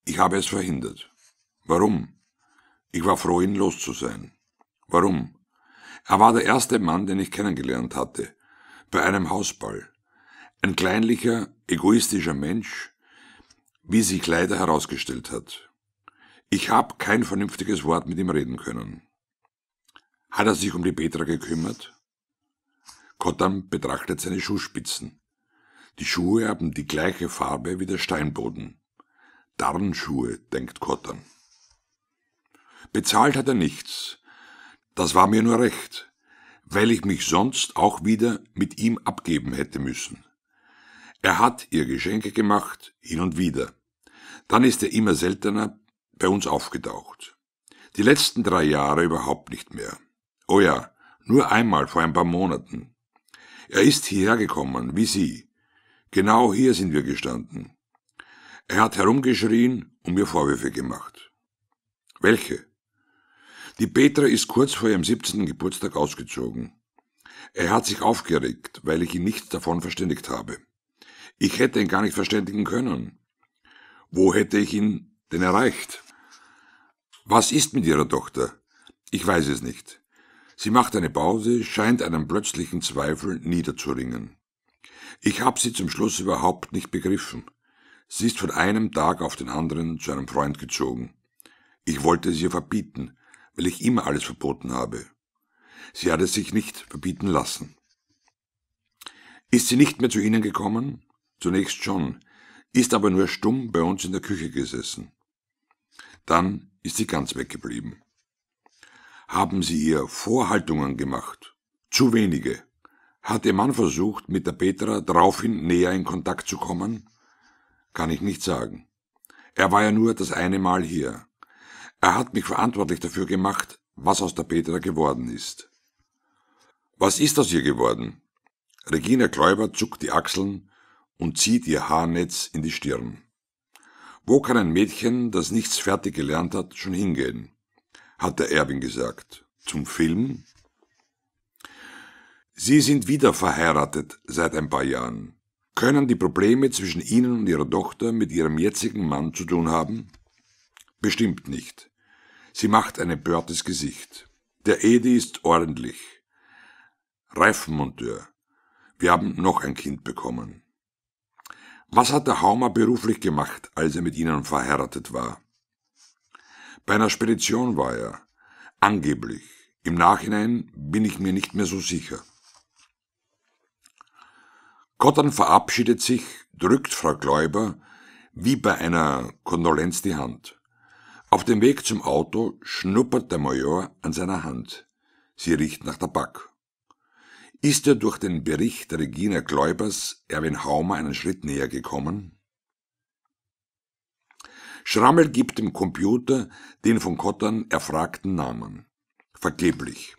Ich habe es verhindert. Warum? Ich war froh, ihn los zu sein. Warum? Er war der erste Mann, den ich kennengelernt hatte, bei einem Hausball. Ein kleinlicher, egoistischer Mensch, wie sich leider herausgestellt hat. Ich habe kein vernünftiges Wort mit ihm reden können. Hat er sich um die Petra gekümmert? Kottam betrachtet seine Schuhspitzen. Die Schuhe haben die gleiche Farbe wie der Steinboden. Darnschuhe, denkt Kottam. Bezahlt hat er nichts. Das war mir nur recht, weil ich mich sonst auch wieder mit ihm abgeben hätte müssen. Er hat ihr Geschenke gemacht, hin und wieder. Dann ist er immer seltener bei uns aufgetaucht. Die letzten drei Jahre überhaupt nicht mehr. Oh ja, nur einmal vor ein paar Monaten. Er ist hierher gekommen, wie Sie. Genau hier sind wir gestanden. Er hat herumgeschrien und mir Vorwürfe gemacht. Welche? Die Petra ist kurz vor ihrem 17. Geburtstag ausgezogen. Er hat sich aufgeregt, weil ich ihn nicht davon verständigt habe. Ich hätte ihn gar nicht verständigen können. Wo hätte ich ihn denn erreicht? Was ist mit Ihrer Tochter? Ich weiß es nicht. Sie macht eine Pause, scheint einem plötzlichen Zweifel niederzuringen. Ich habe sie zum Schluss überhaupt nicht begriffen. Sie ist von einem Tag auf den anderen zu einem Freund gezogen. Ich wollte es ihr verbieten, weil ich immer alles verboten habe. Sie hat es sich nicht verbieten lassen. Ist sie nicht mehr zu Ihnen gekommen? Zunächst schon, ist aber nur stumm bei uns in der Küche gesessen. Dann ist sie ganz weggeblieben. Haben Sie ihr Vorhaltungen gemacht? Zu wenige. Hat Ihr Mann versucht, mit der Petra daraufhin näher in Kontakt zu kommen? Kann ich nicht sagen. Er war ja nur das eine Mal hier. Er hat mich verantwortlich dafür gemacht, was aus der Petra geworden ist. Was ist aus ihr geworden? Regina Kläuber zuckt die Achseln und zieht ihr Haarnetz in die Stirn. Wo kann ein Mädchen, das nichts fertig gelernt hat, schon hingehen? hat der Erwin gesagt. Zum Film? Sie sind wieder verheiratet seit ein paar Jahren. Können die Probleme zwischen Ihnen und Ihrer Tochter mit Ihrem jetzigen Mann zu tun haben? Bestimmt nicht. Sie macht ein empörtes Gesicht. Der Edi ist ordentlich. Reifenmonteur. Wir haben noch ein Kind bekommen. Was hat der Haumer beruflich gemacht, als er mit Ihnen verheiratet war? Bei einer Spedition war er. Angeblich. Im Nachhinein bin ich mir nicht mehr so sicher. Cotton verabschiedet sich, drückt Frau Gläuber wie bei einer Kondolenz die Hand. Auf dem Weg zum Auto schnuppert der Major an seiner Hand. Sie riecht nach Tabak. Ist er durch den Bericht Regina Gläubers Erwin Haumer einen Schritt näher gekommen? Schrammel gibt dem Computer den von Kottern erfragten Namen. Vergeblich.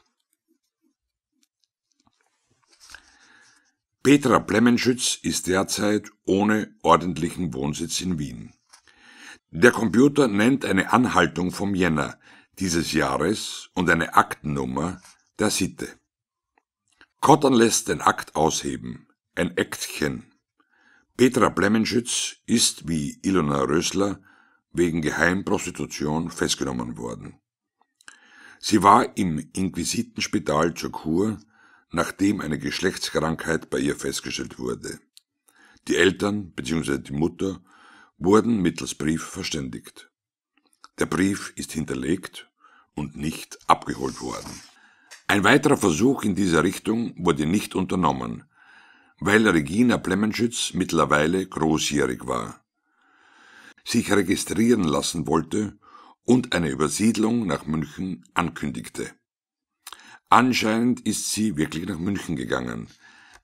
Petra Plemmenschütz ist derzeit ohne ordentlichen Wohnsitz in Wien. Der Computer nennt eine Anhaltung vom Jänner dieses Jahres und eine Aktennummer der Sitte. Cotton lässt den Akt ausheben. Ein Aktchen. Petra Blemmenschütz ist, wie Ilona Rösler, wegen Geheimprostitution festgenommen worden. Sie war im Inquisitenspital zur Kur, nachdem eine Geschlechtskrankheit bei ihr festgestellt wurde. Die Eltern bzw. die Mutter wurden mittels Brief verständigt. Der Brief ist hinterlegt und nicht abgeholt worden. Ein weiterer Versuch in dieser Richtung wurde nicht unternommen, weil Regina Plemmenschütz mittlerweile großjährig war, sich registrieren lassen wollte und eine Übersiedlung nach München ankündigte. Anscheinend ist sie wirklich nach München gegangen.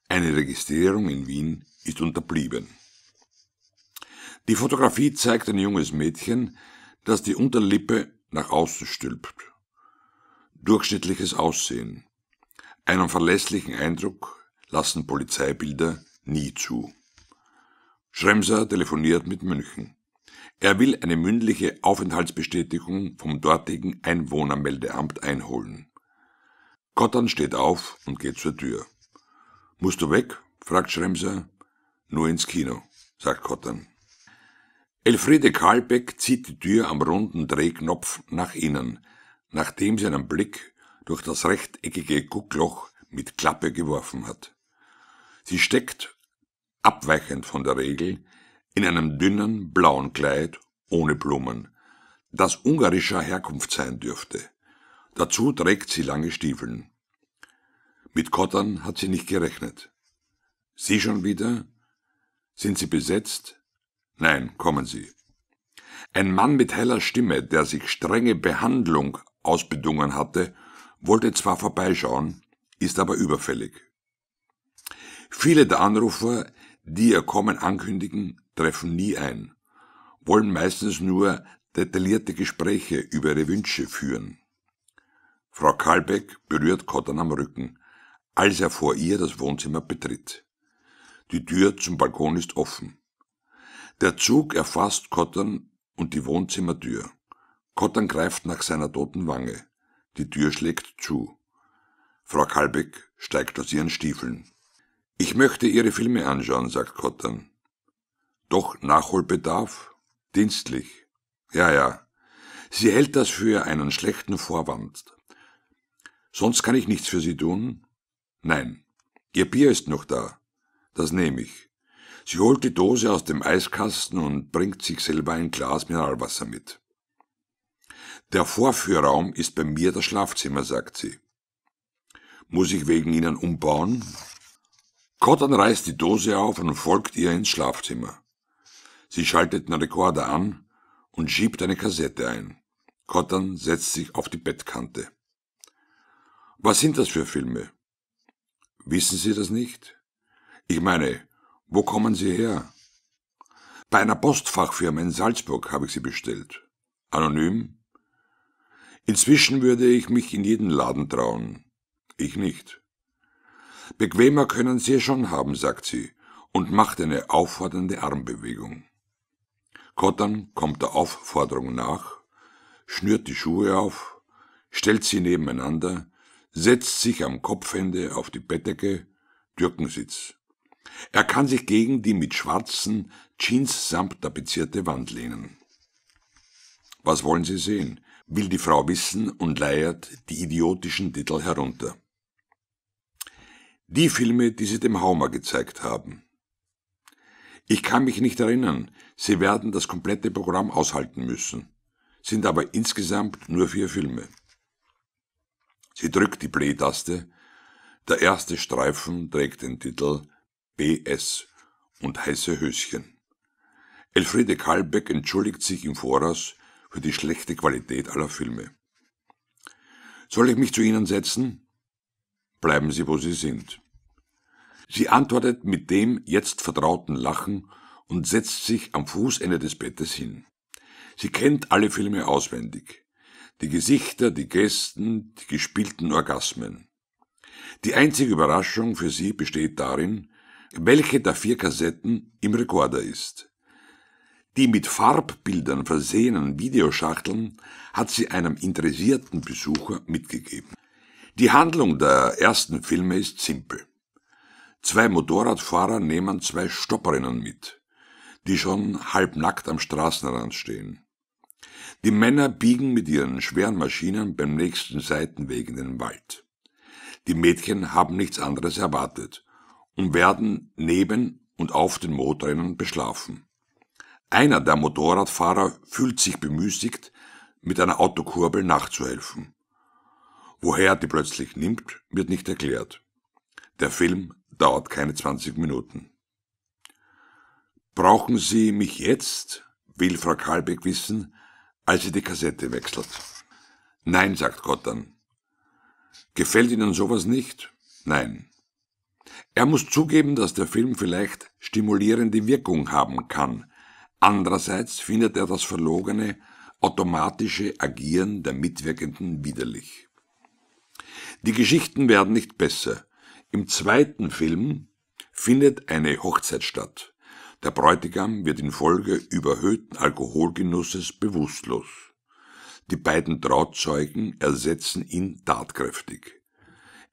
Eine Registrierung in Wien ist unterblieben. Die Fotografie zeigt ein junges Mädchen, das die Unterlippe nach außen stülpt Durchschnittliches Aussehen. Einen verlässlichen Eindruck lassen Polizeibilder nie zu. Schremser telefoniert mit München. Er will eine mündliche Aufenthaltsbestätigung vom dortigen Einwohnermeldeamt einholen. Kottern steht auf und geht zur Tür. Musst du weg? fragt Schremser. Nur ins Kino, sagt Kottern. Elfriede Karlbeck zieht die Tür am runden Drehknopf nach innen nachdem sie einen Blick durch das rechteckige Guckloch mit Klappe geworfen hat. Sie steckt, abweichend von der Regel, in einem dünnen blauen Kleid ohne Blumen, das ungarischer Herkunft sein dürfte. Dazu trägt sie lange Stiefeln. Mit Kottern hat sie nicht gerechnet. Sie schon wieder? Sind Sie besetzt? Nein, kommen Sie. Ein Mann mit heller Stimme, der sich strenge Behandlung ausbedungen hatte, wollte zwar vorbeischauen, ist aber überfällig. Viele der Anrufer, die ihr Kommen ankündigen, treffen nie ein, wollen meistens nur detaillierte Gespräche über ihre Wünsche führen. Frau Kalbeck berührt Cotton am Rücken, als er vor ihr das Wohnzimmer betritt. Die Tür zum Balkon ist offen. Der Zug erfasst Cotton und die Wohnzimmertür. Kottern greift nach seiner toten Wange. Die Tür schlägt zu. Frau Kalbeck steigt aus ihren Stiefeln. Ich möchte Ihre Filme anschauen, sagt Kottern. Doch Nachholbedarf? Dienstlich. Ja, ja. Sie hält das für einen schlechten Vorwand. Sonst kann ich nichts für Sie tun? Nein. Ihr Bier ist noch da. Das nehme ich. Sie holt die Dose aus dem Eiskasten und bringt sich selber ein Glas Mineralwasser mit. Der Vorführraum ist bei mir das Schlafzimmer, sagt sie. Muss ich wegen Ihnen umbauen? Cotton reißt die Dose auf und folgt ihr ins Schlafzimmer. Sie schaltet den Rekorder an und schiebt eine Kassette ein. Cotton setzt sich auf die Bettkante. Was sind das für Filme? Wissen Sie das nicht? Ich meine, wo kommen Sie her? Bei einer Postfachfirma in Salzburg habe ich sie bestellt. Anonym, Inzwischen würde ich mich in jeden Laden trauen. Ich nicht. Bequemer können Sie es schon haben, sagt sie und macht eine auffordernde Armbewegung. Kottan kommt der Aufforderung nach, schnürt die Schuhe auf, stellt sie nebeneinander, setzt sich am Kopfende auf die Bettdecke, Türkensitz. Er kann sich gegen die mit schwarzen Jeans samt tapezierte Wand lehnen. Was wollen Sie sehen? will die Frau wissen und leiert die idiotischen Titel herunter. Die Filme, die sie dem Haumer gezeigt haben. Ich kann mich nicht erinnern, sie werden das komplette Programm aushalten müssen, sind aber insgesamt nur vier Filme. Sie drückt die Play-Taste, der erste Streifen trägt den Titel BS und heiße Höschen. Elfriede Kalbeck entschuldigt sich im Voraus für die schlechte Qualität aller Filme. Soll ich mich zu Ihnen setzen? Bleiben Sie, wo Sie sind. Sie antwortet mit dem jetzt vertrauten Lachen und setzt sich am Fußende des Bettes hin. Sie kennt alle Filme auswendig. Die Gesichter, die Gästen, die gespielten Orgasmen. Die einzige Überraschung für sie besteht darin, welche der vier Kassetten im Rekorder ist. Die mit Farbbildern versehenen Videoschachteln hat sie einem interessierten Besucher mitgegeben. Die Handlung der ersten Filme ist simpel. Zwei Motorradfahrer nehmen zwei Stopperinnen mit, die schon halbnackt am Straßenrand stehen. Die Männer biegen mit ihren schweren Maschinen beim nächsten Seitenweg in den Wald. Die Mädchen haben nichts anderes erwartet und werden neben und auf den Motorrädern beschlafen. Einer der Motorradfahrer fühlt sich bemüßigt, mit einer Autokurbel nachzuhelfen. Woher er die plötzlich nimmt, wird nicht erklärt. Der Film dauert keine 20 Minuten. Brauchen Sie mich jetzt? will Frau Kalbeck wissen, als sie die Kassette wechselt. Nein, sagt Gott dann. Gefällt Ihnen sowas nicht? Nein. Er muss zugeben, dass der Film vielleicht stimulierende Wirkung haben kann, Andererseits findet er das verlogene, automatische Agieren der Mitwirkenden widerlich. Die Geschichten werden nicht besser. Im zweiten Film findet eine Hochzeit statt. Der Bräutigam wird infolge überhöhten Alkoholgenusses bewusstlos. Die beiden Trauzeugen ersetzen ihn tatkräftig.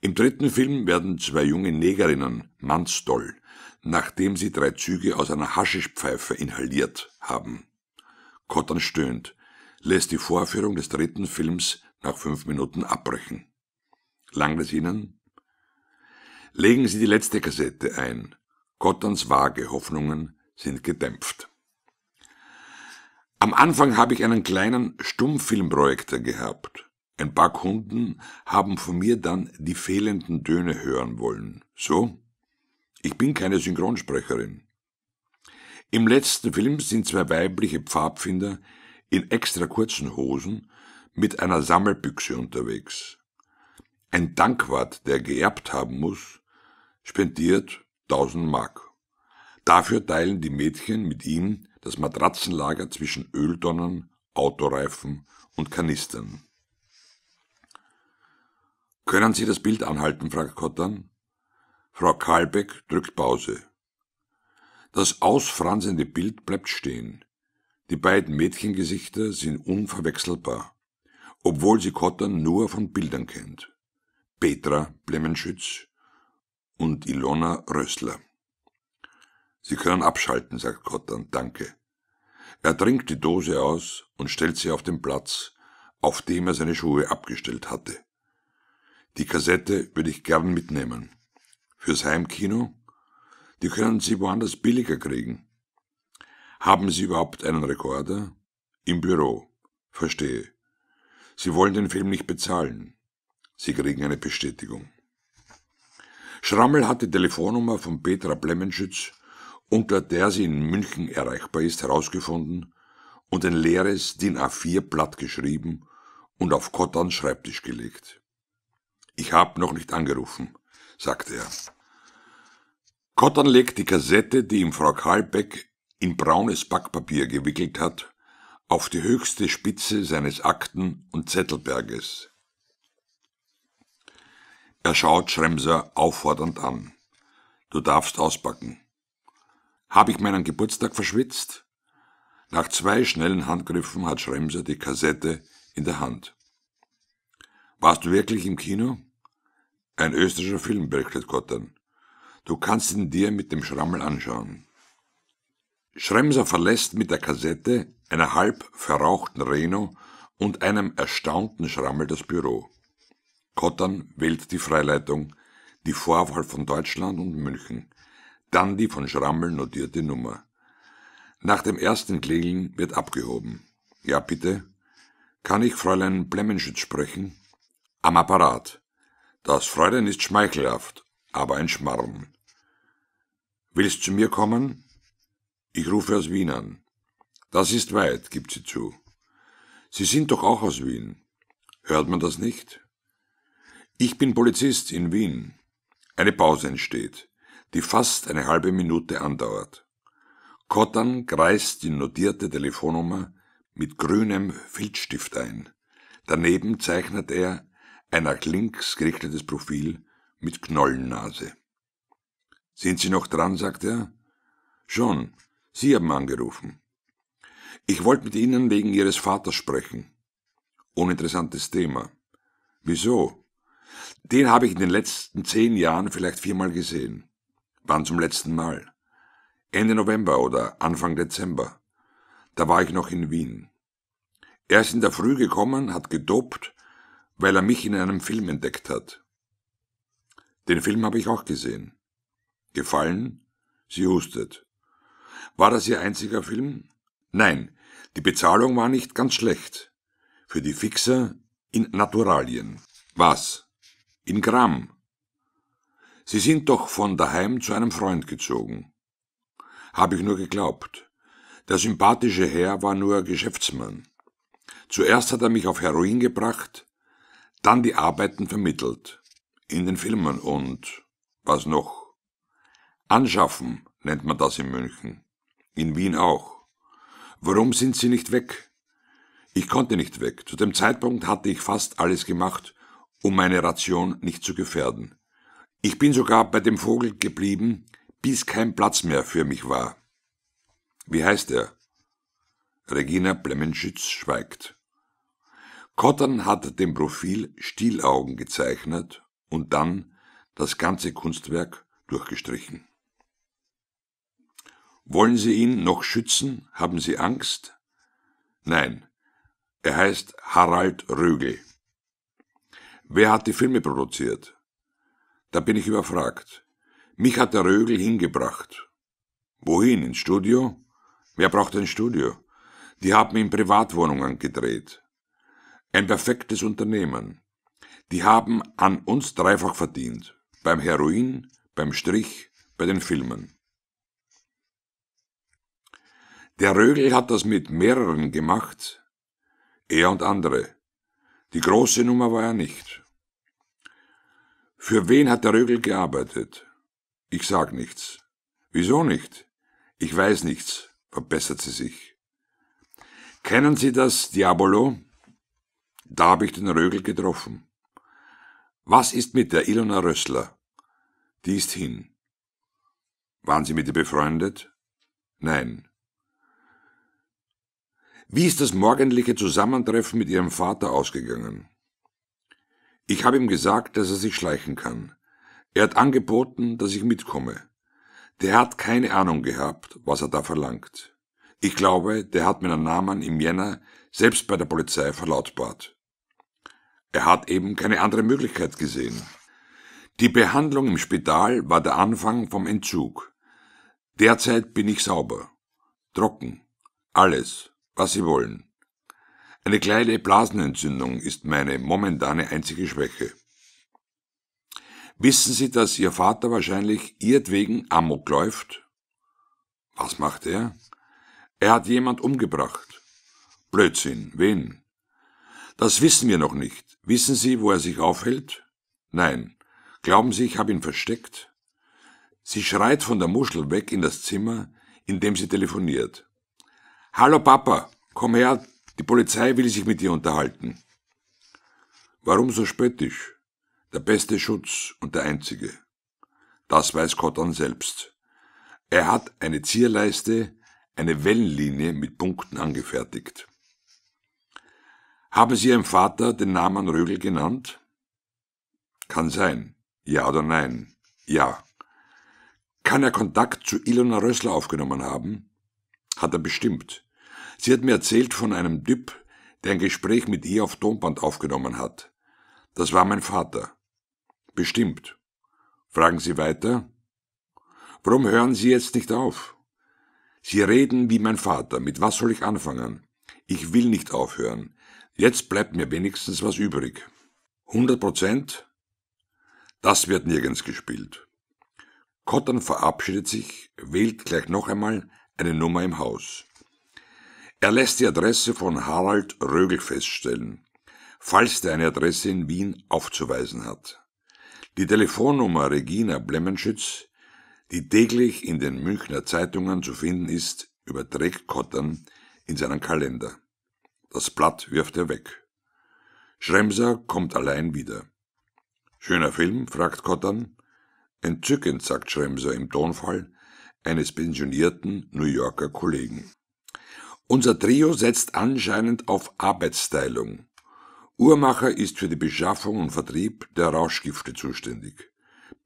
Im dritten Film werden zwei junge Negerinnen, Manstoll, nachdem sie drei Züge aus einer Haschischpfeife inhaliert haben. Cotton stöhnt, lässt die Vorführung des dritten Films nach fünf Minuten abbrechen. Langt es Ihnen? Legen Sie die letzte Kassette ein. Cottons vage Hoffnungen sind gedämpft. Am Anfang habe ich einen kleinen Stummfilmprojektor gehabt. Ein paar Kunden haben von mir dann die fehlenden Töne hören wollen. So? Ich bin keine Synchronsprecherin. Im letzten Film sind zwei weibliche Pfadfinder in extra kurzen Hosen mit einer Sammelbüchse unterwegs. Ein Dankwart, der geerbt haben muss, spendiert 1000 Mark. Dafür teilen die Mädchen mit ihm das Matratzenlager zwischen Öltonnen, Autoreifen und Kanistern. Können Sie das Bild anhalten? fragt Kottan. Frau Kalbeck drückt Pause. Das ausfranzende Bild bleibt stehen. Die beiden Mädchengesichter sind unverwechselbar, obwohl sie Kottern nur von Bildern kennt. Petra Blemmenschütz und Ilona Rössler. Sie können abschalten, sagt Kottern, danke. Er trinkt die Dose aus und stellt sie auf den Platz, auf dem er seine Schuhe abgestellt hatte. Die Kassette würde ich gern mitnehmen fürs Heimkino, die können Sie woanders billiger kriegen. Haben Sie überhaupt einen Rekorder? Im Büro. Verstehe. Sie wollen den Film nicht bezahlen. Sie kriegen eine Bestätigung. Schrammel hat die Telefonnummer von Petra Blemmenschütz, unter der sie in München erreichbar ist, herausgefunden und ein leeres DIN A4-Blatt geschrieben und auf Kottans Schreibtisch gelegt. Ich habe noch nicht angerufen, sagt er. Cotton legt die Kassette, die ihm Frau Karlbeck in braunes Backpapier gewickelt hat, auf die höchste Spitze seines Akten- und Zettelberges. Er schaut Schremser auffordernd an. Du darfst auspacken. Hab ich meinen Geburtstag verschwitzt? Nach zwei schnellen Handgriffen hat Schremser die Kassette in der Hand. Warst du wirklich im Kino? Ein österreichischer Film, berichtet Kottern. Du kannst ihn dir mit dem Schrammel anschauen. Schremser verlässt mit der Kassette, einer halb verrauchten Reno und einem erstaunten Schrammel das Büro. Kottern wählt die Freileitung, die Vorwahl von Deutschland und München, dann die von Schrammel notierte Nummer. Nach dem ersten Klingeln wird abgehoben. Ja, bitte. Kann ich Fräulein Blemmenschütz sprechen? Am Apparat. Das Freuden ist schmeichelhaft, aber ein Schmarrn. Willst zu mir kommen? Ich rufe aus Wien an. Das ist weit, gibt sie zu. Sie sind doch auch aus Wien. Hört man das nicht? Ich bin Polizist in Wien. Eine Pause entsteht, die fast eine halbe Minute andauert. Kottan kreist die notierte Telefonnummer mit grünem Filzstift ein. Daneben zeichnet er ein nach links gerichtetes Profil mit Knollennase. Sind Sie noch dran? sagt er. Schon, Sie haben angerufen. Ich wollte mit Ihnen wegen Ihres Vaters sprechen. Uninteressantes Thema. Wieso? Den habe ich in den letzten zehn Jahren vielleicht viermal gesehen. Wann zum letzten Mal? Ende November oder Anfang Dezember. Da war ich noch in Wien. Er ist in der Früh gekommen, hat gedopt, weil er mich in einem Film entdeckt hat. Den Film habe ich auch gesehen. Gefallen? Sie hustet. War das ihr einziger Film? Nein, die Bezahlung war nicht ganz schlecht. Für die Fixer in Naturalien. Was? In Gramm. Sie sind doch von daheim zu einem Freund gezogen. Habe ich nur geglaubt. Der sympathische Herr war nur Geschäftsmann. Zuerst hat er mich auf Heroin gebracht, dann die Arbeiten vermittelt, in den Filmen und was noch. Anschaffen nennt man das in München, in Wien auch. Warum sind Sie nicht weg? Ich konnte nicht weg. Zu dem Zeitpunkt hatte ich fast alles gemacht, um meine Ration nicht zu gefährden. Ich bin sogar bei dem Vogel geblieben, bis kein Platz mehr für mich war. Wie heißt er? Regina Blemenschütz schweigt. Cotton hat dem Profil Stielaugen gezeichnet und dann das ganze Kunstwerk durchgestrichen. Wollen Sie ihn noch schützen? Haben Sie Angst? Nein, er heißt Harald Rögel. Wer hat die Filme produziert? Da bin ich überfragt. Mich hat der Rögel hingebracht. Wohin? Ins Studio? Wer braucht ein Studio? Die haben in Privatwohnungen gedreht. Ein perfektes Unternehmen. Die haben an uns dreifach verdient. Beim Heroin, beim Strich, bei den Filmen. Der Rögel hat das mit mehreren gemacht. Er und andere. Die große Nummer war er nicht. Für wen hat der Rögel gearbeitet? Ich sag nichts. Wieso nicht? Ich weiß nichts, verbessert sie sich. Kennen Sie das Diabolo? Da habe ich den Rögel getroffen. Was ist mit der Ilona Rössler? Die ist hin. Waren Sie mit ihr befreundet? Nein. Wie ist das morgendliche Zusammentreffen mit Ihrem Vater ausgegangen? Ich habe ihm gesagt, dass er sich schleichen kann. Er hat angeboten, dass ich mitkomme. Der hat keine Ahnung gehabt, was er da verlangt. Ich glaube, der hat mir den Namen im Jänner selbst bei der Polizei verlautbart. Er hat eben keine andere Möglichkeit gesehen. Die Behandlung im Spital war der Anfang vom Entzug. Derzeit bin ich sauber, trocken, alles, was Sie wollen. Eine kleine Blasenentzündung ist meine momentane einzige Schwäche. Wissen Sie, dass Ihr Vater wahrscheinlich ihretwegen Amok läuft? Was macht er? Er hat jemand umgebracht. Blödsinn, wen? Das wissen wir noch nicht. Wissen Sie, wo er sich aufhält? Nein. Glauben Sie, ich habe ihn versteckt? Sie schreit von der Muschel weg in das Zimmer, in dem sie telefoniert. Hallo Papa, komm her, die Polizei will sich mit dir unterhalten. Warum so spöttisch? Der beste Schutz und der einzige. Das weiß Cotton selbst. Er hat eine Zierleiste, eine Wellenlinie mit Punkten angefertigt. Haben Sie Ihrem Vater den Namen Rögel genannt? Kann sein. Ja oder nein? Ja. Kann er Kontakt zu Ilona Rössler aufgenommen haben? Hat er bestimmt. Sie hat mir erzählt von einem Typ, der ein Gespräch mit ihr auf Tonband aufgenommen hat. Das war mein Vater. Bestimmt. Fragen Sie weiter? Warum hören Sie jetzt nicht auf? Sie reden wie mein Vater. Mit was soll ich anfangen? Ich will nicht aufhören. Jetzt bleibt mir wenigstens was übrig. 100 Prozent? Das wird nirgends gespielt. Cotton verabschiedet sich, wählt gleich noch einmal eine Nummer im Haus. Er lässt die Adresse von Harald Rögel feststellen, falls der eine Adresse in Wien aufzuweisen hat. Die Telefonnummer Regina Blemmenschütz, die täglich in den Münchner Zeitungen zu finden ist, überträgt Cotton in seinen Kalender das Blatt wirft er weg. Schremser kommt allein wieder. Schöner Film? fragt Kottern. Entzückend, sagt Schremser im Tonfall eines pensionierten New Yorker Kollegen. Unser Trio setzt anscheinend auf Arbeitsteilung. Uhrmacher ist für die Beschaffung und Vertrieb der Rauschgifte zuständig.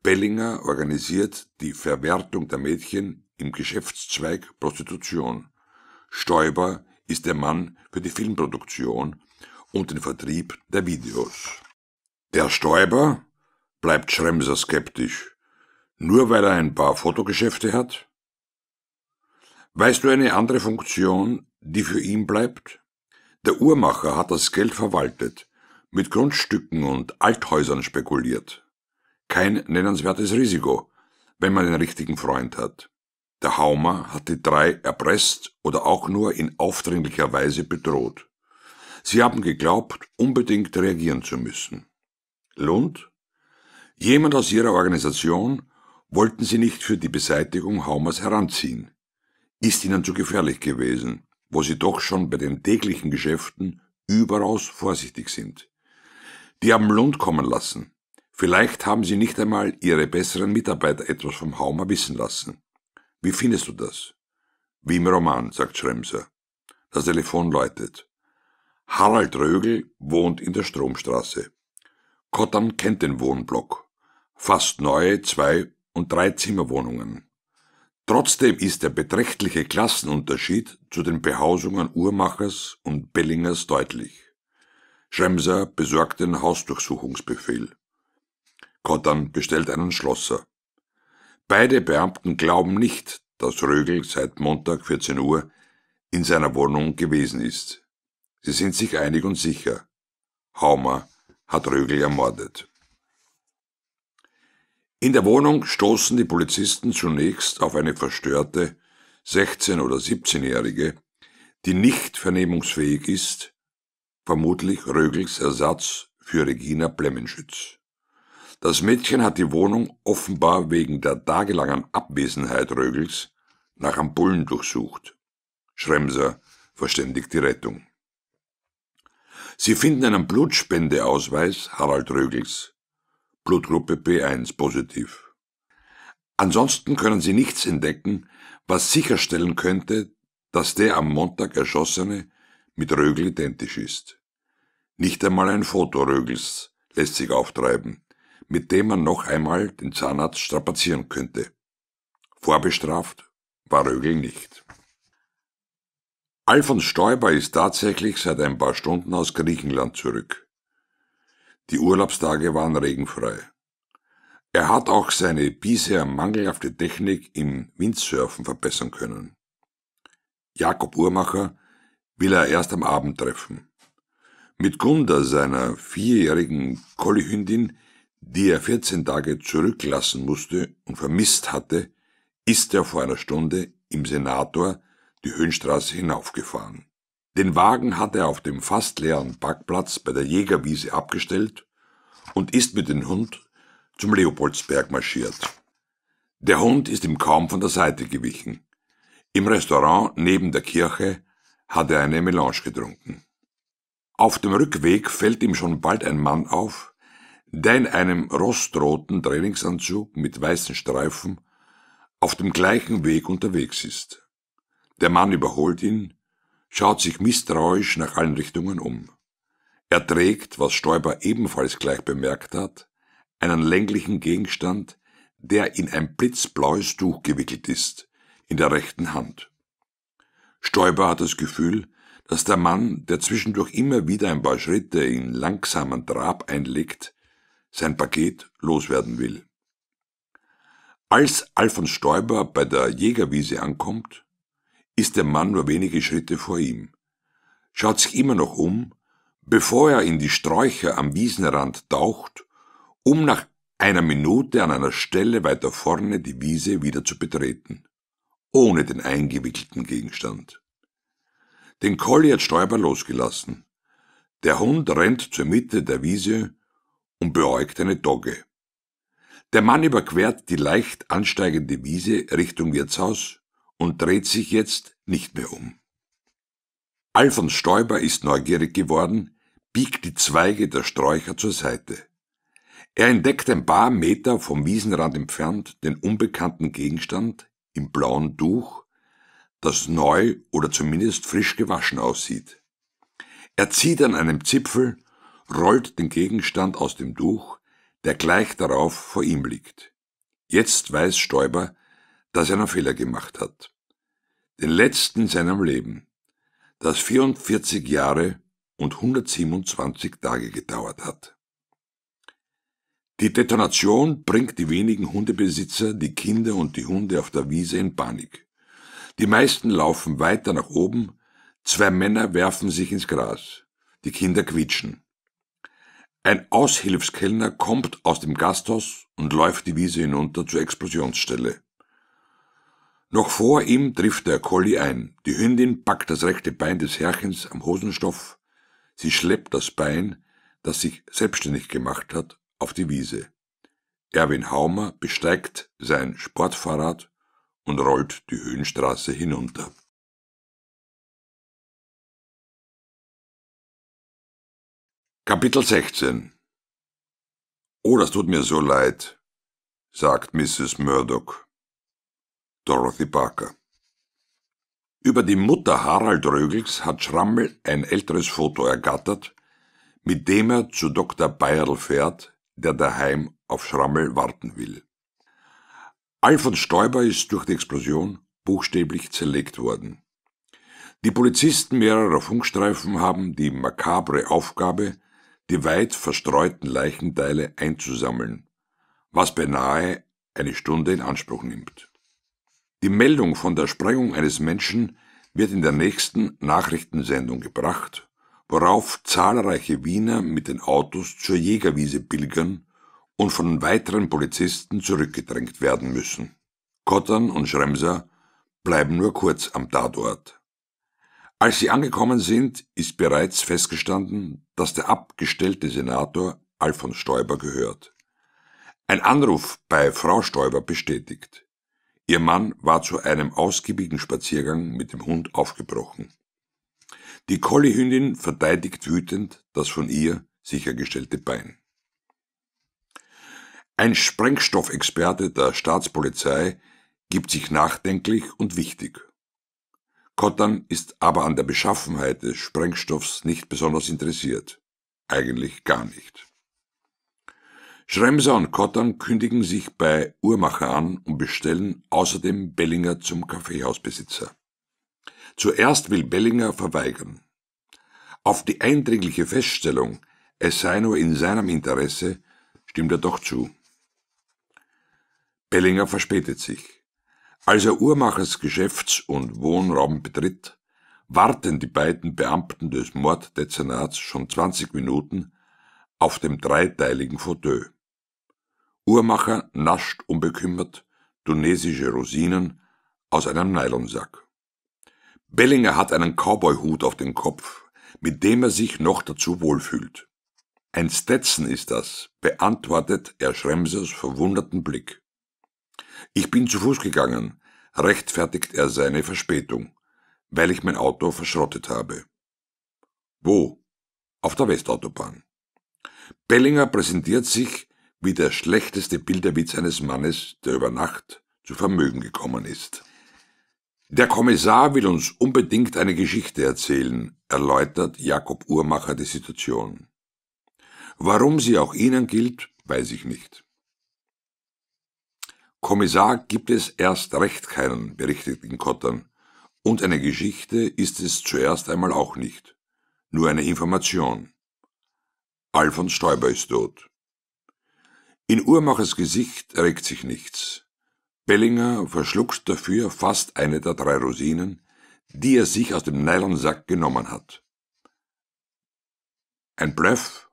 Bellinger organisiert die Verwertung der Mädchen im Geschäftszweig Prostitution. Stoiber ist der Mann für die Filmproduktion und den Vertrieb der Videos. Der Stoiber bleibt Schremser skeptisch, nur weil er ein paar Fotogeschäfte hat? Weißt du eine andere Funktion, die für ihn bleibt? Der Uhrmacher hat das Geld verwaltet, mit Grundstücken und Althäusern spekuliert. Kein nennenswertes Risiko, wenn man den richtigen Freund hat. Der Haumer hat die drei erpresst oder auch nur in aufdringlicher Weise bedroht. Sie haben geglaubt, unbedingt reagieren zu müssen. Lund? Jemand aus Ihrer Organisation wollten Sie nicht für die Beseitigung Haumers heranziehen. Ist Ihnen zu gefährlich gewesen, wo Sie doch schon bei den täglichen Geschäften überaus vorsichtig sind. Die haben Lund kommen lassen. Vielleicht haben Sie nicht einmal Ihre besseren Mitarbeiter etwas vom Haumer wissen lassen. Wie findest du das? Wie im Roman, sagt Schremser. Das Telefon läutet. Harald Rögel wohnt in der Stromstraße. Kottan kennt den Wohnblock. Fast neue Zwei- und Drei-Zimmerwohnungen. Trotzdem ist der beträchtliche Klassenunterschied zu den Behausungen Uhrmachers und Bellingers deutlich. Schremser besorgt den Hausdurchsuchungsbefehl. Kottan bestellt einen Schlosser. Beide Beamten glauben nicht, dass Rögel seit Montag 14 Uhr in seiner Wohnung gewesen ist. Sie sind sich einig und sicher. Haumer hat Rögel ermordet. In der Wohnung stoßen die Polizisten zunächst auf eine verstörte 16- oder 17-Jährige, die nicht vernehmungsfähig ist, vermutlich Rögels Ersatz für Regina Blemmenschütz. Das Mädchen hat die Wohnung offenbar wegen der tagelangen Abwesenheit Rögels nach Ampullen durchsucht. Schremser verständigt die Rettung. Sie finden einen Blutspendeausweis Harald Rögels, Blutgruppe B1 positiv. Ansonsten können Sie nichts entdecken, was sicherstellen könnte, dass der am Montag erschossene mit Rögel identisch ist. Nicht einmal ein Foto Rögels lässt sich auftreiben mit dem man noch einmal den Zahnarzt strapazieren könnte. Vorbestraft war Rögel nicht. Alfons Stoiber ist tatsächlich seit ein paar Stunden aus Griechenland zurück. Die Urlaubstage waren regenfrei. Er hat auch seine bisher mangelhafte Technik im Windsurfen verbessern können. Jakob Uhrmacher will er erst am Abend treffen. Mit Gunda, seiner vierjährigen Kollihündin, die er 14 Tage zurücklassen musste und vermisst hatte, ist er vor einer Stunde im Senator die Höhenstraße hinaufgefahren. Den Wagen hat er auf dem fast leeren Parkplatz bei der Jägerwiese abgestellt und ist mit dem Hund zum Leopoldsberg marschiert. Der Hund ist ihm kaum von der Seite gewichen. Im Restaurant neben der Kirche hat er eine Melange getrunken. Auf dem Rückweg fällt ihm schon bald ein Mann auf, der in einem rostroten Trainingsanzug mit weißen Streifen auf dem gleichen Weg unterwegs ist. Der Mann überholt ihn, schaut sich misstrauisch nach allen Richtungen um. Er trägt, was Stoiber ebenfalls gleich bemerkt hat, einen länglichen Gegenstand, der in ein blitzblaues Tuch gewickelt ist, in der rechten Hand. Stoiber hat das Gefühl, dass der Mann, der zwischendurch immer wieder ein paar Schritte in langsamen Trab einlegt, sein Paket loswerden will. Als Alfons Stoiber bei der Jägerwiese ankommt, ist der Mann nur wenige Schritte vor ihm, schaut sich immer noch um, bevor er in die Sträucher am Wiesenrand taucht, um nach einer Minute an einer Stelle weiter vorne die Wiese wieder zu betreten, ohne den eingewickelten Gegenstand. Den Colli hat Stoiber losgelassen. Der Hund rennt zur Mitte der Wiese und beäugt eine Dogge. Der Mann überquert die leicht ansteigende Wiese Richtung Wirtshaus und dreht sich jetzt nicht mehr um. Alfons Stoiber ist neugierig geworden, biegt die Zweige der Sträucher zur Seite. Er entdeckt ein paar Meter vom Wiesenrand entfernt den unbekannten Gegenstand im blauen Tuch, das neu oder zumindest frisch gewaschen aussieht. Er zieht an einem Zipfel rollt den Gegenstand aus dem Tuch, der gleich darauf vor ihm liegt. Jetzt weiß Stoiber, dass er einen Fehler gemacht hat. Den letzten in seinem Leben, das 44 Jahre und 127 Tage gedauert hat. Die Detonation bringt die wenigen Hundebesitzer, die Kinder und die Hunde auf der Wiese in Panik. Die meisten laufen weiter nach oben, zwei Männer werfen sich ins Gras, die Kinder quietschen. Ein Aushilfskellner kommt aus dem Gasthaus und läuft die Wiese hinunter zur Explosionsstelle. Noch vor ihm trifft der Colli ein. Die Hündin packt das rechte Bein des Herrchens am Hosenstoff. Sie schleppt das Bein, das sich selbstständig gemacht hat, auf die Wiese. Erwin Haumer besteigt sein Sportfahrrad und rollt die Höhenstraße hinunter. Kapitel 16 Oh, das tut mir so leid, sagt Mrs. Murdoch. Dorothy Parker. Über die Mutter Harald Rögels hat Schrammel ein älteres Foto ergattert, mit dem er zu Dr. Bayerl fährt, der daheim auf Schrammel warten will. Alfons Stoiber ist durch die Explosion buchstäblich zerlegt worden. Die Polizisten mehrerer Funkstreifen haben die makabre Aufgabe, die weit verstreuten Leichenteile einzusammeln, was beinahe eine Stunde in Anspruch nimmt. Die Meldung von der Sprengung eines Menschen wird in der nächsten Nachrichtensendung gebracht, worauf zahlreiche Wiener mit den Autos zur Jägerwiese pilgern und von weiteren Polizisten zurückgedrängt werden müssen. Kottern und Schremser bleiben nur kurz am Tatort. Als sie angekommen sind, ist bereits festgestanden, dass der abgestellte Senator Alfons Stoiber gehört. Ein Anruf bei Frau Stoiber bestätigt. Ihr Mann war zu einem ausgiebigen Spaziergang mit dem Hund aufgebrochen. Die Kollihündin verteidigt wütend das von ihr sichergestellte Bein. Ein Sprengstoffexperte der Staatspolizei gibt sich nachdenklich und wichtig. Kottern ist aber an der Beschaffenheit des Sprengstoffs nicht besonders interessiert. Eigentlich gar nicht. Schremser und Kottern kündigen sich bei Uhrmacher an und bestellen außerdem Bellinger zum Kaffeehausbesitzer. Zuerst will Bellinger verweigern. Auf die eindringliche Feststellung, es sei nur in seinem Interesse, stimmt er doch zu. Bellinger verspätet sich. Als er Uhrmachers Geschäfts- und Wohnraum betritt, warten die beiden Beamten des Morddezernats schon 20 Minuten auf dem dreiteiligen Fauteuil. Uhrmacher nascht unbekümmert tunesische Rosinen aus einem Nylonsack. Bellinger hat einen Cowboyhut auf dem Kopf, mit dem er sich noch dazu wohlfühlt. Ein Stetzen ist das, beantwortet er Schremsers verwunderten Blick. Ich bin zu Fuß gegangen, rechtfertigt er seine Verspätung, weil ich mein Auto verschrottet habe. Wo? Auf der Westautobahn. Bellinger präsentiert sich wie der schlechteste Bilderwitz eines Mannes, der über Nacht zu Vermögen gekommen ist. Der Kommissar will uns unbedingt eine Geschichte erzählen, erläutert Jakob Uhrmacher die Situation. Warum sie auch Ihnen gilt, weiß ich nicht. Kommissar gibt es erst recht keinen, berichtet in Kottern. Und eine Geschichte ist es zuerst einmal auch nicht. Nur eine Information. Alfons Stoiber ist tot. In Uhrmachers Gesicht regt sich nichts. Bellinger verschluckt dafür fast eine der drei Rosinen, die er sich aus dem Nylonsack genommen hat. Ein Bluff?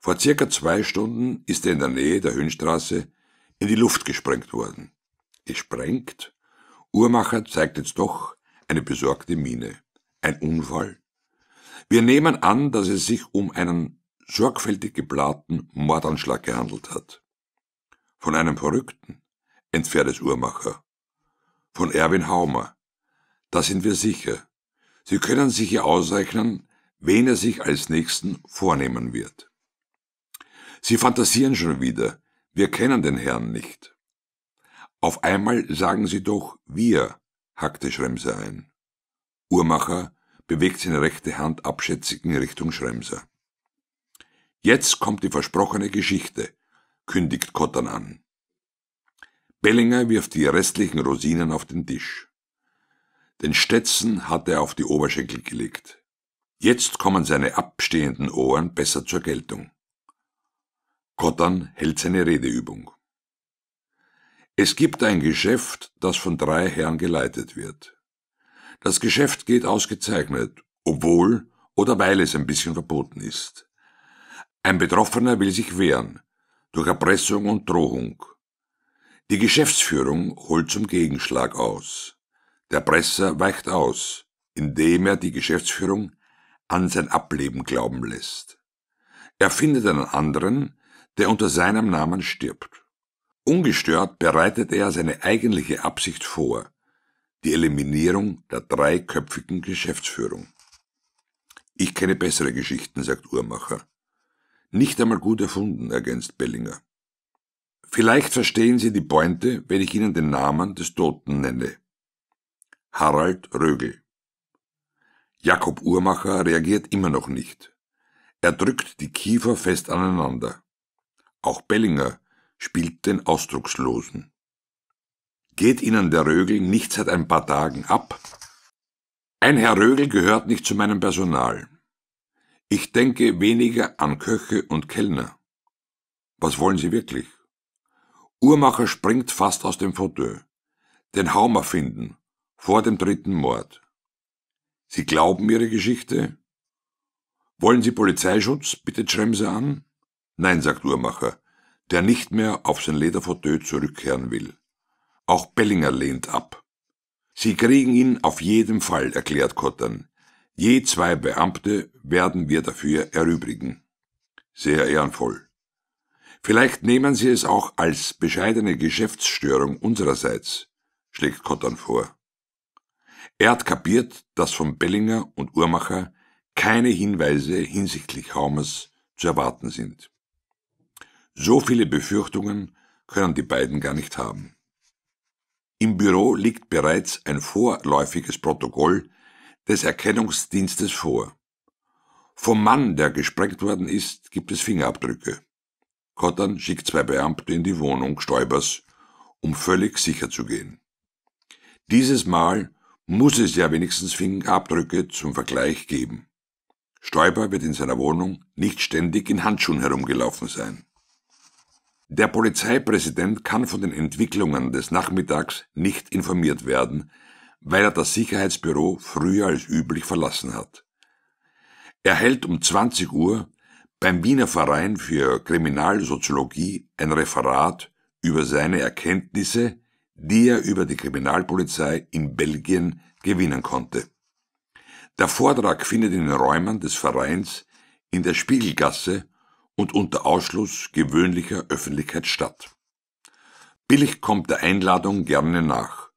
Vor circa zwei Stunden ist er in der Nähe der Höhenstraße in die Luft gesprengt worden. Gesprengt? Uhrmacher zeigt jetzt doch eine besorgte Miene. Ein Unfall? Wir nehmen an, dass es sich um einen sorgfältig geplanten Mordanschlag gehandelt hat. Von einem Verrückten, entfährt es Uhrmacher. Von Erwin Haumer. Da sind wir sicher. Sie können sich hier ausrechnen, wen er sich als nächsten vornehmen wird. Sie fantasieren schon wieder, wir kennen den Herrn nicht. Auf einmal sagen sie doch wir, hackte Schremser ein. Uhrmacher bewegt seine rechte Hand abschätzig in Richtung Schremser. Jetzt kommt die versprochene Geschichte, kündigt Kottern an. Bellinger wirft die restlichen Rosinen auf den Tisch. Den Stetzen hat er auf die Oberschenkel gelegt. Jetzt kommen seine abstehenden Ohren besser zur Geltung. Kottan hält seine Redeübung. Es gibt ein Geschäft, das von drei Herren geleitet wird. Das Geschäft geht ausgezeichnet, obwohl oder weil es ein bisschen verboten ist. Ein Betroffener will sich wehren, durch Erpressung und Drohung. Die Geschäftsführung holt zum Gegenschlag aus. Der Presser weicht aus, indem er die Geschäftsführung an sein Ableben glauben lässt. Er findet einen anderen, der unter seinem Namen stirbt. Ungestört bereitet er seine eigentliche Absicht vor, die Eliminierung der dreiköpfigen Geschäftsführung. Ich kenne bessere Geschichten, sagt Uhrmacher. Nicht einmal gut erfunden, ergänzt Bellinger. Vielleicht verstehen Sie die Pointe, wenn ich Ihnen den Namen des Toten nenne. Harald Rögel. Jakob Uhrmacher reagiert immer noch nicht. Er drückt die Kiefer fest aneinander. Auch Bellinger spielt den Ausdruckslosen. Geht Ihnen der Rögel nicht seit ein paar Tagen ab? Ein Herr Rögel gehört nicht zu meinem Personal. Ich denke weniger an Köche und Kellner. Was wollen Sie wirklich? Uhrmacher springt fast aus dem Fauteuil. Den Haumer finden, vor dem dritten Mord. Sie glauben Ihre Geschichte? Wollen Sie Polizeischutz? Bitte Schremse an. Nein, sagt Uhrmacher, der nicht mehr auf sein Lederfauteuil zurückkehren will. Auch Bellinger lehnt ab. Sie kriegen ihn auf jeden Fall, erklärt Kottern. Je zwei Beamte werden wir dafür erübrigen. Sehr ehrenvoll. Vielleicht nehmen Sie es auch als bescheidene Geschäftsstörung unsererseits, schlägt Kottern vor. Er hat kapiert, dass von Bellinger und Uhrmacher keine Hinweise hinsichtlich Haumers zu erwarten sind. So viele Befürchtungen können die beiden gar nicht haben. Im Büro liegt bereits ein vorläufiges Protokoll des Erkennungsdienstes vor. Vom Mann, der gesprengt worden ist, gibt es Fingerabdrücke. Cotton schickt zwei Beamte in die Wohnung Stoibers, um völlig sicher zu gehen. Dieses Mal muss es ja wenigstens Fingerabdrücke zum Vergleich geben. Stoiber wird in seiner Wohnung nicht ständig in Handschuhen herumgelaufen sein. Der Polizeipräsident kann von den Entwicklungen des Nachmittags nicht informiert werden, weil er das Sicherheitsbüro früher als üblich verlassen hat. Er hält um 20 Uhr beim Wiener Verein für Kriminalsoziologie ein Referat über seine Erkenntnisse, die er über die Kriminalpolizei in Belgien gewinnen konnte. Der Vortrag findet in den Räumen des Vereins in der Spiegelgasse und unter Ausschluss gewöhnlicher Öffentlichkeit statt. Billig kommt der Einladung gerne nach.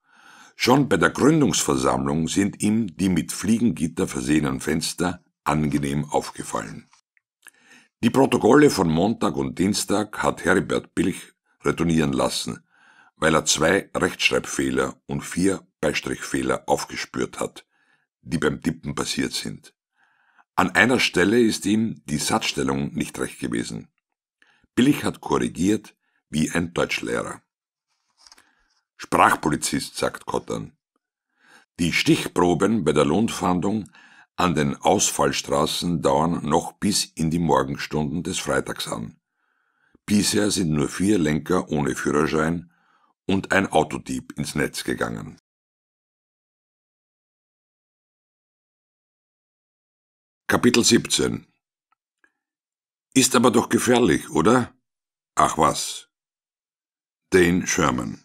Schon bei der Gründungsversammlung sind ihm die mit Fliegengitter versehenen Fenster angenehm aufgefallen. Die Protokolle von Montag und Dienstag hat Heribert Billig retournieren lassen, weil er zwei Rechtschreibfehler und vier Beistrichfehler aufgespürt hat, die beim Tippen passiert sind. An einer Stelle ist ihm die Satzstellung nicht recht gewesen. Billig hat korrigiert wie ein Deutschlehrer. Sprachpolizist, sagt Kottern. Die Stichproben bei der Lohnfahndung an den Ausfallstraßen dauern noch bis in die Morgenstunden des Freitags an. Bisher sind nur vier Lenker ohne Führerschein und ein Autodieb ins Netz gegangen Kapitel 17 Ist aber doch gefährlich, oder? Ach was. Dane Sherman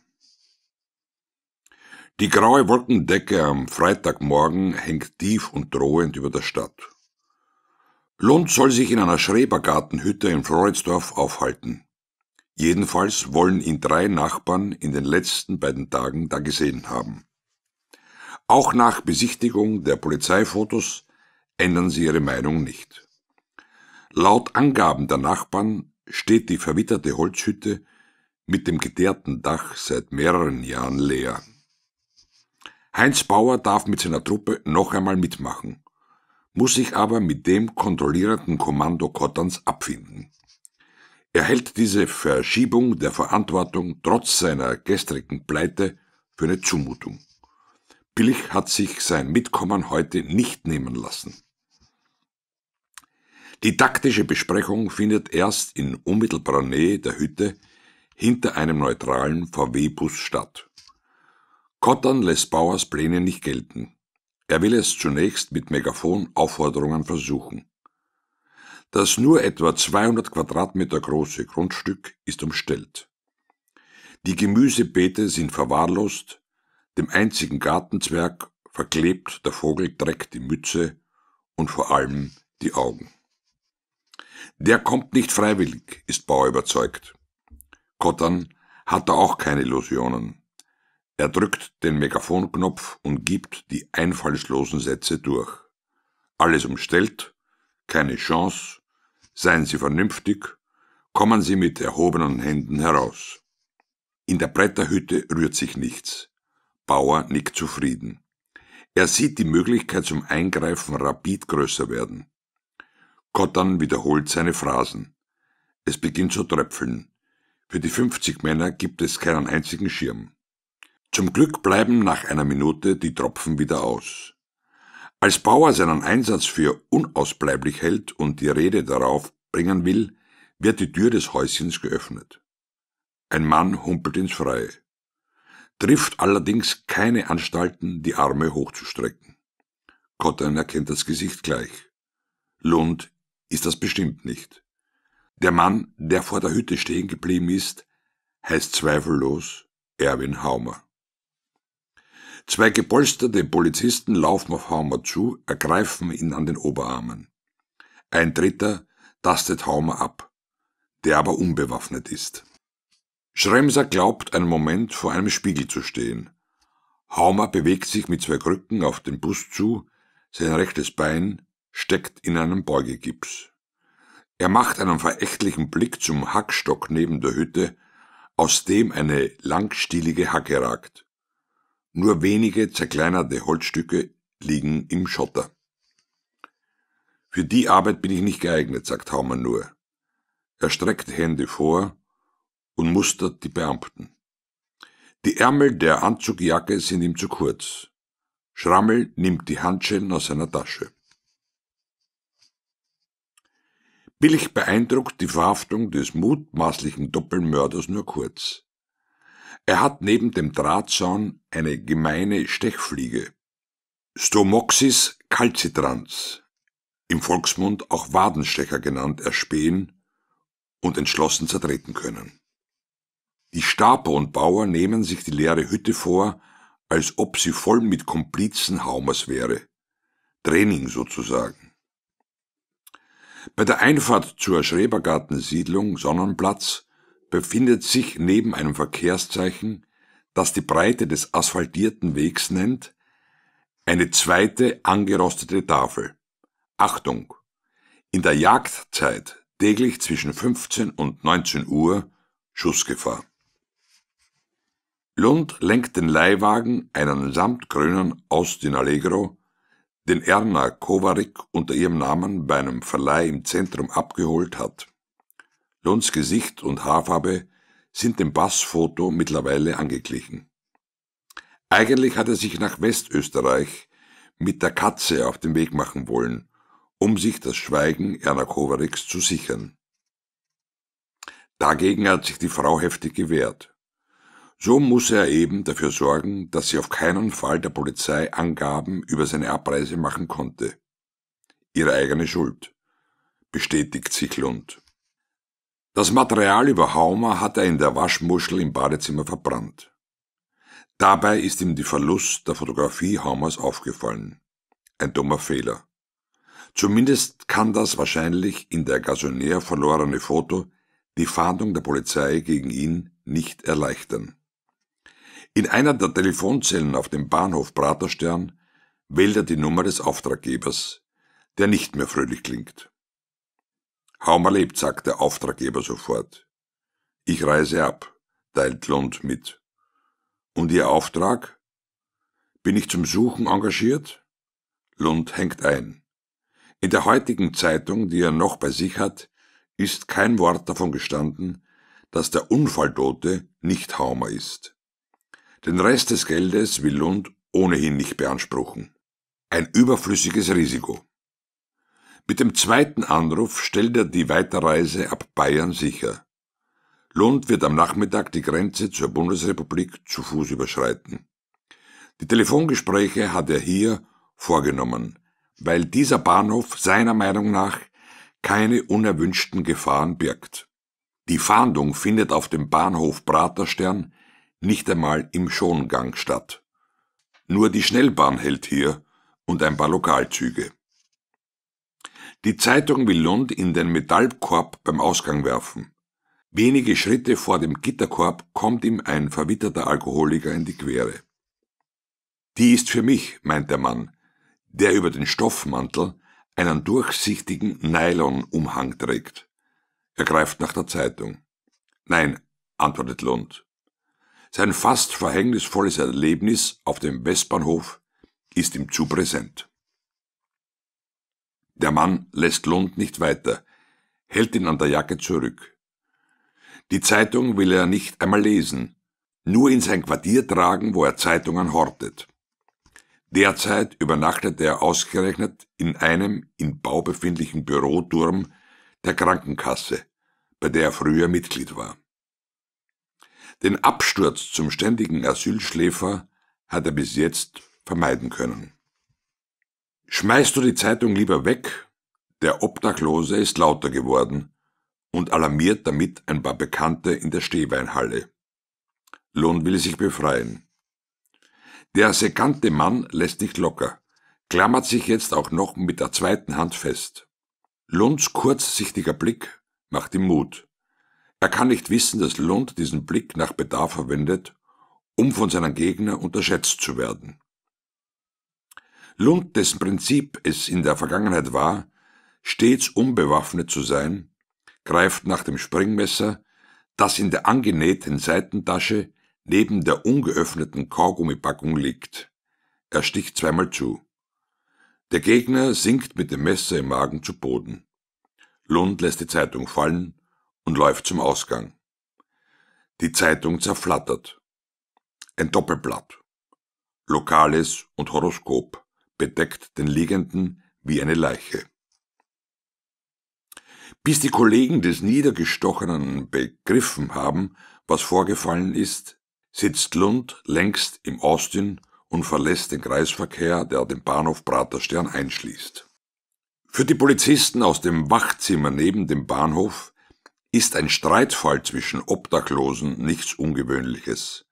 Die graue Wolkendecke am Freitagmorgen hängt tief und drohend über der Stadt. Lund soll sich in einer Schrebergartenhütte in Floridsdorf aufhalten. Jedenfalls wollen ihn drei Nachbarn in den letzten beiden Tagen da gesehen haben. Auch nach Besichtigung der Polizeifotos ändern sie ihre Meinung nicht. Laut Angaben der Nachbarn steht die verwitterte Holzhütte mit dem geteerten Dach seit mehreren Jahren leer. Heinz Bauer darf mit seiner Truppe noch einmal mitmachen, muss sich aber mit dem kontrollierenden Kommando Kotterns abfinden. Er hält diese Verschiebung der Verantwortung trotz seiner gestrigen Pleite für eine Zumutung. Billig hat sich sein Mitkommen heute nicht nehmen lassen. Die taktische Besprechung findet erst in unmittelbarer Nähe der Hütte hinter einem neutralen VW-Bus statt. Kottern lässt Bauers Pläne nicht gelten. Er will es zunächst mit Megafon-Aufforderungen versuchen. Das nur etwa 200 Quadratmeter große Grundstück ist umstellt. Die Gemüsebeete sind verwahrlost, dem einzigen Gartenzwerg verklebt der Vogel Dreck die Mütze und vor allem die Augen. Der kommt nicht freiwillig, ist Bauer überzeugt. Kottan hat da auch keine Illusionen. Er drückt den Megafonknopf und gibt die einfallslosen Sätze durch. Alles umstellt, keine Chance, seien Sie vernünftig, kommen Sie mit erhobenen Händen heraus. In der Bretterhütte rührt sich nichts. Bauer nickt zufrieden. Er sieht die Möglichkeit zum Eingreifen rapid größer werden. Gottan wiederholt seine Phrasen. Es beginnt zu tröpfeln. Für die 50 Männer gibt es keinen einzigen Schirm. Zum Glück bleiben nach einer Minute die Tropfen wieder aus. Als Bauer seinen Einsatz für unausbleiblich hält und die Rede darauf bringen will, wird die Tür des Häuschens geöffnet. Ein Mann humpelt ins Freie, trifft allerdings keine Anstalten, die Arme hochzustrecken. Cotton erkennt das Gesicht gleich. Lund ist das bestimmt nicht. Der Mann, der vor der Hütte stehen geblieben ist, heißt zweifellos Erwin Haumer. Zwei gepolsterte Polizisten laufen auf Haumer zu, ergreifen ihn an den Oberarmen. Ein dritter tastet Haumer ab, der aber unbewaffnet ist. Schremser glaubt einen Moment vor einem Spiegel zu stehen. Haumer bewegt sich mit zwei Krücken auf den Bus zu, sein rechtes Bein steckt in einem Beugegips. Er macht einen verächtlichen Blick zum Hackstock neben der Hütte, aus dem eine langstielige Hacke ragt. Nur wenige zerkleinerte Holzstücke liegen im Schotter. Für die Arbeit bin ich nicht geeignet, sagt Haumann nur. Er streckt Hände vor und mustert die Beamten. Die Ärmel der Anzugjacke sind ihm zu kurz. Schrammel nimmt die Handschellen aus seiner Tasche. Billig beeindruckt die Verhaftung des mutmaßlichen Doppelmörders nur kurz. Er hat neben dem Drahtzaun eine gemeine Stechfliege. Stomoxis calcitrans, im Volksmund auch Wadenstecher genannt, erspähen und entschlossen zertreten können. Die Staper und Bauer nehmen sich die leere Hütte vor, als ob sie voll mit Komplizen Haumers wäre. Training sozusagen. Bei der Einfahrt zur Schrebergartensiedlung Sonnenplatz befindet sich neben einem Verkehrszeichen, das die Breite des asphaltierten Wegs nennt, eine zweite angerostete Tafel. Achtung! In der Jagdzeit täglich zwischen 15 und 19 Uhr Schussgefahr. Lund lenkt den Leihwagen, einen samtgrünen Austin Allegro, den Erna Kovarik unter ihrem Namen bei einem Verleih im Zentrum abgeholt hat. Lunds Gesicht und Haarfarbe sind dem Bassfoto mittlerweile angeglichen. Eigentlich hat er sich nach Westösterreich mit der Katze auf den Weg machen wollen, um sich das Schweigen Erna Kovariks zu sichern. Dagegen hat sich die Frau heftig gewehrt. So muss er eben dafür sorgen, dass sie auf keinen Fall der Polizei Angaben über seine Abreise machen konnte. Ihre eigene Schuld, bestätigt sich Lund. Das Material über Haumer hat er in der Waschmuschel im Badezimmer verbrannt. Dabei ist ihm die Verlust der Fotografie Haumers aufgefallen. Ein dummer Fehler. Zumindest kann das wahrscheinlich in der Gasonniere verlorene Foto die Fahndung der Polizei gegen ihn nicht erleichtern. In einer der Telefonzellen auf dem Bahnhof Praterstern wählt er die Nummer des Auftraggebers, der nicht mehr fröhlich klingt. Haum erlebt, sagt der Auftraggeber sofort. Ich reise ab, teilt Lund mit. Und Ihr Auftrag? Bin ich zum Suchen engagiert? Lund hängt ein. In der heutigen Zeitung, die er noch bei sich hat, ist kein Wort davon gestanden, dass der Unfalltote nicht Haumer ist. Den Rest des Geldes will Lund ohnehin nicht beanspruchen. Ein überflüssiges Risiko. Mit dem zweiten Anruf stellt er die Weiterreise ab Bayern sicher. Lund wird am Nachmittag die Grenze zur Bundesrepublik zu Fuß überschreiten. Die Telefongespräche hat er hier vorgenommen, weil dieser Bahnhof seiner Meinung nach keine unerwünschten Gefahren birgt. Die Fahndung findet auf dem Bahnhof Praterstern nicht einmal im Schongang statt. Nur die Schnellbahn hält hier und ein paar Lokalzüge. Die Zeitung will Lund in den Metallkorb beim Ausgang werfen. Wenige Schritte vor dem Gitterkorb kommt ihm ein verwitterter Alkoholiker in die Quere. Die ist für mich, meint der Mann, der über den Stoffmantel einen durchsichtigen Nylonumhang trägt. Er greift nach der Zeitung. Nein, antwortet Lund. Sein fast verhängnisvolles Erlebnis auf dem Westbahnhof ist ihm zu präsent. Der Mann lässt Lund nicht weiter, hält ihn an der Jacke zurück. Die Zeitung will er nicht einmal lesen, nur in sein Quartier tragen, wo er Zeitungen hortet. Derzeit übernachtet er ausgerechnet in einem in Bau befindlichen Büroturm der Krankenkasse, bei der er früher Mitglied war. Den Absturz zum ständigen Asylschläfer hat er bis jetzt vermeiden können. Schmeißt du die Zeitung lieber weg? Der Obdachlose ist lauter geworden und alarmiert damit ein paar Bekannte in der Stehweinhalle. Lohn will sich befreien. Der sekante Mann lässt nicht locker, klammert sich jetzt auch noch mit der zweiten Hand fest. Lohns kurzsichtiger Blick macht ihm Mut. Er kann nicht wissen, dass Lund diesen Blick nach Bedarf verwendet, um von seinem Gegner unterschätzt zu werden. Lund, dessen Prinzip es in der Vergangenheit war, stets unbewaffnet zu sein, greift nach dem Springmesser, das in der angenähten Seitentasche neben der ungeöffneten Kaugummipackung liegt. Er sticht zweimal zu. Der Gegner sinkt mit dem Messer im Magen zu Boden. Lund lässt die Zeitung fallen und läuft zum Ausgang. Die Zeitung zerflattert. Ein Doppelblatt. Lokales und Horoskop bedeckt den Liegenden wie eine Leiche. Bis die Kollegen des Niedergestochenen begriffen haben, was vorgefallen ist, sitzt Lund längst im Austin und verlässt den Kreisverkehr, der den Bahnhof Praterstern einschließt. Für die Polizisten aus dem Wachzimmer neben dem Bahnhof ist ein Streitfall zwischen Obdachlosen nichts Ungewöhnliches.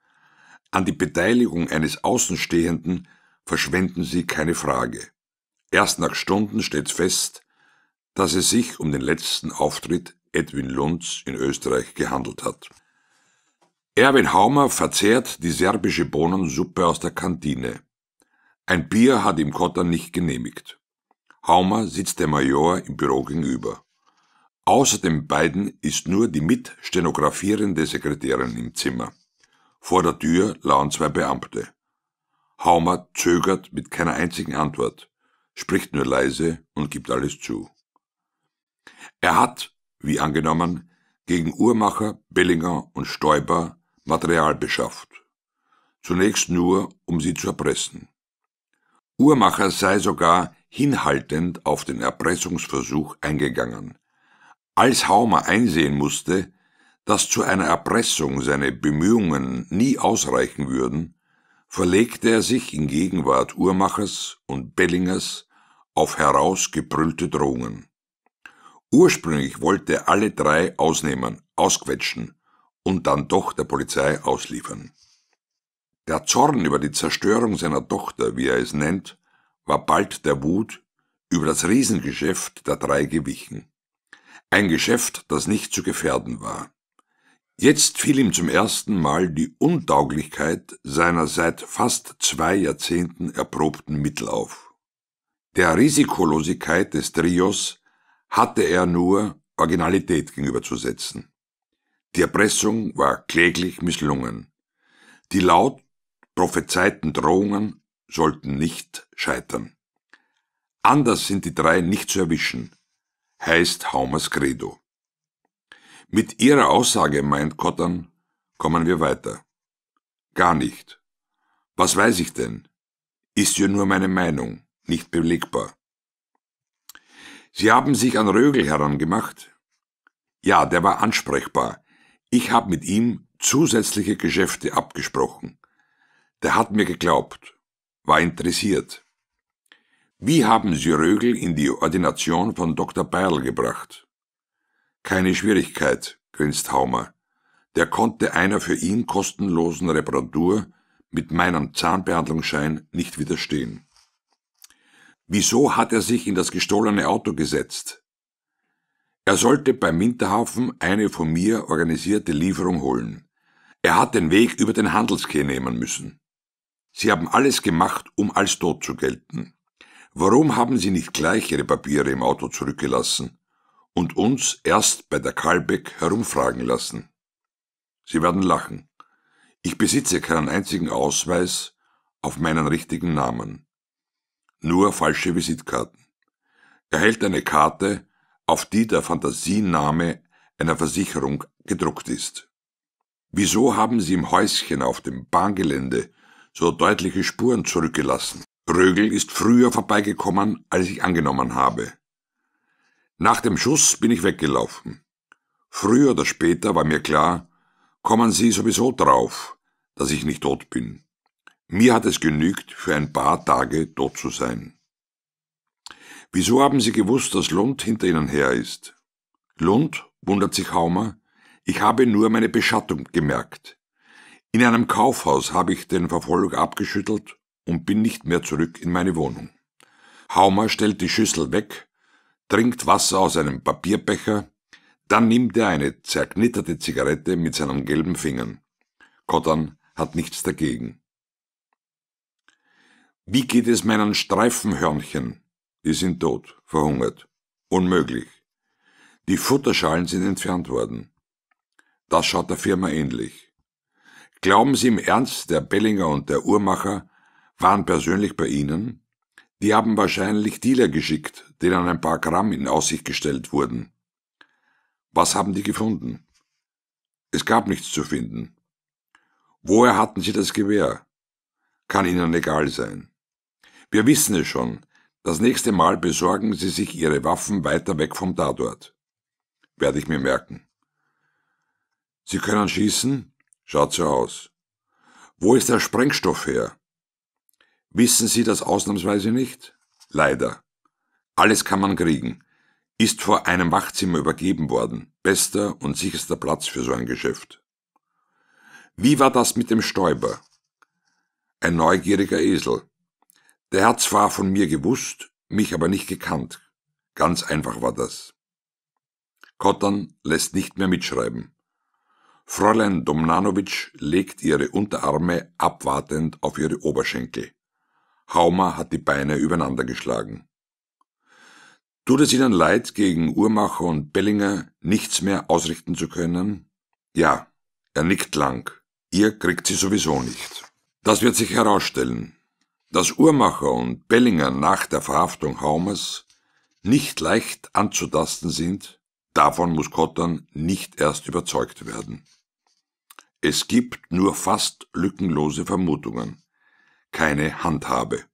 An die Beteiligung eines Außenstehenden verschwenden sie keine Frage. Erst nach Stunden steht fest, dass es sich um den letzten Auftritt Edwin Lunds in Österreich gehandelt hat. Erwin Haumer verzehrt die serbische Bohnensuppe aus der Kantine. Ein Bier hat ihm Kotter nicht genehmigt. Haumer sitzt der Major im Büro gegenüber. Außer den beiden ist nur die mitstenografierende Sekretärin im Zimmer. Vor der Tür lauern zwei Beamte. Haumer zögert mit keiner einzigen Antwort, spricht nur leise und gibt alles zu. Er hat, wie angenommen, gegen Uhrmacher, Bellinger und Stoiber Material beschafft. Zunächst nur, um sie zu erpressen. Uhrmacher sei sogar hinhaltend auf den Erpressungsversuch eingegangen, als Haumer einsehen musste, dass zu einer Erpressung seine Bemühungen nie ausreichen würden, verlegte er sich in Gegenwart Uhrmachers und Bellingers auf herausgebrüllte Drohungen. Ursprünglich wollte er alle drei ausnehmen, ausquetschen und dann doch der Polizei ausliefern. Der Zorn über die Zerstörung seiner Tochter, wie er es nennt, war bald der Wut über das Riesengeschäft der drei gewichen. Ein Geschäft, das nicht zu gefährden war. Jetzt fiel ihm zum ersten Mal die Untauglichkeit seiner seit fast zwei Jahrzehnten erprobten Mittel auf. Der Risikolosigkeit des Trios hatte er nur Originalität gegenüberzusetzen. Die Erpressung war kläglich misslungen. Die laut prophezeiten Drohungen sollten nicht scheitern. Anders sind die drei nicht zu erwischen heißt Haumers Credo. Mit ihrer Aussage, meint Kottern, kommen wir weiter. Gar nicht. Was weiß ich denn? Ist ja nur meine Meinung, nicht belegbar. Sie haben sich an Rögel herangemacht? Ja, der war ansprechbar. Ich habe mit ihm zusätzliche Geschäfte abgesprochen. Der hat mir geglaubt, war interessiert. Wie haben Sie Rögel in die Ordination von Dr. Beil gebracht? Keine Schwierigkeit, grinst Haumer. Der konnte einer für ihn kostenlosen Reparatur mit meinem Zahnbehandlungsschein nicht widerstehen. Wieso hat er sich in das gestohlene Auto gesetzt? Er sollte beim Winterhafen eine von mir organisierte Lieferung holen. Er hat den Weg über den Handelskeh nehmen müssen. Sie haben alles gemacht, um als tot zu gelten. Warum haben Sie nicht gleich Ihre Papiere im Auto zurückgelassen und uns erst bei der Kalbeck herumfragen lassen? Sie werden lachen. Ich besitze keinen einzigen Ausweis auf meinen richtigen Namen. Nur falsche Visitkarten. Er hält eine Karte, auf die der Fantasiename einer Versicherung gedruckt ist. Wieso haben Sie im Häuschen auf dem Bahngelände so deutliche Spuren zurückgelassen? Rögel ist früher vorbeigekommen, als ich angenommen habe. Nach dem Schuss bin ich weggelaufen. Früher oder später war mir klar, kommen Sie sowieso drauf, dass ich nicht tot bin. Mir hat es genügt, für ein paar Tage tot zu sein. Wieso haben Sie gewusst, dass Lund hinter Ihnen her ist? Lund, wundert sich Haumer, ich habe nur meine Beschattung gemerkt. In einem Kaufhaus habe ich den Verfolg abgeschüttelt und bin nicht mehr zurück in meine Wohnung. Haumer stellt die Schüssel weg, trinkt Wasser aus einem Papierbecher, dann nimmt er eine zerknitterte Zigarette mit seinen gelben Fingern. Kottern hat nichts dagegen. Wie geht es meinen Streifenhörnchen? Die sind tot, verhungert. Unmöglich. Die Futterschalen sind entfernt worden. Das schaut der Firma ähnlich. Glauben Sie im Ernst, der Bellinger und der Uhrmacher waren persönlich bei Ihnen? Die haben wahrscheinlich Dealer geschickt, denen ein paar Gramm in Aussicht gestellt wurden. Was haben die gefunden? Es gab nichts zu finden. Woher hatten Sie das Gewehr? Kann Ihnen egal sein. Wir wissen es schon. Das nächste Mal besorgen Sie sich Ihre Waffen weiter weg vom Dadort. Werde ich mir merken. Sie können schießen? Schaut so aus. Wo ist der Sprengstoff her? Wissen Sie das ausnahmsweise nicht? Leider. Alles kann man kriegen. Ist vor einem Wachzimmer übergeben worden. Bester und sicherster Platz für so ein Geschäft. Wie war das mit dem Stäuber? Ein neugieriger Esel. Der hat zwar von mir gewusst, mich aber nicht gekannt. Ganz einfach war das. Kottern lässt nicht mehr mitschreiben. Fräulein Domnanovic legt ihre Unterarme abwartend auf ihre Oberschenkel. Haumer hat die Beine übereinandergeschlagen. Tut es Ihnen leid, gegen Uhrmacher und Bellinger nichts mehr ausrichten zu können? Ja, er nickt lang. Ihr kriegt sie sowieso nicht. Das wird sich herausstellen, dass Uhrmacher und Bellinger nach der Verhaftung Haumers nicht leicht anzutasten sind, davon muss Kottern nicht erst überzeugt werden. Es gibt nur fast lückenlose Vermutungen keine Handhabe.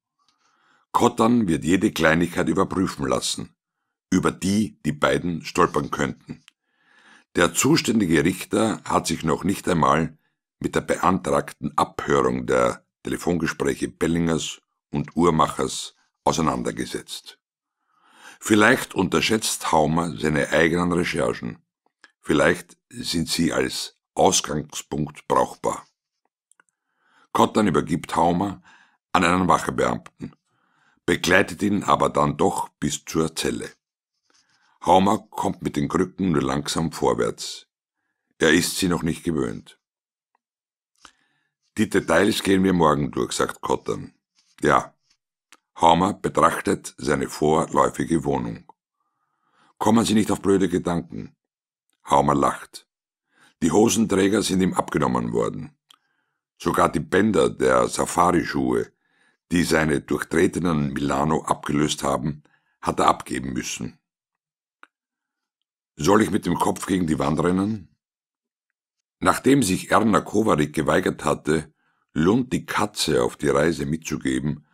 Kottern wird jede Kleinigkeit überprüfen lassen, über die die beiden stolpern könnten. Der zuständige Richter hat sich noch nicht einmal mit der beantragten Abhörung der Telefongespräche Bellingers und Uhrmachers auseinandergesetzt. Vielleicht unterschätzt Haumer seine eigenen Recherchen. Vielleicht sind sie als Ausgangspunkt brauchbar. Kottern übergibt Haumer an einen Wachebeamten, begleitet ihn aber dann doch bis zur Zelle. Haumer kommt mit den Krücken nur langsam vorwärts. Er ist sie noch nicht gewöhnt. Die Details gehen wir morgen durch, sagt Kottern. Ja. Haumer betrachtet seine vorläufige Wohnung. Kommen Sie nicht auf blöde Gedanken. Haumer lacht. Die Hosenträger sind ihm abgenommen worden. Sogar die Bänder der Safari-Schuhe, die seine durchtretenen Milano abgelöst haben, hat er abgeben müssen. Soll ich mit dem Kopf gegen die Wand rennen? Nachdem sich Erna Kovarik geweigert hatte, Lund die Katze auf die Reise mitzugeben,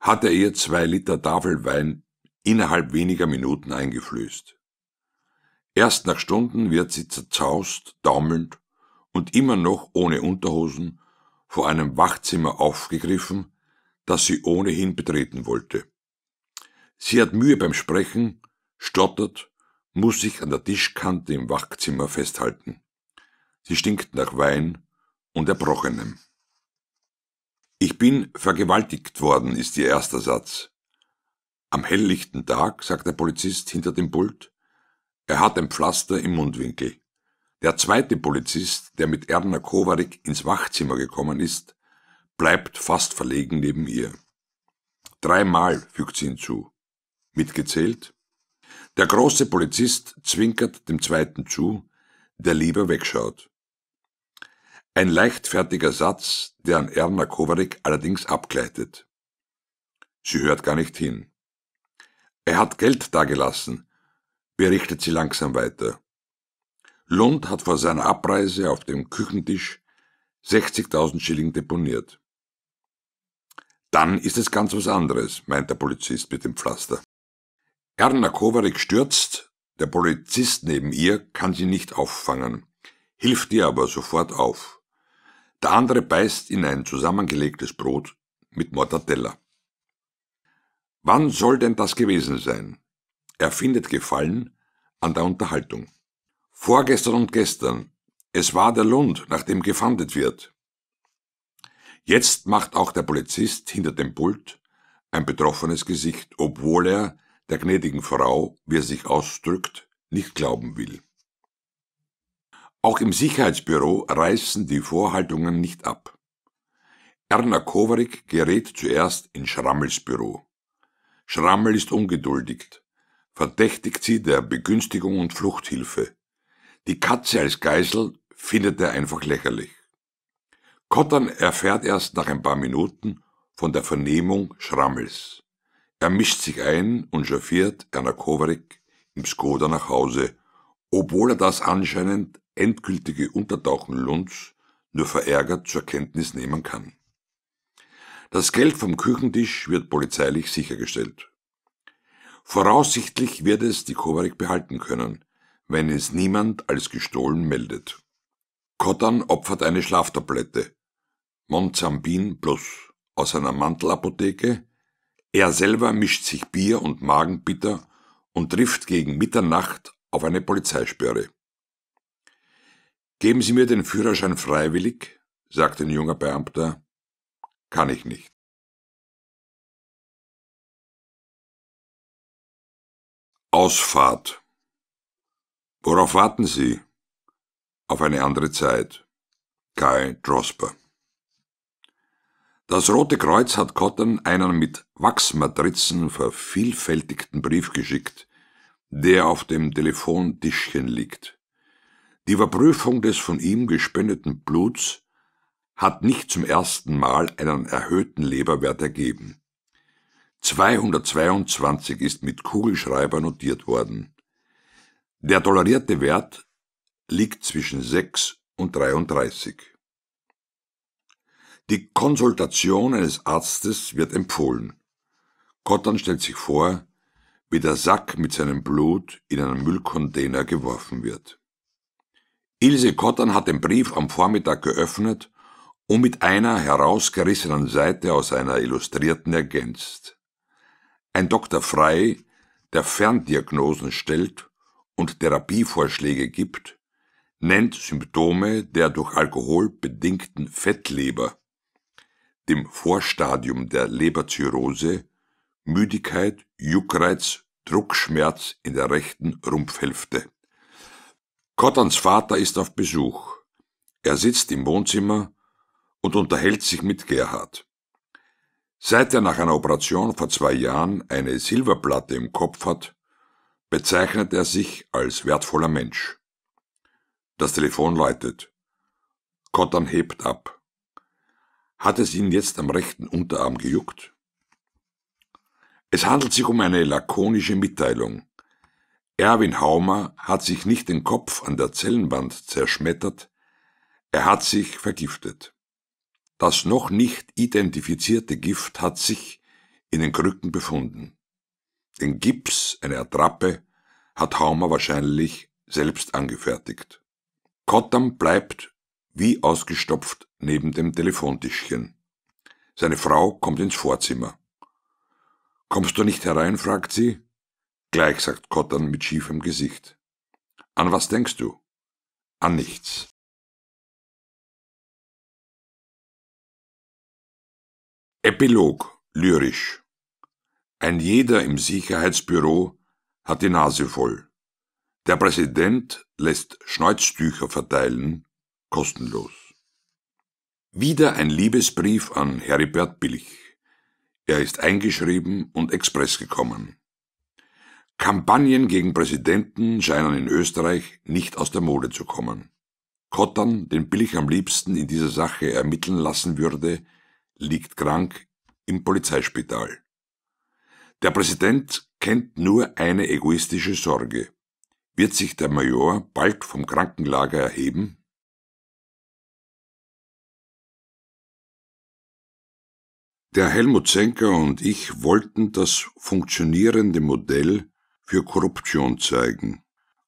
hat er ihr zwei Liter Tafelwein innerhalb weniger Minuten eingeflößt. Erst nach Stunden wird sie zerzaust, daumelnd und immer noch ohne Unterhosen vor einem Wachzimmer aufgegriffen, das sie ohnehin betreten wollte. Sie hat Mühe beim Sprechen, stottert, muss sich an der Tischkante im Wachzimmer festhalten. Sie stinkt nach Wein und Erbrochenem. Ich bin vergewaltigt worden, ist ihr erster Satz. Am helllichten Tag, sagt der Polizist hinter dem Pult, er hat ein Pflaster im Mundwinkel. Der zweite Polizist, der mit Erna Kovarik ins Wachzimmer gekommen ist, bleibt fast verlegen neben ihr. Dreimal fügt sie hinzu. Mitgezählt? Der große Polizist zwinkert dem zweiten zu, der lieber wegschaut. Ein leichtfertiger Satz, der an Erna Kovarik allerdings abgleitet. Sie hört gar nicht hin. Er hat Geld dagelassen, berichtet sie langsam weiter. Lund hat vor seiner Abreise auf dem Küchentisch 60.000 Schilling deponiert. Dann ist es ganz was anderes, meint der Polizist mit dem Pflaster. Erna Kovarik stürzt, der Polizist neben ihr kann sie nicht auffangen, hilft ihr aber sofort auf. Der andere beißt in ein zusammengelegtes Brot mit Mortadella. Wann soll denn das gewesen sein? Er findet Gefallen an der Unterhaltung. Vorgestern und gestern. Es war der Lund, nach dem gefandet wird. Jetzt macht auch der Polizist hinter dem Pult ein betroffenes Gesicht, obwohl er der gnädigen Frau, wie er sich ausdrückt, nicht glauben will. Auch im Sicherheitsbüro reißen die Vorhaltungen nicht ab. Erna Kovarik gerät zuerst in Schrammels Büro. Schrammel ist ungeduldig, verdächtigt sie der Begünstigung und Fluchthilfe. Die Katze als Geisel findet er einfach lächerlich. Kottern erfährt erst nach ein paar Minuten von der Vernehmung Schrammels. Er mischt sich ein und chauffiert Erna Kovarik im Skoda nach Hause, obwohl er das anscheinend endgültige Untertauchen Lunds nur verärgert zur Kenntnis nehmen kann. Das Geld vom Küchentisch wird polizeilich sichergestellt. Voraussichtlich wird es die Kovarik behalten können, wenn es niemand als gestohlen meldet. Kottan opfert eine Schlaftablette. Monzambin Plus aus einer Mantelapotheke. Er selber mischt sich Bier und Magenbitter und trifft gegen Mitternacht auf eine Polizeisperre. Geben Sie mir den Führerschein freiwillig, sagt ein junger Beamter. Kann ich nicht. Ausfahrt Worauf warten Sie? Auf eine andere Zeit. Kai Drosper. Das Rote Kreuz hat Cotton einen mit Wachsmatrizen vervielfältigten Brief geschickt, der auf dem Telefontischchen liegt. Die Überprüfung des von ihm gespendeten Bluts hat nicht zum ersten Mal einen erhöhten Leberwert ergeben. 222 ist mit Kugelschreiber notiert worden. Der tolerierte Wert liegt zwischen 6 und 33. Die Konsultation eines Arztes wird empfohlen. Cotton stellt sich vor, wie der Sack mit seinem Blut in einen Müllcontainer geworfen wird. Ilse Cotton hat den Brief am Vormittag geöffnet und mit einer herausgerissenen Seite aus einer Illustrierten ergänzt. Ein Doktor Frei, der Ferndiagnosen stellt und Therapievorschläge gibt, nennt Symptome der durch Alkohol bedingten Fettleber, dem Vorstadium der Leberzirrhose, Müdigkeit, Juckreiz, Druckschmerz in der rechten Rumpfhälfte. Cottons Vater ist auf Besuch. Er sitzt im Wohnzimmer und unterhält sich mit Gerhard. Seit er nach einer Operation vor zwei Jahren eine Silberplatte im Kopf hat, bezeichnet er sich als wertvoller Mensch. Das Telefon läutet. Cotton hebt ab. Hat es ihn jetzt am rechten Unterarm gejuckt? Es handelt sich um eine lakonische Mitteilung. Erwin Haumer hat sich nicht den Kopf an der Zellenwand zerschmettert, er hat sich vergiftet. Das noch nicht identifizierte Gift hat sich in den Krücken befunden. Den Gips, eine Attrappe, hat Haumer wahrscheinlich selbst angefertigt. Cottam bleibt wie ausgestopft neben dem Telefontischchen. Seine Frau kommt ins Vorzimmer. Kommst du nicht herein? fragt sie. Gleich, sagt Cottam mit schiefem Gesicht. An was denkst du? An nichts. Epilog lyrisch ein jeder im Sicherheitsbüro hat die Nase voll. Der Präsident lässt Schneuztücher verteilen, kostenlos. Wieder ein Liebesbrief an Heribert Billig. Er ist eingeschrieben und express gekommen. Kampagnen gegen Präsidenten scheinen in Österreich nicht aus der Mode zu kommen. Kottern, den Billig am liebsten in dieser Sache ermitteln lassen würde, liegt krank im Polizeispital. Der Präsident kennt nur eine egoistische Sorge. Wird sich der Major bald vom Krankenlager erheben? Der Helmut Senker und ich wollten das funktionierende Modell für Korruption zeigen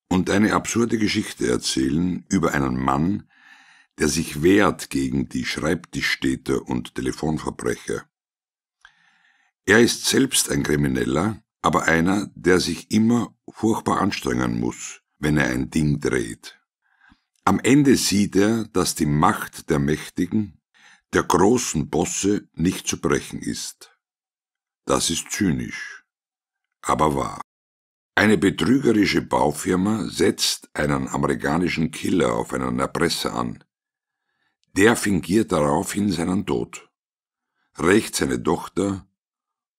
und eine absurde Geschichte erzählen über einen Mann, der sich wehrt gegen die Schreibtischstädter und Telefonverbrecher. Er ist selbst ein Krimineller, aber einer, der sich immer furchtbar anstrengen muss, wenn er ein Ding dreht. Am Ende sieht er, dass die Macht der Mächtigen, der großen Bosse nicht zu brechen ist. Das ist zynisch, aber wahr. Eine betrügerische Baufirma setzt einen amerikanischen Killer auf einen Erpresser an. Der fingiert daraufhin seinen Tod, rächt seine Tochter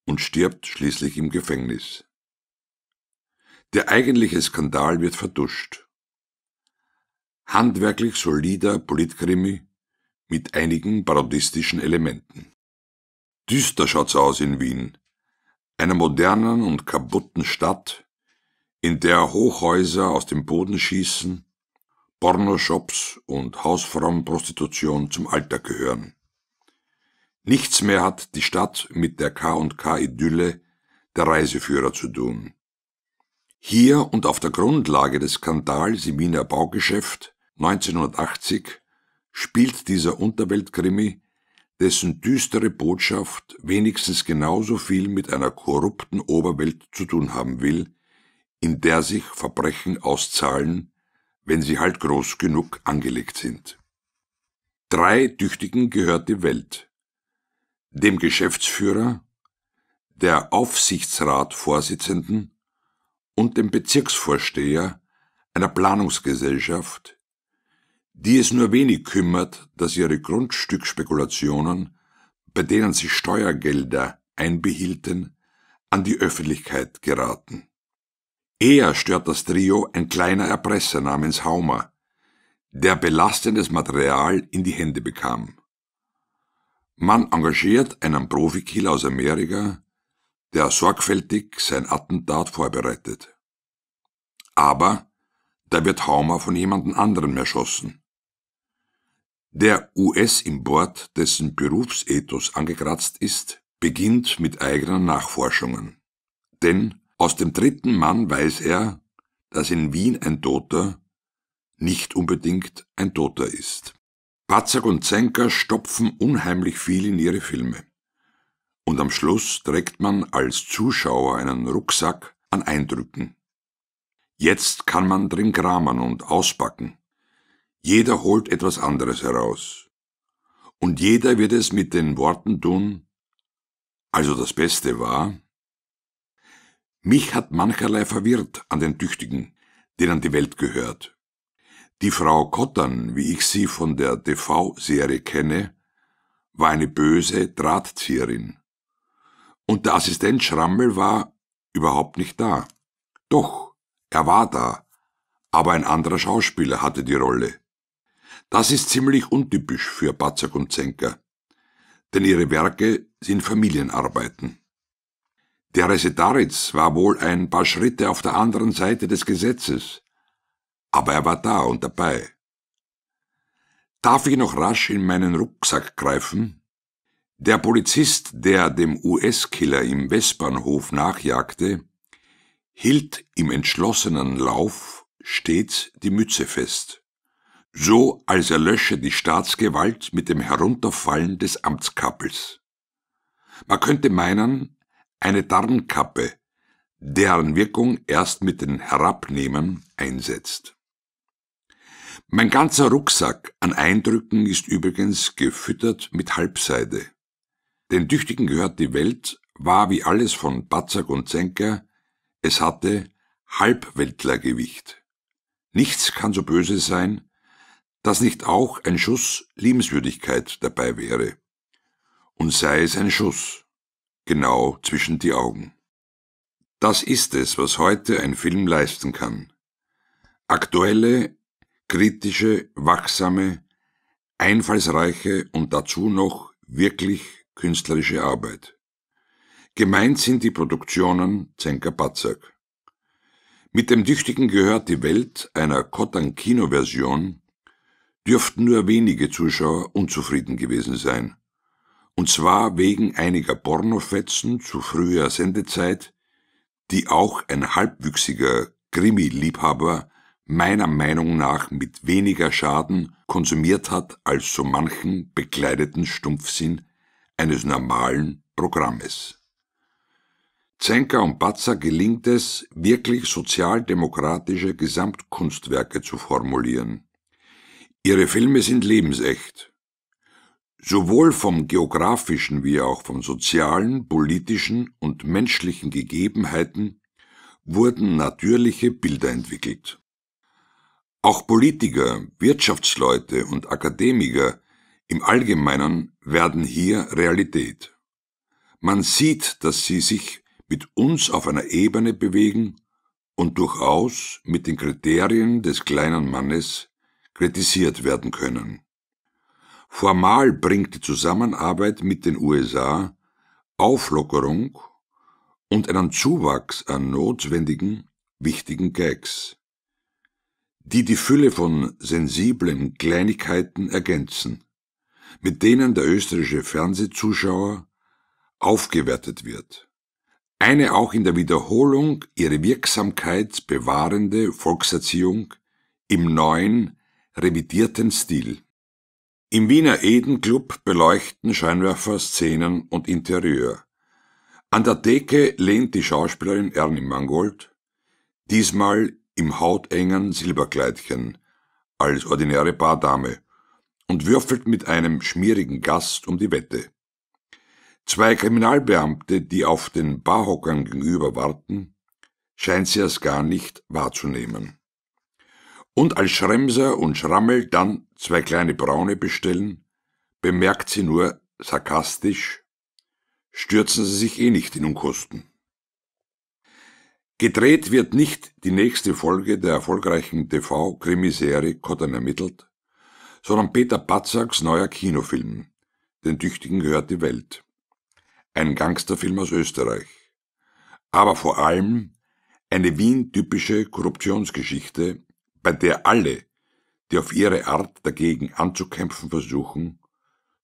und stirbt schließlich im Gefängnis. Der eigentliche Skandal wird verduscht. Handwerklich solider Politkrimi mit einigen parodistischen Elementen. Düster schaut's aus in Wien, einer modernen und kaputten Stadt, in der Hochhäuser aus dem Boden schießen, Pornoshops und Hausfrauenprostitution zum Alltag gehören. Nichts mehr hat die Stadt mit der K&K-Idylle der Reiseführer zu tun. Hier und auf der Grundlage des Skandals im Wiener Baugeschäft 1980 spielt dieser Unterweltkrimi, dessen düstere Botschaft wenigstens genauso viel mit einer korrupten Oberwelt zu tun haben will, in der sich Verbrechen auszahlen, wenn sie halt groß genug angelegt sind. Drei Tüchtigen gehört die Welt dem Geschäftsführer, der Aufsichtsratvorsitzenden und dem Bezirksvorsteher einer Planungsgesellschaft, die es nur wenig kümmert, dass ihre Grundstückspekulationen, bei denen sie Steuergelder einbehielten, an die Öffentlichkeit geraten. Eher stört das Trio ein kleiner Erpresser namens Haumer, der belastendes Material in die Hände bekam. Man engagiert einen Profikiller aus Amerika, der sorgfältig sein Attentat vorbereitet. Aber da wird Haumer von jemand anderem erschossen. Der US-Import, dessen Berufsethos angekratzt ist, beginnt mit eigenen Nachforschungen. Denn aus dem dritten Mann weiß er, dass in Wien ein Toter nicht unbedingt ein Toter ist. Patzak und Zenker stopfen unheimlich viel in ihre Filme. Und am Schluss trägt man als Zuschauer einen Rucksack an Eindrücken. Jetzt kann man drin kramen und auspacken. Jeder holt etwas anderes heraus. Und jeder wird es mit den Worten tun, also das Beste war. Mich hat mancherlei verwirrt an den Tüchtigen, denen die Welt gehört. Die Frau Kottern, wie ich sie von der TV-Serie kenne, war eine böse Drahtzieherin. Und der Assistent Schrammel war überhaupt nicht da. Doch, er war da, aber ein anderer Schauspieler hatte die Rolle. Das ist ziemlich untypisch für Batzak und Zenker, denn ihre Werke sind Familienarbeiten. Der Resetaritz war wohl ein paar Schritte auf der anderen Seite des Gesetzes, aber er war da und dabei. Darf ich noch rasch in meinen Rucksack greifen? Der Polizist, der dem US-Killer im Westbahnhof nachjagte, hielt im entschlossenen Lauf stets die Mütze fest, so als erlösche die Staatsgewalt mit dem Herunterfallen des Amtskappels. Man könnte meinen, eine Darnkappe, deren Wirkung erst mit dem Herabnehmen einsetzt. Mein ganzer Rucksack an Eindrücken ist übrigens gefüttert mit Halbseide. Den Tüchtigen gehört die Welt, war wie alles von Batzak und Zenker, es hatte Halbweltlergewicht. Nichts kann so böse sein, dass nicht auch ein Schuss Liebenswürdigkeit dabei wäre. Und sei es ein Schuss, genau zwischen die Augen. Das ist es, was heute ein Film leisten kann. Aktuelle, kritische, wachsame, einfallsreiche und dazu noch wirklich künstlerische Arbeit. Gemeint sind die Produktionen Zenker Batzak. Mit dem Düchtigen gehört die Welt einer Kottan-Kino-Version dürften nur wenige Zuschauer unzufrieden gewesen sein. Und zwar wegen einiger Pornofetzen zu früher Sendezeit, die auch ein halbwüchsiger Krimi-Liebhaber meiner Meinung nach mit weniger Schaden konsumiert hat als so manchen bekleideten Stumpfsinn eines normalen Programmes. Zenker und Batzer gelingt es, wirklich sozialdemokratische Gesamtkunstwerke zu formulieren. Ihre Filme sind lebensecht. Sowohl vom geografischen wie auch vom sozialen, politischen und menschlichen Gegebenheiten wurden natürliche Bilder entwickelt. Auch Politiker, Wirtschaftsleute und Akademiker im Allgemeinen werden hier Realität. Man sieht, dass sie sich mit uns auf einer Ebene bewegen und durchaus mit den Kriterien des kleinen Mannes kritisiert werden können. Formal bringt die Zusammenarbeit mit den USA Auflockerung und einen Zuwachs an notwendigen, wichtigen Gags die die Fülle von sensiblen Kleinigkeiten ergänzen, mit denen der österreichische Fernsehzuschauer aufgewertet wird. Eine auch in der Wiederholung ihre Wirksamkeit bewahrende Volkserziehung im neuen, revidierten Stil. Im Wiener Eden-Club beleuchten Scheinwerfer Szenen und Interieur. An der Theke lehnt die Schauspielerin Ernie Mangold, diesmal im hautengen Silberkleidchen, als ordinäre Bardame, und würfelt mit einem schmierigen Gast um die Wette. Zwei Kriminalbeamte, die auf den Barhockern gegenüber warten, scheint sie erst gar nicht wahrzunehmen. Und als Schremser und Schrammel dann zwei kleine Braune bestellen, bemerkt sie nur sarkastisch, stürzen sie sich eh nicht in Unkosten. Gedreht wird nicht die nächste Folge der erfolgreichen TV-Krimiserie Cotton ermittelt, sondern Peter Patzaks neuer Kinofilm, Den Tüchtigen gehört die Welt. Ein Gangsterfilm aus Österreich. Aber vor allem eine Wien-typische Korruptionsgeschichte, bei der alle, die auf ihre Art dagegen anzukämpfen versuchen,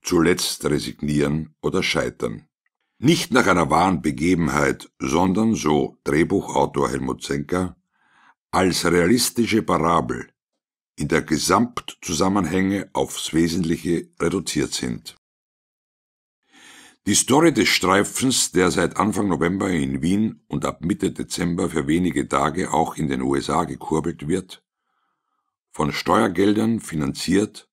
zuletzt resignieren oder scheitern. Nicht nach einer wahren Begebenheit, sondern, so Drehbuchautor Helmut Zenker, als realistische Parabel, in der Gesamtzusammenhänge aufs Wesentliche reduziert sind. Die Story des Streifens, der seit Anfang November in Wien und ab Mitte Dezember für wenige Tage auch in den USA gekurbelt wird, von Steuergeldern finanziert,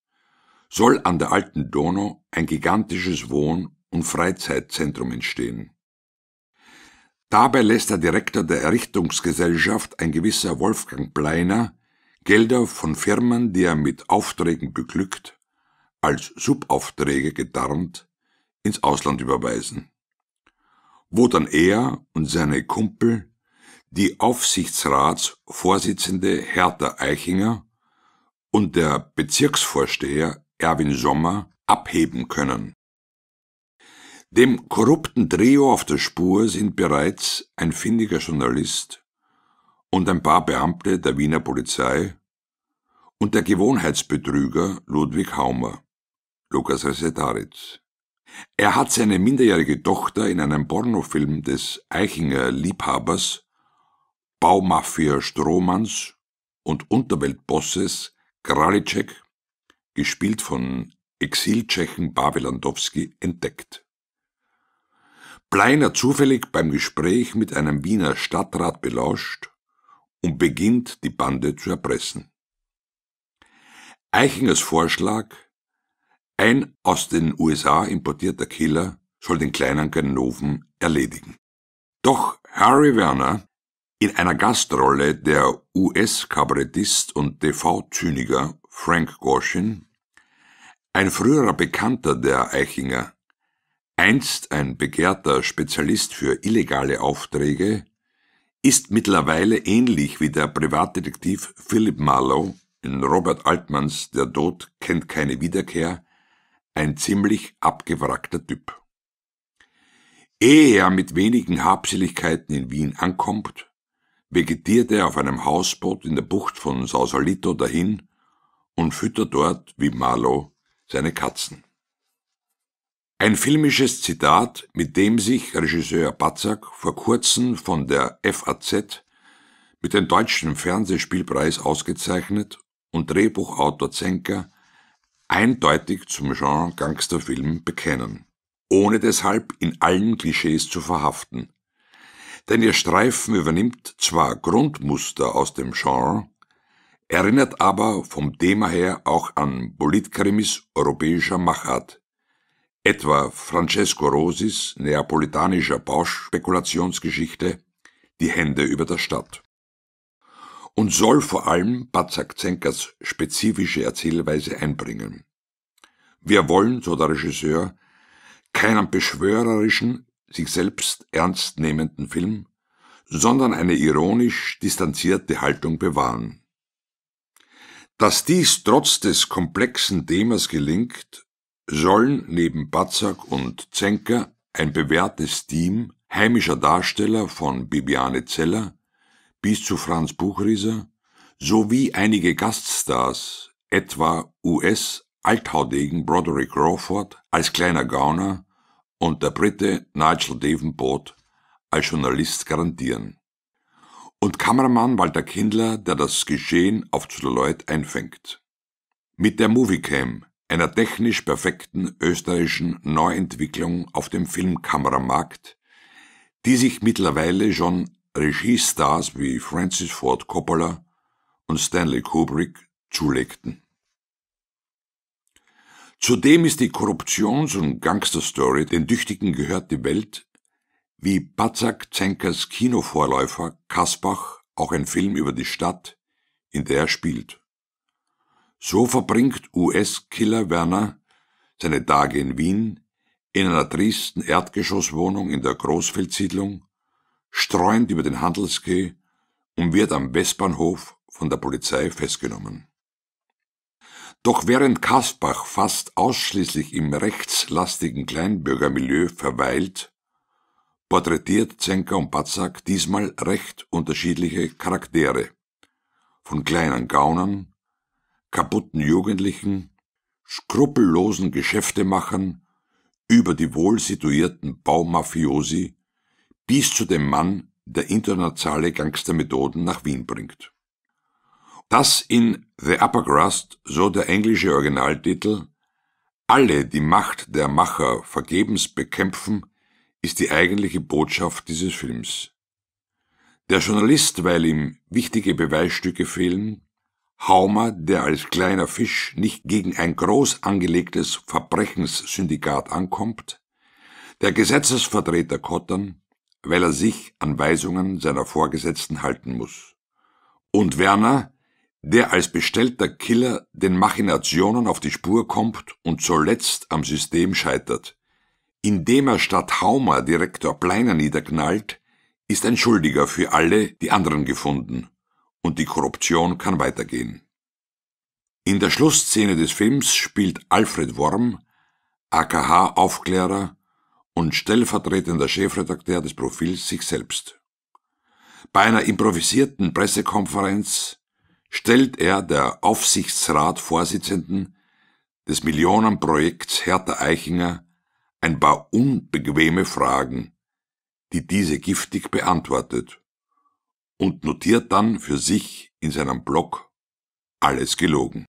soll an der alten Donau ein gigantisches Wohn- und Freizeitzentrum entstehen. Dabei lässt der Direktor der Errichtungsgesellschaft, ein gewisser Wolfgang Pleiner, Gelder von Firmen, die er mit Aufträgen beglückt, als Subaufträge getarnt, ins Ausland überweisen. Wo dann er und seine Kumpel, die Aufsichtsratsvorsitzende Hertha Eichinger und der Bezirksvorsteher Erwin Sommer abheben können. Dem korrupten Trio auf der Spur sind bereits ein findiger Journalist und ein paar Beamte der Wiener Polizei und der Gewohnheitsbetrüger Ludwig Haumer, Lukas Resetaritz. Er hat seine minderjährige Tochter in einem Pornofilm des Eichinger Liebhabers, Baumafia Strohmanns und Unterweltbosses Kralicek, gespielt von Exiltschechen Bawilandowski, entdeckt. Bleiner zufällig beim Gespräch mit einem Wiener Stadtrat belauscht und beginnt die Bande zu erpressen. Eichingers Vorschlag, ein aus den USA importierter Killer soll den kleinen Ganoven erledigen. Doch Harry Werner, in einer Gastrolle der US-Kabarettist und TV-Zyniker Frank Gorshin, ein früherer Bekannter der Eichinger, Einst ein begehrter Spezialist für illegale Aufträge, ist mittlerweile ähnlich wie der Privatdetektiv Philip Marlowe in Robert Altmanns Der Tod kennt keine Wiederkehr ein ziemlich abgewrackter Typ. Ehe er mit wenigen Habseligkeiten in Wien ankommt, vegetiert er auf einem Hausboot in der Bucht von Sausalito dahin und füttert dort, wie Marlow, seine Katzen. Ein filmisches Zitat, mit dem sich Regisseur Batzak vor kurzem von der FAZ mit dem deutschen Fernsehspielpreis ausgezeichnet und Drehbuchautor Zenker eindeutig zum Genre Gangsterfilm bekennen, ohne deshalb in allen Klischees zu verhaften. Denn ihr Streifen übernimmt zwar Grundmuster aus dem Genre, erinnert aber vom Thema her auch an Politkrimis europäischer Machart, etwa Francesco Rosis neapolitanischer Bauspekulationsgeschichte Die Hände über der Stadt und soll vor allem bazak Zenkers spezifische Erzählweise einbringen. Wir wollen, so der Regisseur, keinen beschwörerischen, sich selbst ernst nehmenden Film, sondern eine ironisch distanzierte Haltung bewahren. Dass dies trotz des komplexen Themas gelingt, sollen neben Batzak und Zenker ein bewährtes Team heimischer Darsteller von Bibiane Zeller bis zu Franz Buchrieser sowie einige Gaststars, etwa US-Althaudegen Broderick Crawford als kleiner Gauner und der Brite Nigel Davenport als Journalist garantieren. Und Kameramann Walter Kindler, der das Geschehen auf Zelluloid einfängt. Mit der Moviecam einer technisch perfekten österreichischen Neuentwicklung auf dem Filmkameramarkt, die sich mittlerweile schon Regiestars wie Francis Ford Coppola und Stanley Kubrick zulegten. Zudem ist die Korruptions- und Gangsterstory den Düchtigen gehört die Welt, wie Batzak Zenkers Kinovorläufer Kasbach auch ein Film über die Stadt, in der er spielt. So verbringt US-Killer Werner seine Tage in Wien, in einer tristen Erdgeschosswohnung in der Großfeldsiedlung, streunt über den Handelsquai und wird am Westbahnhof von der Polizei festgenommen. Doch während Kasbach fast ausschließlich im rechtslastigen Kleinbürgermilieu verweilt, porträtiert Zenker und Batzak diesmal recht unterschiedliche Charaktere, von kleinen Gaunern kaputten Jugendlichen, skrupellosen Geschäftemachern, über die wohl situierten Baumafiosi bis zu dem Mann, der internationale Gangstermethoden nach Wien bringt. Dass in The Upper Crust, so der englische Originaltitel, alle die Macht der Macher vergebens bekämpfen, ist die eigentliche Botschaft dieses Films. Der Journalist, weil ihm wichtige Beweisstücke fehlen, Haumer, der als kleiner Fisch nicht gegen ein groß angelegtes Verbrechenssyndikat ankommt, der Gesetzesvertreter Kottern, weil er sich an Weisungen seiner Vorgesetzten halten muss, und Werner, der als bestellter Killer den Machinationen auf die Spur kommt und zuletzt am System scheitert. Indem er statt Haumer Direktor Pleiner niederknallt, ist ein Schuldiger für alle die anderen gefunden und die Korruption kann weitergehen. In der Schlussszene des Films spielt Alfred Worm, AKH Aufklärer und stellvertretender Chefredakteur des Profils sich selbst. Bei einer improvisierten Pressekonferenz stellt er der Aufsichtsratvorsitzenden des Millionenprojekts Hertha Eichinger ein paar unbequeme Fragen, die diese giftig beantwortet und notiert dann für sich in seinem Blog alles gelogen.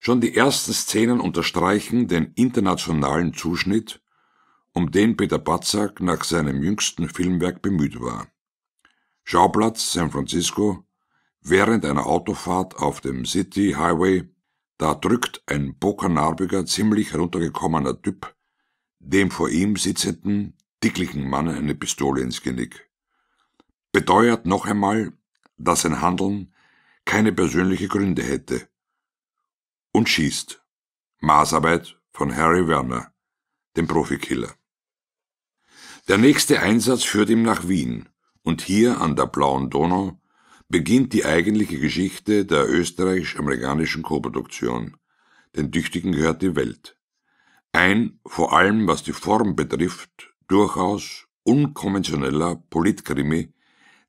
Schon die ersten Szenen unterstreichen den internationalen Zuschnitt, um den Peter Batzak nach seinem jüngsten Filmwerk bemüht war. Schauplatz San Francisco, während einer Autofahrt auf dem City Highway, da drückt ein bokanarbiger, ziemlich heruntergekommener Typ dem vor ihm sitzenden, dicklichen Mann eine Pistole ins Genick beteuert noch einmal, dass sein Handeln keine persönliche Gründe hätte und schießt. Maßarbeit von Harry Werner, dem Profikiller. Der nächste Einsatz führt ihm nach Wien und hier an der Blauen Donau beginnt die eigentliche Geschichte der österreichisch-amerikanischen Koproduktion. Den Tüchtigen gehört die Welt. Ein, vor allem was die Form betrifft, durchaus unkonventioneller Politkrimi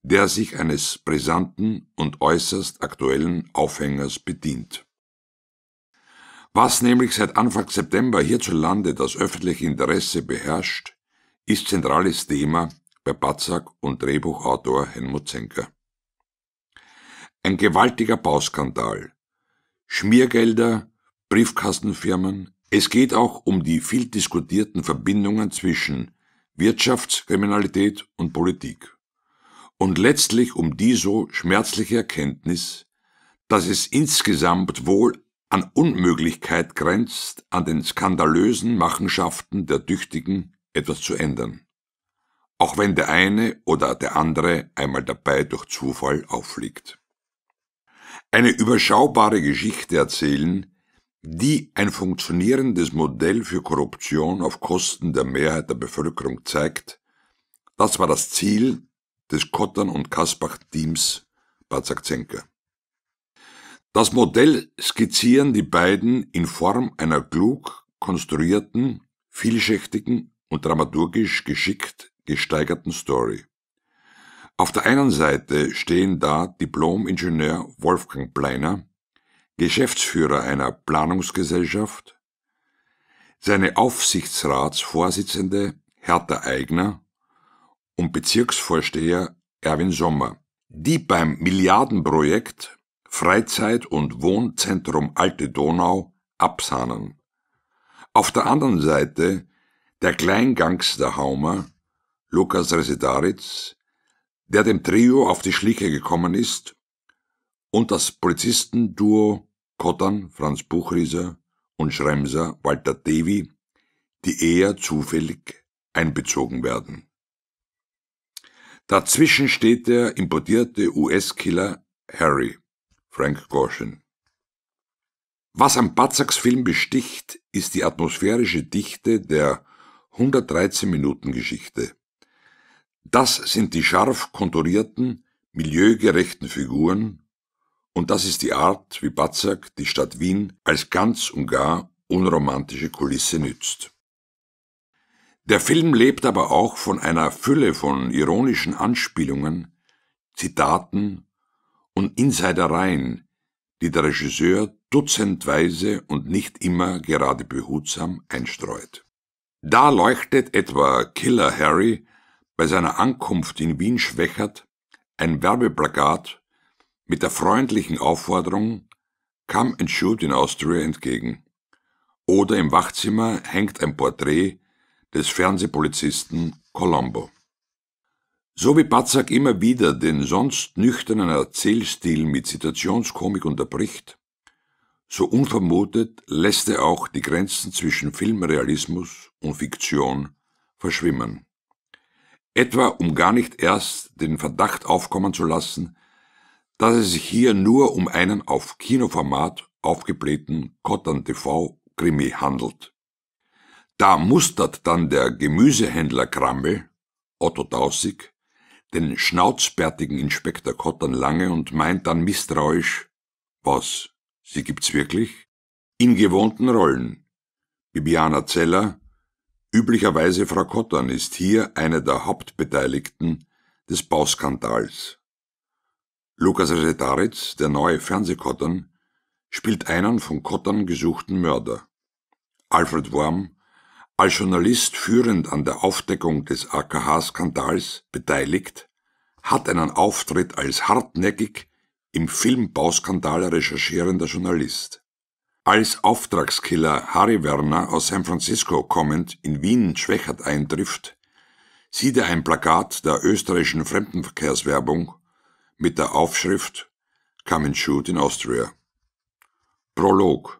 der sich eines brisanten und äußerst aktuellen Aufhängers bedient. Was nämlich seit Anfang September hierzulande das öffentliche Interesse beherrscht, ist zentrales Thema bei Batzak und Drehbuchautor Helmut Zenker. Ein gewaltiger Bauskandal. Schmiergelder, Briefkastenfirmen, es geht auch um die viel diskutierten Verbindungen zwischen Wirtschaftskriminalität und Politik und letztlich um die so schmerzliche Erkenntnis, dass es insgesamt wohl an Unmöglichkeit grenzt, an den skandalösen Machenschaften der Tüchtigen etwas zu ändern, auch wenn der eine oder der andere einmal dabei durch Zufall auffliegt. Eine überschaubare Geschichte erzählen, die ein funktionierendes Modell für Korruption auf Kosten der Mehrheit der Bevölkerung zeigt, das war das Ziel des Kottern- und Kasbach-Teams Bad Sakzenka. Das Modell skizzieren die beiden in Form einer klug konstruierten, vielschichtigen und dramaturgisch geschickt gesteigerten Story. Auf der einen Seite stehen da Diplom-Ingenieur Wolfgang Pleiner, Geschäftsführer einer Planungsgesellschaft, seine Aufsichtsratsvorsitzende Hertha Eigner und Bezirksvorsteher Erwin Sommer, die beim Milliardenprojekt Freizeit- und Wohnzentrum Alte Donau absahnen. Auf der anderen Seite der Kleingangster Haumer, Lukas Residaritz, der dem Trio auf die Schliche gekommen ist, und das Polizistenduo Kottern, Franz Buchrieser und Schremser Walter Devi, die eher zufällig einbezogen werden. Dazwischen steht der importierte US-Killer Harry, Frank Gorshin. Was am Batzaks Film besticht, ist die atmosphärische Dichte der 113 Minuten Geschichte. Das sind die scharf konturierten, milieugerechten Figuren und das ist die Art, wie Batzak die Stadt Wien als ganz und gar unromantische Kulisse nützt. Der Film lebt aber auch von einer Fülle von ironischen Anspielungen, Zitaten und Insidereien, die der Regisseur dutzendweise und nicht immer gerade behutsam einstreut. Da leuchtet etwa Killer Harry bei seiner Ankunft in Wien Schwächert ein Werbeplakat mit der freundlichen Aufforderung Come and shoot in Austria entgegen. Oder im Wachzimmer hängt ein Porträt des Fernsehpolizisten Colombo. So wie Batzak immer wieder den sonst nüchternen Erzählstil mit Situationskomik unterbricht, so unvermutet lässt er auch die Grenzen zwischen Filmrealismus und Fiktion verschwimmen. Etwa um gar nicht erst den Verdacht aufkommen zu lassen, dass es sich hier nur um einen auf Kinoformat aufgeblähten Cotton TV Krimi handelt. Da mustert dann der Gemüsehändler Krammel, Otto Dausig, den schnauzbärtigen Inspektor Kottern lange und meint dann misstrauisch, was, sie gibt's wirklich? In gewohnten Rollen. Bibiana Zeller, üblicherweise Frau Kottern, ist hier eine der Hauptbeteiligten des Bauskandals. Lukas Resetaritz, der neue Fernsehkottern, spielt einen von Kottern gesuchten Mörder. Alfred Worm, als Journalist führend an der Aufdeckung des AKH-Skandals beteiligt, hat einen Auftritt als hartnäckig im Filmbauskandal recherchierender Journalist. Als Auftragskiller Harry Werner aus San Francisco kommend in Wien schwächert eintrifft, sieht er ein Plakat der österreichischen Fremdenverkehrswerbung mit der Aufschrift Come and shoot in Austria. Prolog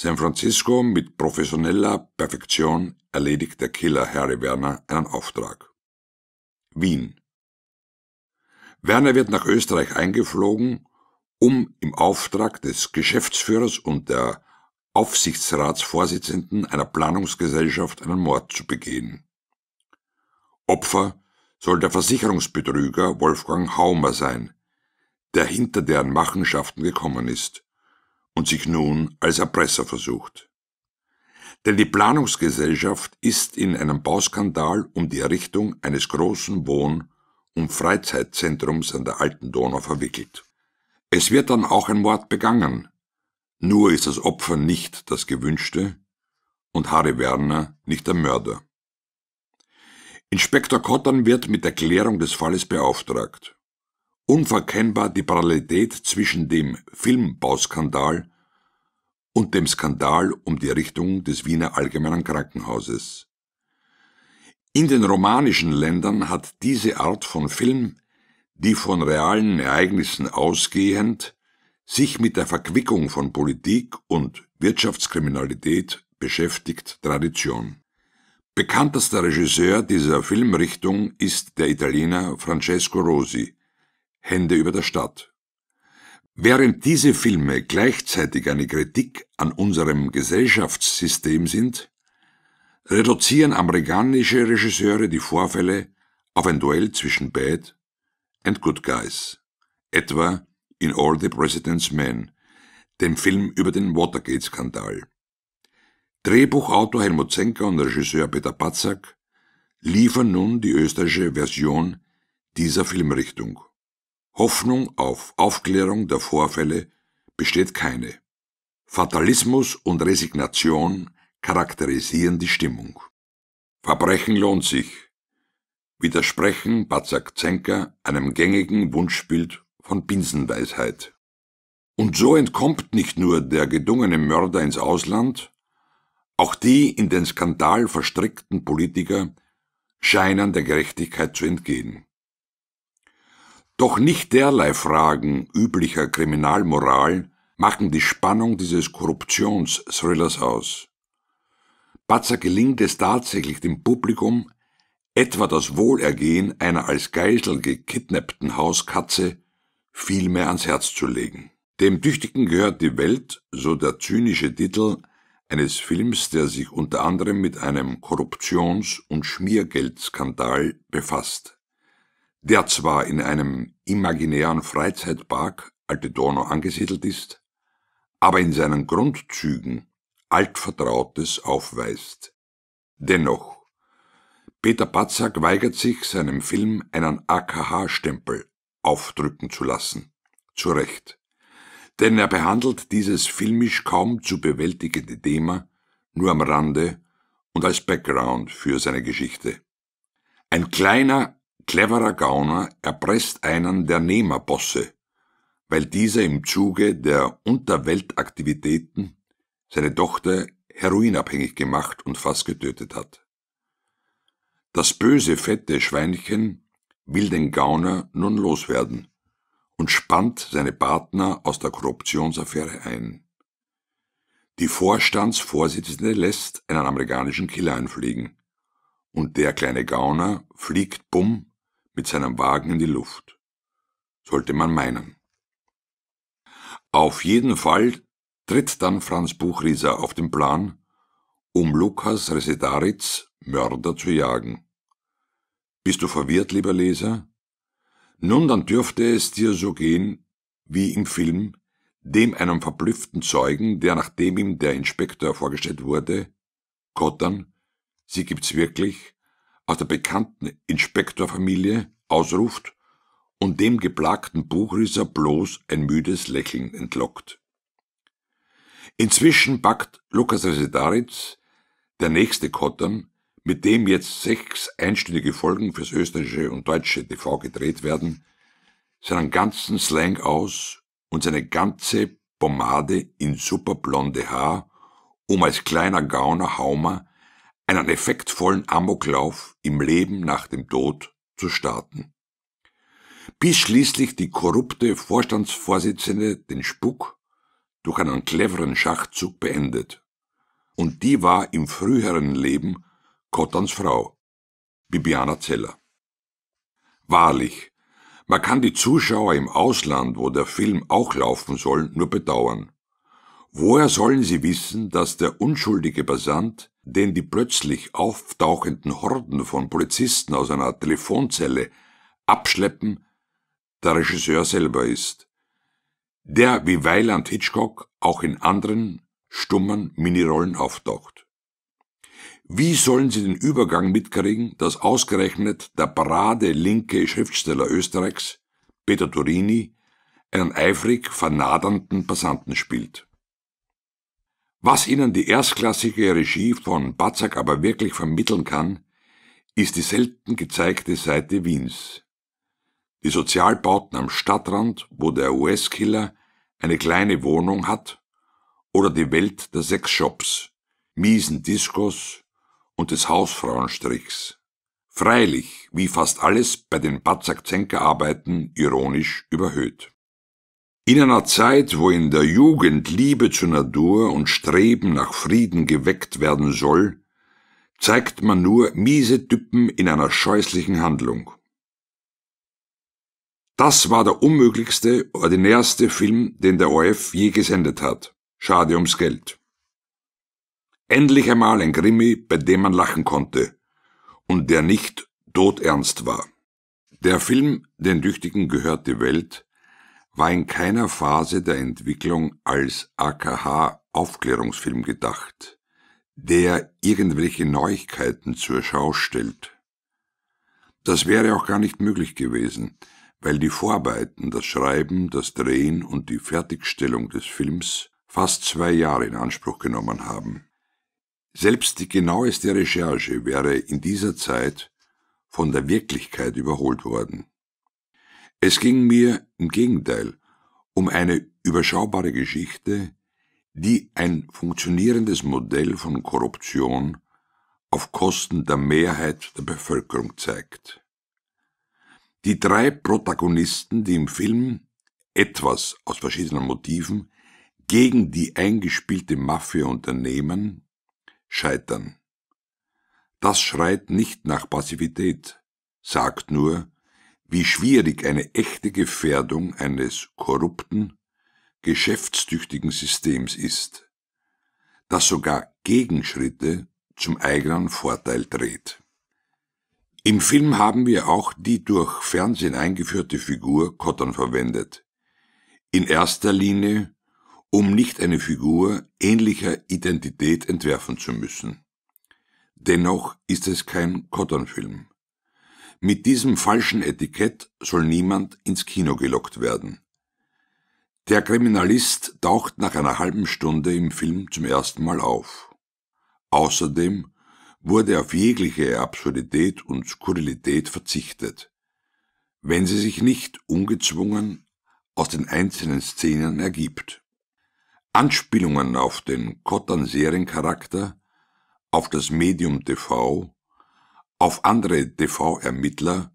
San Francisco mit professioneller Perfektion erledigt der Killer Harry Werner einen Auftrag. Wien. Werner wird nach Österreich eingeflogen, um im Auftrag des Geschäftsführers und der Aufsichtsratsvorsitzenden einer Planungsgesellschaft einen Mord zu begehen. Opfer soll der Versicherungsbetrüger Wolfgang Haumer sein, der hinter deren Machenschaften gekommen ist und sich nun als Erpresser versucht. Denn die Planungsgesellschaft ist in einem Bauskandal um die Errichtung eines großen Wohn- und Freizeitzentrums an der alten Donau verwickelt. Es wird dann auch ein Mord begangen, nur ist das Opfer nicht das gewünschte und Harry Werner nicht der Mörder. Inspektor Kottern wird mit der Klärung des Falles beauftragt. Unverkennbar die Parallelität zwischen dem Filmbauskandal und dem Skandal um die Richtung des Wiener Allgemeinen Krankenhauses. In den romanischen Ländern hat diese Art von Film, die von realen Ereignissen ausgehend sich mit der Verquickung von Politik und Wirtschaftskriminalität beschäftigt, Tradition. Bekanntester Regisseur dieser Filmrichtung ist der Italiener Francesco Rosi, Hände über der Stadt. Während diese Filme gleichzeitig eine Kritik an unserem Gesellschaftssystem sind, reduzieren amerikanische Regisseure die Vorfälle auf ein Duell zwischen Bad and Good Guys, etwa in All the President's Men, dem Film über den Watergate-Skandal. Drehbuchautor Helmut Zenker und Regisseur Peter Patzak liefern nun die österreichische Version dieser Filmrichtung. Hoffnung auf Aufklärung der Vorfälle besteht keine. Fatalismus und Resignation charakterisieren die Stimmung. Verbrechen lohnt sich. Widersprechen Bazak Zenker einem gängigen Wunschbild von Binsenweisheit. Und so entkommt nicht nur der gedungene Mörder ins Ausland, auch die in den Skandal verstrickten Politiker scheinen der Gerechtigkeit zu entgehen. Doch nicht derlei Fragen üblicher Kriminalmoral machen die Spannung dieses Korruptionsthrillers aus. Batzer gelingt es tatsächlich dem Publikum, etwa das Wohlergehen einer als Geisel gekidnappten Hauskatze viel mehr ans Herz zu legen. Dem Tüchtigen gehört die Welt, so der zynische Titel eines Films, der sich unter anderem mit einem Korruptions- und Schmiergeldskandal befasst der zwar in einem imaginären Freizeitpark Alte Donau angesiedelt ist, aber in seinen Grundzügen Altvertrautes aufweist. Dennoch, Peter Patzak weigert sich, seinem Film einen AKH-Stempel aufdrücken zu lassen. Zu Recht. Denn er behandelt dieses filmisch kaum zu bewältigende Thema nur am Rande und als Background für seine Geschichte. Ein kleiner cleverer Gauner erpresst einen der Nehmerbosse, weil dieser im Zuge der Unterweltaktivitäten seine Tochter heroinabhängig gemacht und fast getötet hat. Das böse, fette Schweinchen will den Gauner nun loswerden und spannt seine Partner aus der Korruptionsaffäre ein. Die Vorstandsvorsitzende lässt einen amerikanischen Killer einfliegen und der kleine Gauner fliegt bumm mit seinem Wagen in die Luft. Sollte man meinen. Auf jeden Fall tritt dann Franz Buchrieser auf den Plan, um Lukas Resedaritz Mörder zu jagen. Bist du verwirrt, lieber Leser? Nun, dann dürfte es dir so gehen wie im Film, dem einem verblüfften Zeugen, der nachdem ihm der Inspektor vorgestellt wurde, Kottern, sie gibt's wirklich, aus der bekannten Inspektorfamilie ausruft und dem geplagten Buchrisser bloß ein müdes Lächeln entlockt. Inzwischen backt Lukas Residaritz, der nächste Kottern, mit dem jetzt sechs einstündige Folgen fürs österreichische und deutsche TV gedreht werden, seinen ganzen Slang aus und seine ganze Pomade in superblonde Haar, um als kleiner Gauner Haumer einen effektvollen Amoklauf im Leben nach dem Tod zu starten. Bis schließlich die korrupte Vorstandsvorsitzende den Spuk durch einen cleveren Schachzug beendet. Und die war im früheren Leben Kottans Frau, Bibiana Zeller. Wahrlich, man kann die Zuschauer im Ausland, wo der Film auch laufen soll, nur bedauern. Woher sollen sie wissen, dass der unschuldige Basant den die plötzlich auftauchenden Horden von Polizisten aus einer Telefonzelle abschleppen, der Regisseur selber ist, der wie Weiland Hitchcock auch in anderen stummen Minirollen auftaucht. Wie sollen sie den Übergang mitkriegen, dass ausgerechnet der parade linke Schriftsteller Österreichs, Peter Turini, einen eifrig vernadernden Passanten spielt? Was ihnen die erstklassige Regie von Batzak aber wirklich vermitteln kann, ist die selten gezeigte Seite Wiens. Die Sozialbauten am Stadtrand, wo der US-Killer eine kleine Wohnung hat, oder die Welt der Sexshops, miesen Diskos und des Hausfrauenstrichs. Freilich, wie fast alles bei den Batzak-Zenker-Arbeiten, ironisch überhöht. In einer Zeit, wo in der Jugend Liebe zur Natur und Streben nach Frieden geweckt werden soll, zeigt man nur miese Typen in einer scheußlichen Handlung. Das war der unmöglichste, ordinärste Film, den der OF je gesendet hat. Schade ums Geld. Endlich einmal ein Grimmi, bei dem man lachen konnte und der nicht todernst war. Der Film Den Düchtigen gehört die Welt war in keiner Phase der Entwicklung als AKH Aufklärungsfilm gedacht, der irgendwelche Neuigkeiten zur Schau stellt. Das wäre auch gar nicht möglich gewesen, weil die Vorarbeiten, das Schreiben, das Drehen und die Fertigstellung des Films fast zwei Jahre in Anspruch genommen haben. Selbst die genaueste Recherche wäre in dieser Zeit von der Wirklichkeit überholt worden. Es ging mir im Gegenteil um eine überschaubare Geschichte, die ein funktionierendes Modell von Korruption auf Kosten der Mehrheit der Bevölkerung zeigt. Die drei Protagonisten, die im Film etwas aus verschiedenen Motiven gegen die eingespielte Mafia unternehmen, scheitern. Das schreit nicht nach Passivität, sagt nur, wie schwierig eine echte Gefährdung eines korrupten, geschäftstüchtigen Systems ist, das sogar Gegenschritte zum eigenen Vorteil dreht. Im Film haben wir auch die durch Fernsehen eingeführte Figur Cotton verwendet. In erster Linie, um nicht eine Figur ähnlicher Identität entwerfen zu müssen. Dennoch ist es kein Cotton-Film. Mit diesem falschen Etikett soll niemand ins Kino gelockt werden. Der Kriminalist taucht nach einer halben Stunde im Film zum ersten Mal auf. Außerdem wurde auf jegliche Absurdität und Skurrilität verzichtet, wenn sie sich nicht ungezwungen aus den einzelnen Szenen ergibt. Anspielungen auf den Kottern-Seriencharakter, auf das Medium TV auf andere TV-Ermittler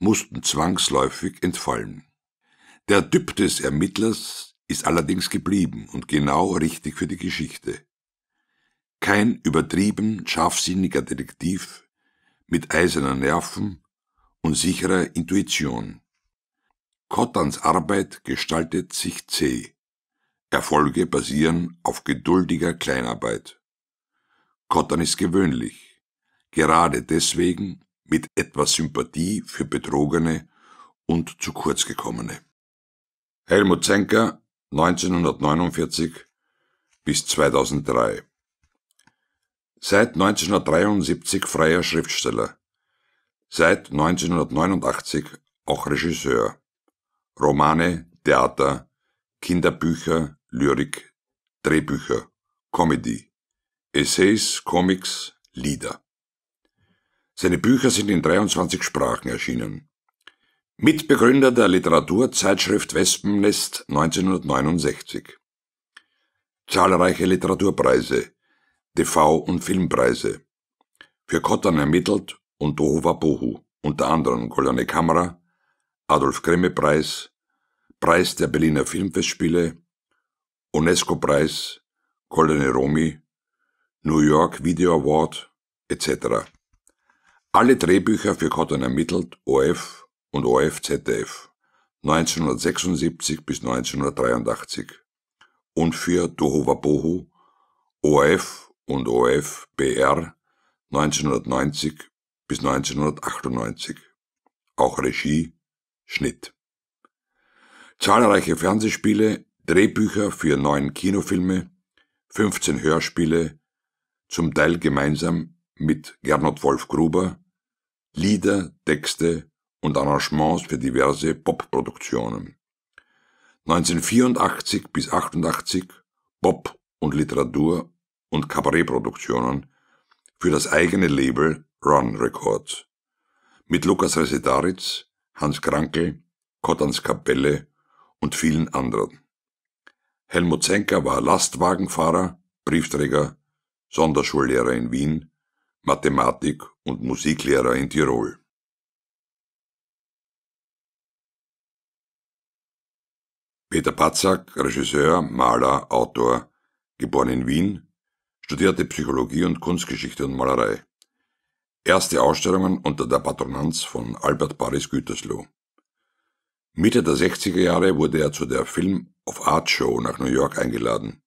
mussten zwangsläufig entfallen. Der Typ des Ermittlers ist allerdings geblieben und genau richtig für die Geschichte. Kein übertrieben scharfsinniger Detektiv mit eiserner Nerven und sicherer Intuition. Cottans Arbeit gestaltet sich zäh. Erfolge basieren auf geduldiger Kleinarbeit. Cotton ist gewöhnlich gerade deswegen mit etwas Sympathie für Betrogene und zu kurz gekommene. Helmut Zenker 1949 bis 2003 Seit 1973 freier Schriftsteller, seit 1989 auch Regisseur. Romane, Theater, Kinderbücher, Lyrik, Drehbücher, Comedy, Essays, Comics, Lieder. Seine Bücher sind in 23 Sprachen erschienen. Mitbegründer der Literaturzeitschrift Wespennest 1969. Zahlreiche Literaturpreise, TV- und Filmpreise. Für Kottan ermittelt und Dohova Bohu, unter anderem Goldene Kamera, Adolf Grimme Preis, Preis der Berliner Filmfestspiele, UNESCO Preis, Goldene Romi, New York Video Award etc. Alle Drehbücher für Cotton ermittelt, OF und OFZF, 1976 bis 1983. Und für Dohovabohu, OF und OF-BR, 1990 bis 1998. Auch Regie, Schnitt. Zahlreiche Fernsehspiele, Drehbücher für neun Kinofilme, 15 Hörspiele, zum Teil gemeinsam mit Gernot Wolf Gruber, Lieder, Texte und Arrangements für diverse Popproduktionen. 1984 bis 88 Pop und Literatur und Kabarettproduktionen für das eigene Label Run Records mit Lukas Resetaritz, Hans Krankel, Kottans Kapelle und vielen anderen. Helmut Zenker war Lastwagenfahrer, Briefträger, Sonderschullehrer in Wien Mathematik- und Musiklehrer in Tirol. Peter Patzak, Regisseur, Maler, Autor, geboren in Wien, studierte Psychologie und Kunstgeschichte und Malerei. Erste Ausstellungen unter der Patronanz von Albert Paris Gütersloh. Mitte der 60er Jahre wurde er zu der Film of Art Show nach New York eingeladen.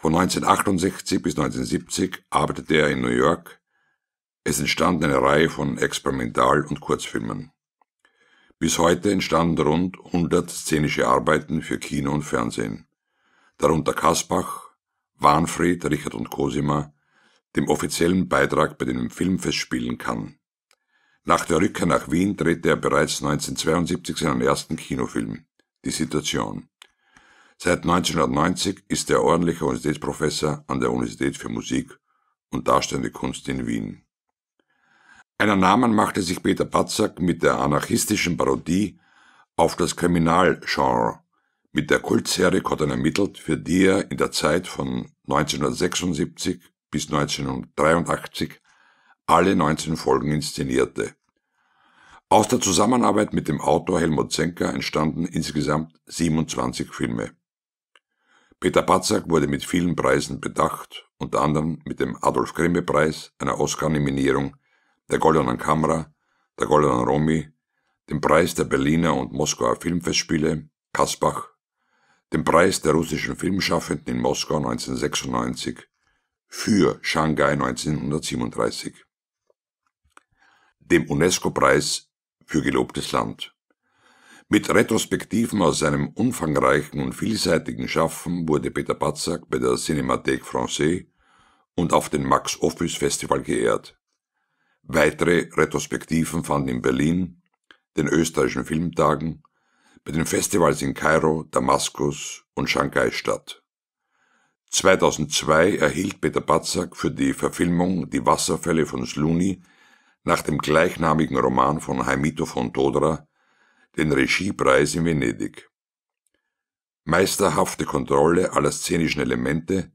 Von 1968 bis 1970 arbeitete er in New York. Es entstand eine Reihe von Experimental- und Kurzfilmen. Bis heute entstanden rund 100 szenische Arbeiten für Kino und Fernsehen, darunter Kaspach, Warnfried, Richard und Cosima, dem offiziellen Beitrag bei dem Filmfest spielen kann. Nach der Rückkehr nach Wien drehte er bereits 1972 seinen ersten Kinofilm, Die Situation. Seit 1990 ist er ordentlicher Universitätsprofessor an der Universität für Musik und Darstellende Kunst in Wien. Einen Namen machte sich Peter Patzak mit der anarchistischen Parodie auf das Kriminalgenre, mit der Kultserie Cotton ermittelt, für die er in der Zeit von 1976 bis 1983 alle 19 Folgen inszenierte. Aus der Zusammenarbeit mit dem Autor Helmut Zenker entstanden insgesamt 27 Filme. Peter Patzak wurde mit vielen Preisen bedacht, unter anderem mit dem Adolf-Grimme-Preis, einer Oscar-Nominierung, der Goldenen Kamera, der Goldenen Romy, dem Preis der Berliner und Moskauer Filmfestspiele, Kasbach, dem Preis der russischen Filmschaffenden in Moskau 1996 für Shanghai 1937, dem UNESCO-Preis für gelobtes Land. Mit Retrospektiven aus seinem umfangreichen und vielseitigen Schaffen wurde Peter Batzak bei der Cinémathèque Française und auf dem Max Office Festival geehrt. Weitere Retrospektiven fanden in Berlin, den österreichischen Filmtagen, bei den Festivals in Kairo, Damaskus und Shanghai statt. 2002 erhielt Peter Batzak für die Verfilmung Die Wasserfälle von Sluni nach dem gleichnamigen Roman von Haimito von Todra den Regiepreis in Venedig. Meisterhafte Kontrolle aller szenischen Elemente,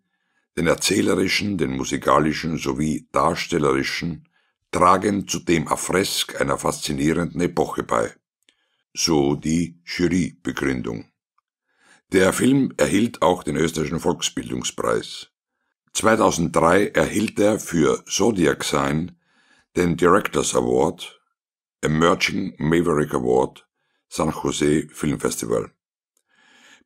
den erzählerischen, den musikalischen sowie darstellerischen, tragen zudem dem Affresk einer faszinierenden Epoche bei. So die Jurybegründung. Der Film erhielt auch den österreichischen Volksbildungspreis. 2003 erhielt er für Zodiac Sign den Directors Award, Emerging Maverick Award San Jose Film Festival.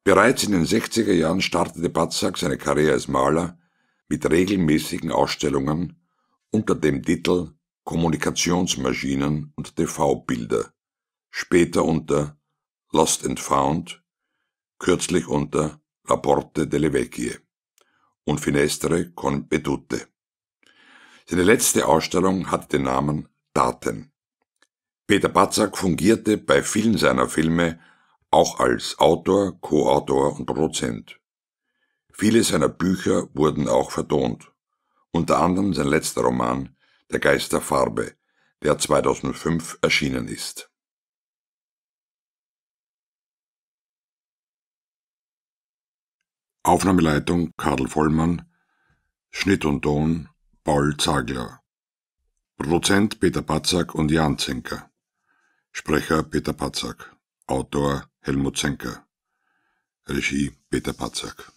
Bereits in den 60er Jahren startete Batzak seine Karriere als Maler mit regelmäßigen Ausstellungen unter dem Titel Kommunikationsmaschinen und TV-Bilder, später unter Lost and Found, kürzlich unter La Porte delle Vecchie und Finestre con Vedute. Seine letzte Ausstellung hatte den Namen Daten. Peter Batzak fungierte bei vielen seiner Filme auch als Autor, Co-Autor und Produzent. Viele seiner Bücher wurden auch vertont, unter anderem sein letzter Roman Der Geist der Farbe, der 2005 erschienen ist. Aufnahmeleitung Karl Vollmann, Schnitt und Ton Paul Zagler, Produzent Peter Batzak und Jan Zinker. Sprecher Peter Patzak. Autor Helmut Zenker. Regie Peter Patzak.